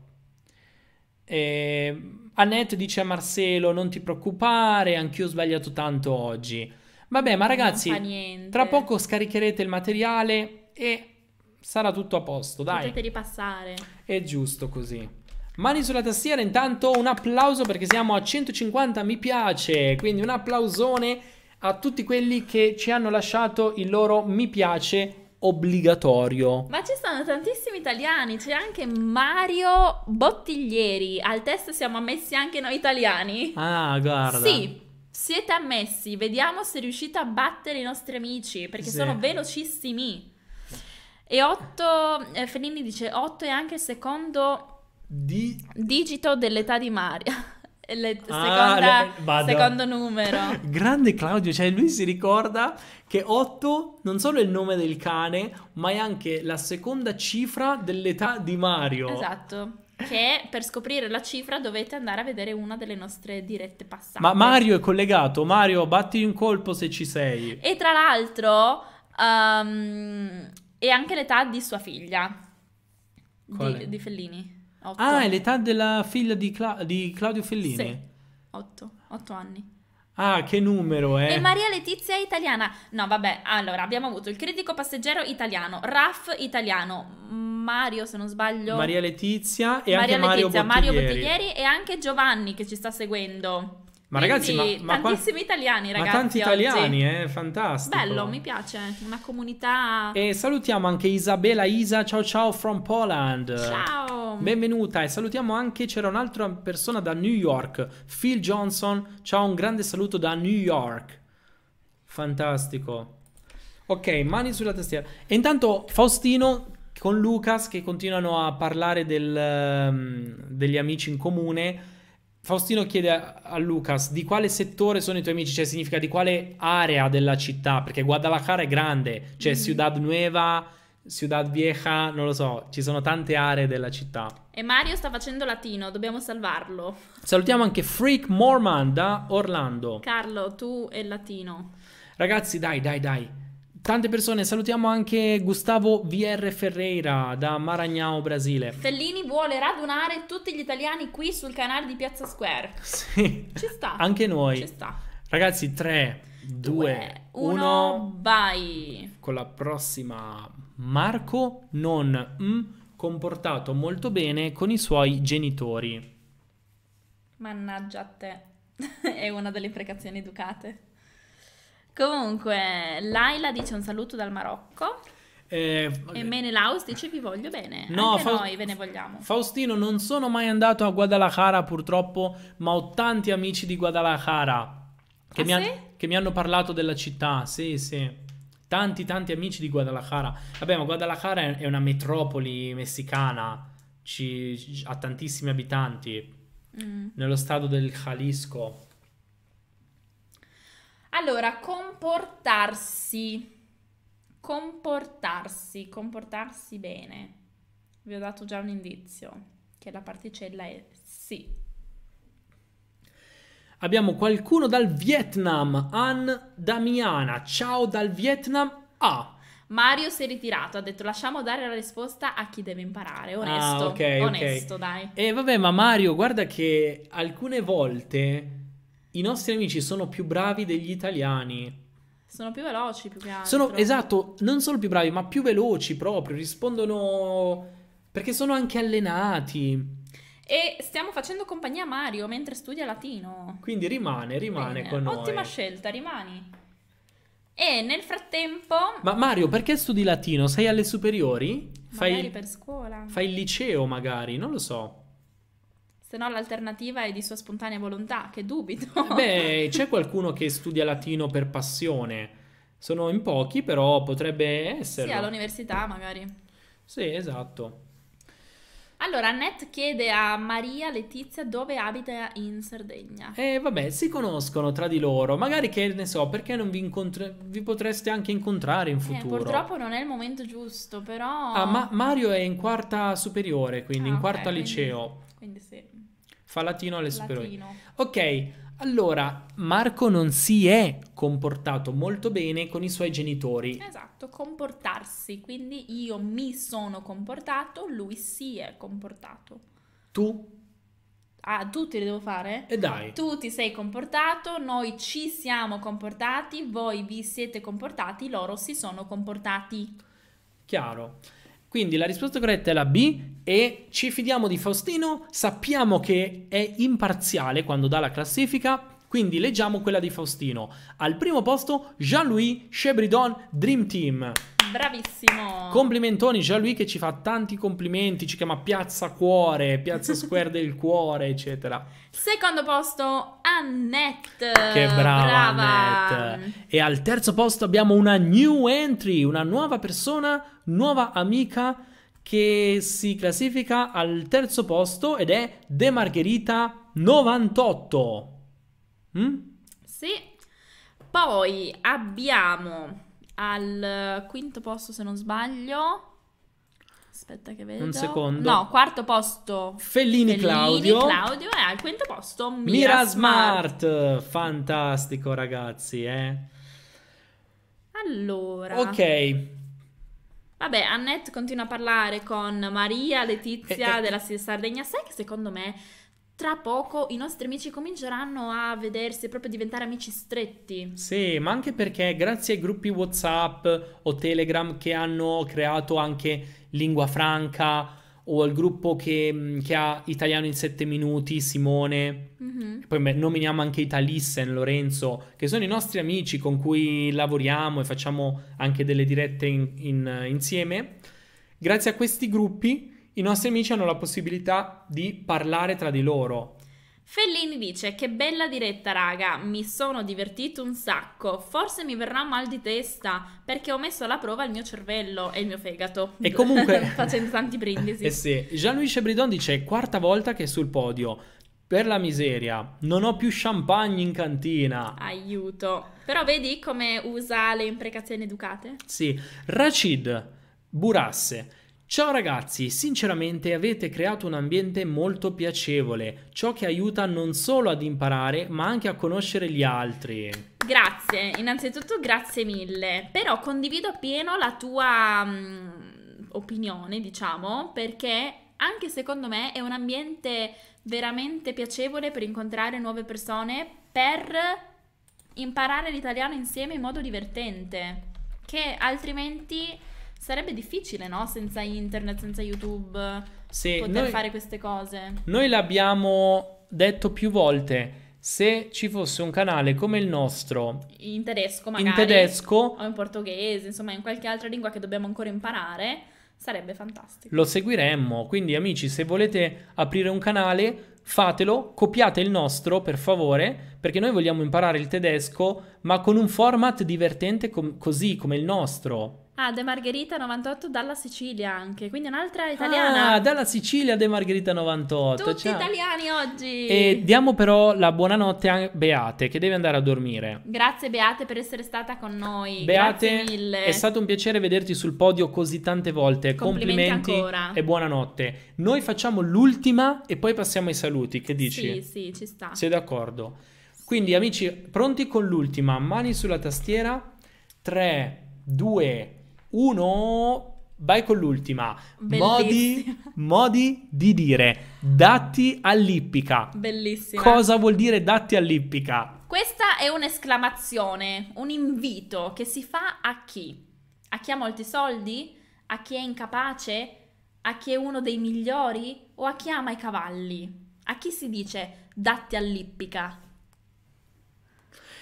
Eh, Annette dice a Marcelo, Non ti preoccupare, anch'io ho sbagliato tanto oggi. Vabbè, ma ragazzi, tra poco scaricherete il materiale e sarà tutto a posto, dai. Potete ripassare. È giusto così. Mani sulla tastiera, intanto un applauso perché siamo a 150 mi piace, quindi un applausone a tutti quelli che ci hanno lasciato il loro mi piace obbligatorio. Ma ci sono tantissimi italiani, c'è anche Mario Bottiglieri, al test siamo ammessi anche noi italiani. Ah, guarda. Sì. Siete ammessi, vediamo se riuscite a battere i nostri amici perché sì. sono velocissimi. E 8, eh, Fellini dice 8 è anche il secondo di... Digito dell'età di Maria. *laughs* Le, ah, seconda, le, secondo numero. *laughs* Grande Claudio, cioè lui si ricorda che 8 non solo è il nome del cane, ma è anche la seconda cifra dell'età di Mario. Esatto. Che per scoprire la cifra dovete andare a vedere una delle nostre dirette passate. Ma Mario è collegato. Mario, batti un colpo se ci sei. E tra l'altro um, è anche l'età di sua figlia, di, di Fellini. 8. Ah, è l'età della figlia di, Cla- di Claudio Fellini? Sì, 8, 8 anni. Ah, che numero Eh? E Maria Letizia è italiana. No, vabbè, allora abbiamo avuto il critico passeggero italiano, Raff italiano, Mario se non sbaglio. Maria Letizia e Maria anche Letizia, Mario Letizia, Mario Bottiglieri e anche Giovanni che ci sta seguendo. Ma Quindi, ma, ma tantissimi qua... italiani, ragazzi. Ma tanti oggi. italiani, è eh? fantastico. Bello, mi piace, una comunità. E salutiamo anche Isabella Isa, ciao ciao from Poland. Ciao. Benvenuta e salutiamo anche c'era un'altra persona da New York, Phil Johnson. Ciao, un grande saluto da New York. Fantastico. Ok, mani sulla tastiera. E intanto Faustino con Lucas che continuano a parlare del, um, degli amici in comune Faustino chiede a, Lucas di quale settore sono i tuoi amici, cioè significa di quale area della città, perché Guadalajara è grande, cioè mm-hmm. Ciudad Nueva, Ciudad Vieja, non lo so, ci sono tante aree della città. E Mario sta facendo latino, dobbiamo salvarlo. Salutiamo anche Freak Morman da Orlando. Carlo, tu e latino. Ragazzi, dai, dai, dai. Tante persone, salutiamo anche Gustavo VR Ferreira da Maranhão, Brasile. Fellini vuole radunare tutti gli italiani qui sul canale di Piazza Square. *laughs* Sì. Ci sta. Anche noi. Ci sta. Ragazzi, 3, 2, 1, vai. Con la prossima Marco non mm, comportato molto bene con i suoi genitori. Mannaggia a te. *laughs* È una delle imprecazioni educate. Comunque, Laila dice un saluto dal Marocco. Eh, e Menelaus dice vi voglio bene. No, Anche Faust- noi ve ne vogliamo. Faustino, non sono mai andato a Guadalajara purtroppo, ma ho tanti amici di Guadalajara che, ah, mi, sì? han- che mi hanno parlato della città. Sì, sì tanti tanti amici di Guadalajara. Vabbè, ma Guadalajara è una metropoli messicana, ci, ha tantissimi abitanti. Mm. Nello stato del Jalisco. Allora, comportarsi, comportarsi, comportarsi bene. Vi ho dato già un indizio, che la particella è sì. Abbiamo qualcuno dal Vietnam, Ann Damiana. Ciao dal Vietnam. A. Mario si è ritirato, ha detto lasciamo dare la risposta a chi deve imparare, ah, onesto, ah, okay, onesto okay. dai. E eh, vabbè, ma Mario, guarda che alcune volte i nostri amici sono più bravi degli italiani. Sono più veloci, più che altro. Sono, esatto, non solo più bravi, ma più veloci proprio, rispondono perché sono anche allenati. E stiamo facendo compagnia a Mario mentre studia latino. Quindi rimane, rimane Bene. con noi. Ottima scelta, rimani. E nel frattempo... Ma Mario, perché studi latino? Sei alle superiori? Magari fai, per scuola. Fai il liceo magari, non lo so. Se no l'alternativa è di sua spontanea volontà, che dubito. Eh beh, c'è qualcuno che studia latino per passione. Sono in pochi, però potrebbe essere. Sì, all'università magari. Sì, esatto. Allora, Annette chiede a Maria Letizia dove abita in Sardegna. Eh, vabbè, si conoscono tra di loro. Magari che ne so, perché non vi, incontre- vi potreste anche incontrare in eh, futuro. Eh, purtroppo non è il momento giusto, però. Ah, ma Mario è in quarta superiore, quindi ah, in quarta okay, liceo. quindi sì. Fa latino alle supereroi. Ok, allora Marco non si è comportato molto bene con i suoi genitori. Esatto, comportarsi. Quindi io mi sono comportato, lui si è comportato. Tu? Ah, tu ti devo fare? E dai. Tu ti sei comportato, noi ci siamo comportati, voi vi siete comportati, loro si sono comportati. Chiaro. Quindi la risposta corretta è la B e ci fidiamo di Faustino, sappiamo che è imparziale quando dà la classifica, quindi leggiamo quella di Faustino. Al primo posto Jean-Louis Chebridon Dream Team bravissimo. Complimentoni, già lui che ci fa tanti complimenti, ci chiama Piazza Cuore, Piazza Square del Cuore, eccetera. Secondo posto Annette. Che brava, brava. Annette. E al terzo posto abbiamo una new entry, una nuova persona, nuova amica che si classifica al terzo posto ed è De Margherita 98. Mm? Sì. Poi abbiamo al quinto posto, se non sbaglio. Aspetta che vedo. Un secondo. No, quarto posto Fellini, Fellini Claudio. Claudio e al quinto posto Mira, Smart. Smart. Fantastico ragazzi, eh. Allora. Ok. Vabbè, Annette continua a parlare con Maria, Letizia eh, eh. della Sardegna. Sai che secondo me tra poco i nostri amici cominceranno a vedersi e proprio diventare amici stretti. Sì, ma anche perché grazie ai gruppi WhatsApp o Telegram che hanno creato anche Lingua Franca o al gruppo che, mm, che, ha Italiano in 7 minuti, Simone, mm-hmm. poi beh, nominiamo anche Italissen, Lorenzo, che sono i nostri amici con cui lavoriamo e facciamo anche delle dirette in, in, insieme. Grazie a questi gruppi i nostri amici hanno la possibilità di parlare tra di loro. Fellini dice che bella diretta raga, mi sono divertito un sacco, forse mi verrà mal di testa perché ho messo alla prova il mio cervello e il mio fegato. E comunque... *laughs* Facendo tanti brindisi. Eh sì, Jean-Louis Chebridon dice quarta volta che è sul podio, per la miseria, non ho più champagne in cantina. Aiuto. Però vedi come usa le imprecazioni educate? Sì. Rachid Burasse. Ciao ragazzi, sinceramente avete creato un ambiente molto piacevole, ciò che aiuta non solo ad imparare ma anche a conoscere gli altri. Grazie, innanzitutto grazie mille, però condivido appieno la tua mh, mm, opinione, diciamo, perché anche secondo me è un ambiente veramente piacevole per incontrare nuove persone, per imparare l'italiano insieme in modo divertente, che altrimenti sarebbe difficile, no? Senza internet, senza YouTube, se poter noi, fare queste cose. Noi l'abbiamo detto più volte. Se ci fosse un canale come il nostro in tedesco, magari in tedesco o in portoghese, insomma, in qualche altra lingua che dobbiamo ancora imparare, sarebbe fantastico. Lo seguiremmo. Quindi, amici, se volete aprire un canale, fatelo, copiate il nostro per favore, perché noi vogliamo imparare il tedesco, ma con un format divertente com- così come il nostro. Ah, De Margherita 98 dalla Sicilia anche, quindi un'altra italiana. Ah, dalla Sicilia De Margherita 98. Tutti Ciao. italiani oggi. E diamo però la buonanotte a Beate che deve andare a dormire. Grazie Beate per essere stata con noi. Beate, Grazie mille. È stato un piacere vederti sul podio così tante volte. Complimenti, Complimenti ancora. e buonanotte. Noi facciamo l'ultima e poi passiamo ai saluti, che dici? Sì, sì, ci sta. Sei d'accordo. Quindi amici, pronti con l'ultima, mani sulla tastiera. 3 2 uno, vai con l'ultima. Modi, modi, di dire datti all'ippica. Bellissima. Cosa vuol dire datti all'ippica? Questa è un'esclamazione, un invito che si fa a chi? A chi ha molti soldi? A chi è incapace? A chi è uno dei migliori? O a chi ama i cavalli? A chi si dice datti all'ippica?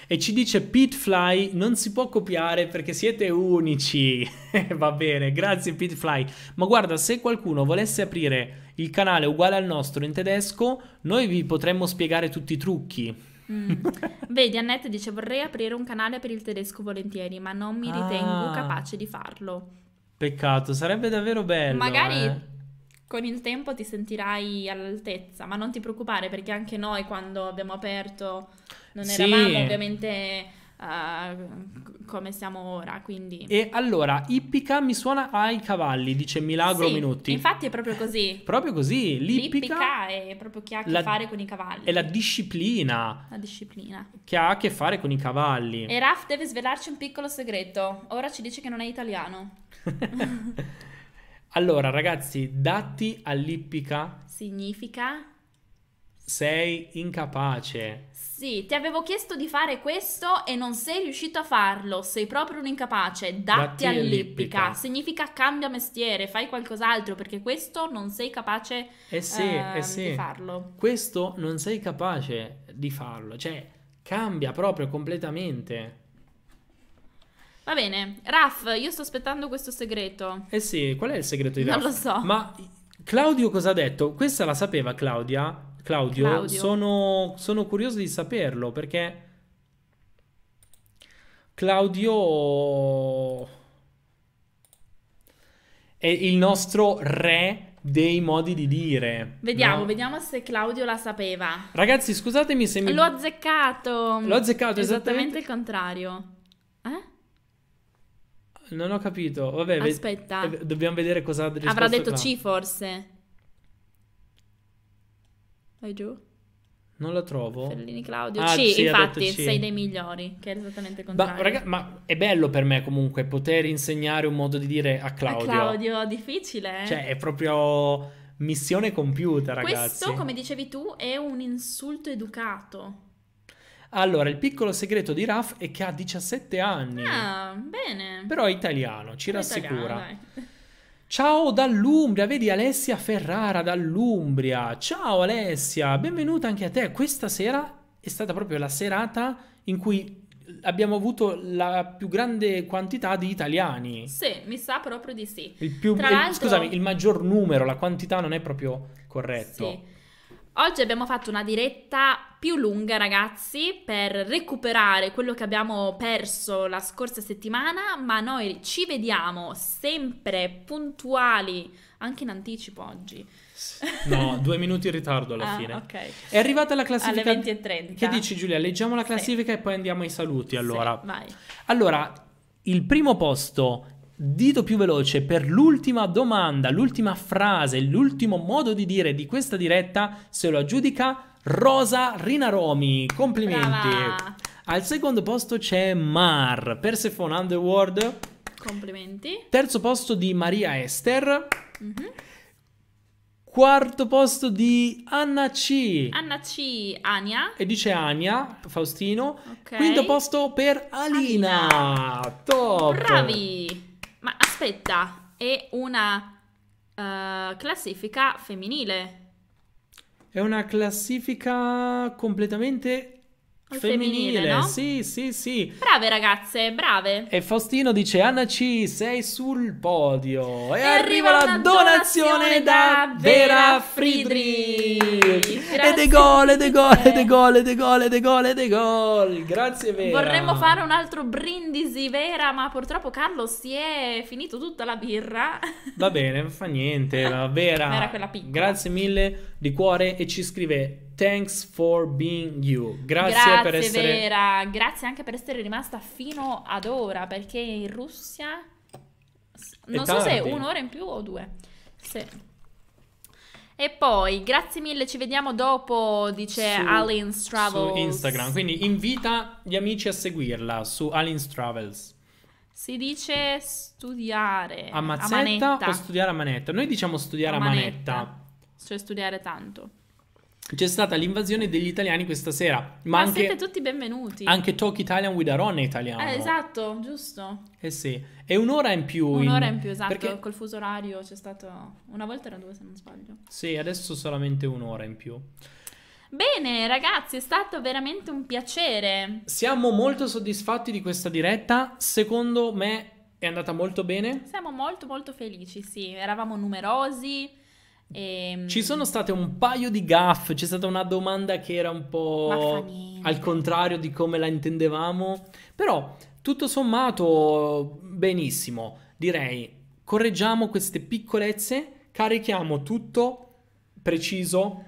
e ci dice Pitfly non si può copiare perché siete unici. *laughs* Va bene, grazie Pitfly. Ma guarda, se qualcuno volesse aprire il canale uguale al nostro in tedesco, noi vi potremmo spiegare tutti i trucchi. Mm. Vedi, *laughs* Annette dice vorrei aprire un canale per il tedesco volentieri, ma non mi ritengo ah, capace di farlo. Peccato, sarebbe davvero bello. Magari... Eh con il tempo ti sentirai all'altezza, ma non ti preoccupare perché anche noi quando abbiamo aperto non eravamo ovviamente uh, come siamo ora, quindi... E allora, ippica mi suona ai cavalli, dice Milagro sì, Minuti. infatti è proprio così. Proprio così, l'ippica... è proprio che ha a che la, fare con i cavalli. È la disciplina. La disciplina. Che ha a che fare con i cavalli. E Raf deve svelarci un piccolo segreto, ora ci dice che non è italiano. *laughs* Allora, ragazzi, datti all'ippica significa sei incapace. Sì, ti avevo chiesto di fare questo e non sei riuscito a farlo, sei proprio un incapace. Datti, Datti all'ippica. Significa cambia mestiere, fai qualcos'altro perché questo non sei capace eh sì, eh, eh sì. di farlo. Questo non sei capace di farlo, cioè cambia proprio completamente. Va bene, Raf, io sto aspettando questo segreto. Eh sì, qual è il segreto di Raf? Non lo so. Ma Claudio cosa ha detto? Questa la sapeva Claudia? Claudio, Claudio. Sono, sono curioso di saperlo perché... Claudio è il nostro re dei modi di dire. Vediamo, no? vediamo se Claudio la sapeva. Ragazzi, scusatemi se mi... L'ho azzeccato. L'ho azzeccato, esattamente, esattamente il contrario. Non ho capito. Vabbè, Aspetta. Ve- eh, dobbiamo vedere cosa ha risposto. Avrà detto C forse. Vai giù. Non la trovo. Ferlini Claudio. Ah, sì, infatti, sei dei migliori, che è esattamente il contrario. Ma, raga, ma è bello per me comunque poter insegnare un modo di dire a Claudio. A Claudio, difficile. Eh. Cioè, è proprio missione compiuta, ragazzi. Questo, come dicevi tu, è un insulto educato. Allora, il piccolo segreto di Raf è che ha 17 anni. Ah, bene. Però è italiano, ci è rassicura. Italiano, Ciao dall'Umbria, vedi Alessia Ferrara dall'Umbria. Ciao Alessia, benvenuta anche a te. Questa sera è stata proprio la serata in cui abbiamo avuto la più grande quantità di italiani. Sì, mi sa proprio di sì. Il più, Tra il, Scusami, il maggior numero, la quantità non è proprio corretto. Sì. Oggi abbiamo fatto una diretta più lunga, ragazzi, per recuperare quello che abbiamo perso la scorsa settimana, ma noi ci vediamo sempre puntuali, anche in anticipo oggi. No, due minuti in ritardo alla ah, fine. Okay. È arrivata la classifica. Alle 20.30. Che dici Giulia? Leggiamo la classifica sì. e poi andiamo ai saluti allora. Sì, allora, il primo posto dito più veloce per l'ultima domanda, l'ultima frase, l'ultimo modo di dire di questa diretta, se lo aggiudica Rosa Rinaromi. Complimenti. Brava. Al secondo posto c'è Mar, Persephone Underworld. Complimenti. Terzo posto di Maria Esther. Mm -hmm. Quarto posto di Anna C. Anna C. Ania. E dice Ania, Faustino. Okay. Quinto posto per Alina. Alina. Top. Bravi. Aspetta, è una uh, classifica femminile. È una classifica completamente femminile, no? sì, sì, sì. Brave ragazze, brave. E Faustino dice: Anna C, sei sul podio. E, e arriva, la donazione, da Vera Friedrich. E de gol, e de gol, e de gol, e de gol, e de gol, de gol. Grazie, Vera. Vorremmo fare un altro brindisi, Vera, ma purtroppo Carlo si è finito tutta la birra. Va bene, non fa niente. *laughs* Vera, Vera quella piccola. grazie mille di cuore. E ci scrive Thanks for being you. Grazie, Grazie per essere Vera. Grazie anche per essere rimasta fino ad ora perché in Russia non so se è un'ora in più o due. Sì. E poi, grazie mille, ci vediamo dopo, dice su, Aliens Travels. Su Instagram, quindi invita gli amici a seguirla su Aliens Travels. Si dice studiare a a manetta. o studiare a manetta? Noi diciamo studiare a, a manetta. Cioè studiare tanto. C'è stata l'invasione degli italiani questa sera. Ma, ma ah, anche, siete tutti benvenuti. Anche Talk Italian with Aron è italiano. Eh, esatto, giusto. Eh sì. E un'ora in più. Un'ora in, in più, esatto. Perché... Col fuso orario c'è stato. Una volta era due, se non sbaglio. Sì, adesso solamente un'ora in più. Bene, ragazzi, è stato veramente un piacere. Siamo molto soddisfatti di questa diretta. Secondo me è andata molto bene. Siamo molto, molto felici, sì. Eravamo numerosi. E... Ehm, Ci sono state un paio di gaffe, c'è stata una domanda che era un po' al contrario di come la intendevamo, però tutto sommato benissimo, direi correggiamo queste piccolezze, carichiamo tutto preciso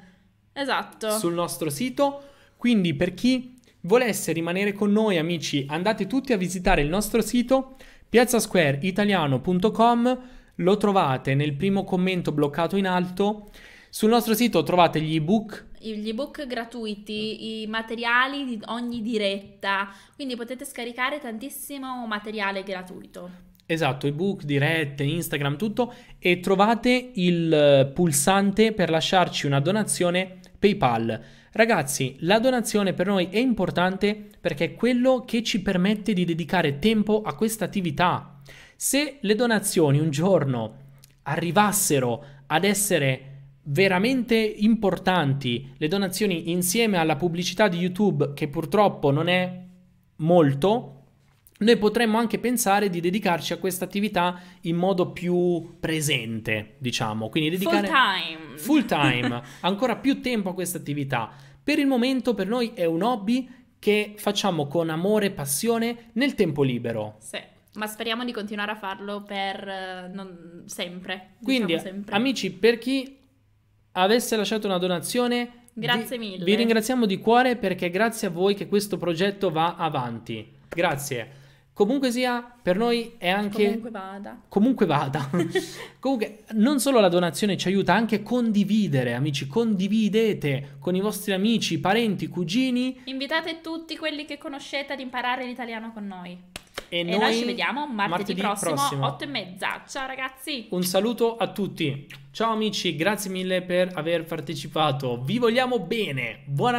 esatto. sul nostro sito, quindi per chi volesse rimanere con noi amici andate tutti a visitare il nostro sito piazzasquareitaliano.com lo trovate nel primo commento bloccato in alto. Sul nostro sito trovate gli ebook gli ebook gratuiti, i materiali di ogni diretta, quindi potete scaricare tantissimo materiale gratuito. Esatto, ebook, dirette, Instagram, tutto e trovate il pulsante per lasciarci una donazione PayPal. Ragazzi, la donazione per noi è importante perché è quello che ci permette di dedicare tempo a questa attività. Se le donazioni un giorno arrivassero ad essere veramente importanti, le donazioni insieme alla pubblicità di YouTube, che purtroppo non è molto, noi potremmo anche pensare di dedicarci a questa attività in modo più presente, diciamo, quindi dedicare full time, full *laughs* time ancora più tempo a questa attività. Per il momento per noi è un hobby che facciamo con amore e passione nel tempo libero. Sì ma speriamo di continuare a farlo per eh, non, sempre. Diciamo Quindi, diciamo sempre. amici, per chi avesse lasciato una donazione, grazie vi, mille. Vi ringraziamo di cuore perché è grazie a voi che questo progetto va avanti. Grazie. Comunque sia, per noi è anche... Comunque vada. Comunque vada. *laughs* Comunque, non solo la donazione ci aiuta, anche condividere, amici. Condividete con i vostri amici, parenti, cugini. Invitate tutti quelli che conoscete ad imparare l'italiano con noi. E, e noi, ci vediamo martedì, martedì prossimo, prossimo 8 e mezza. Ciao ragazzi. Un saluto a tutti. Ciao amici, grazie mille per aver partecipato. Vi vogliamo bene. Buona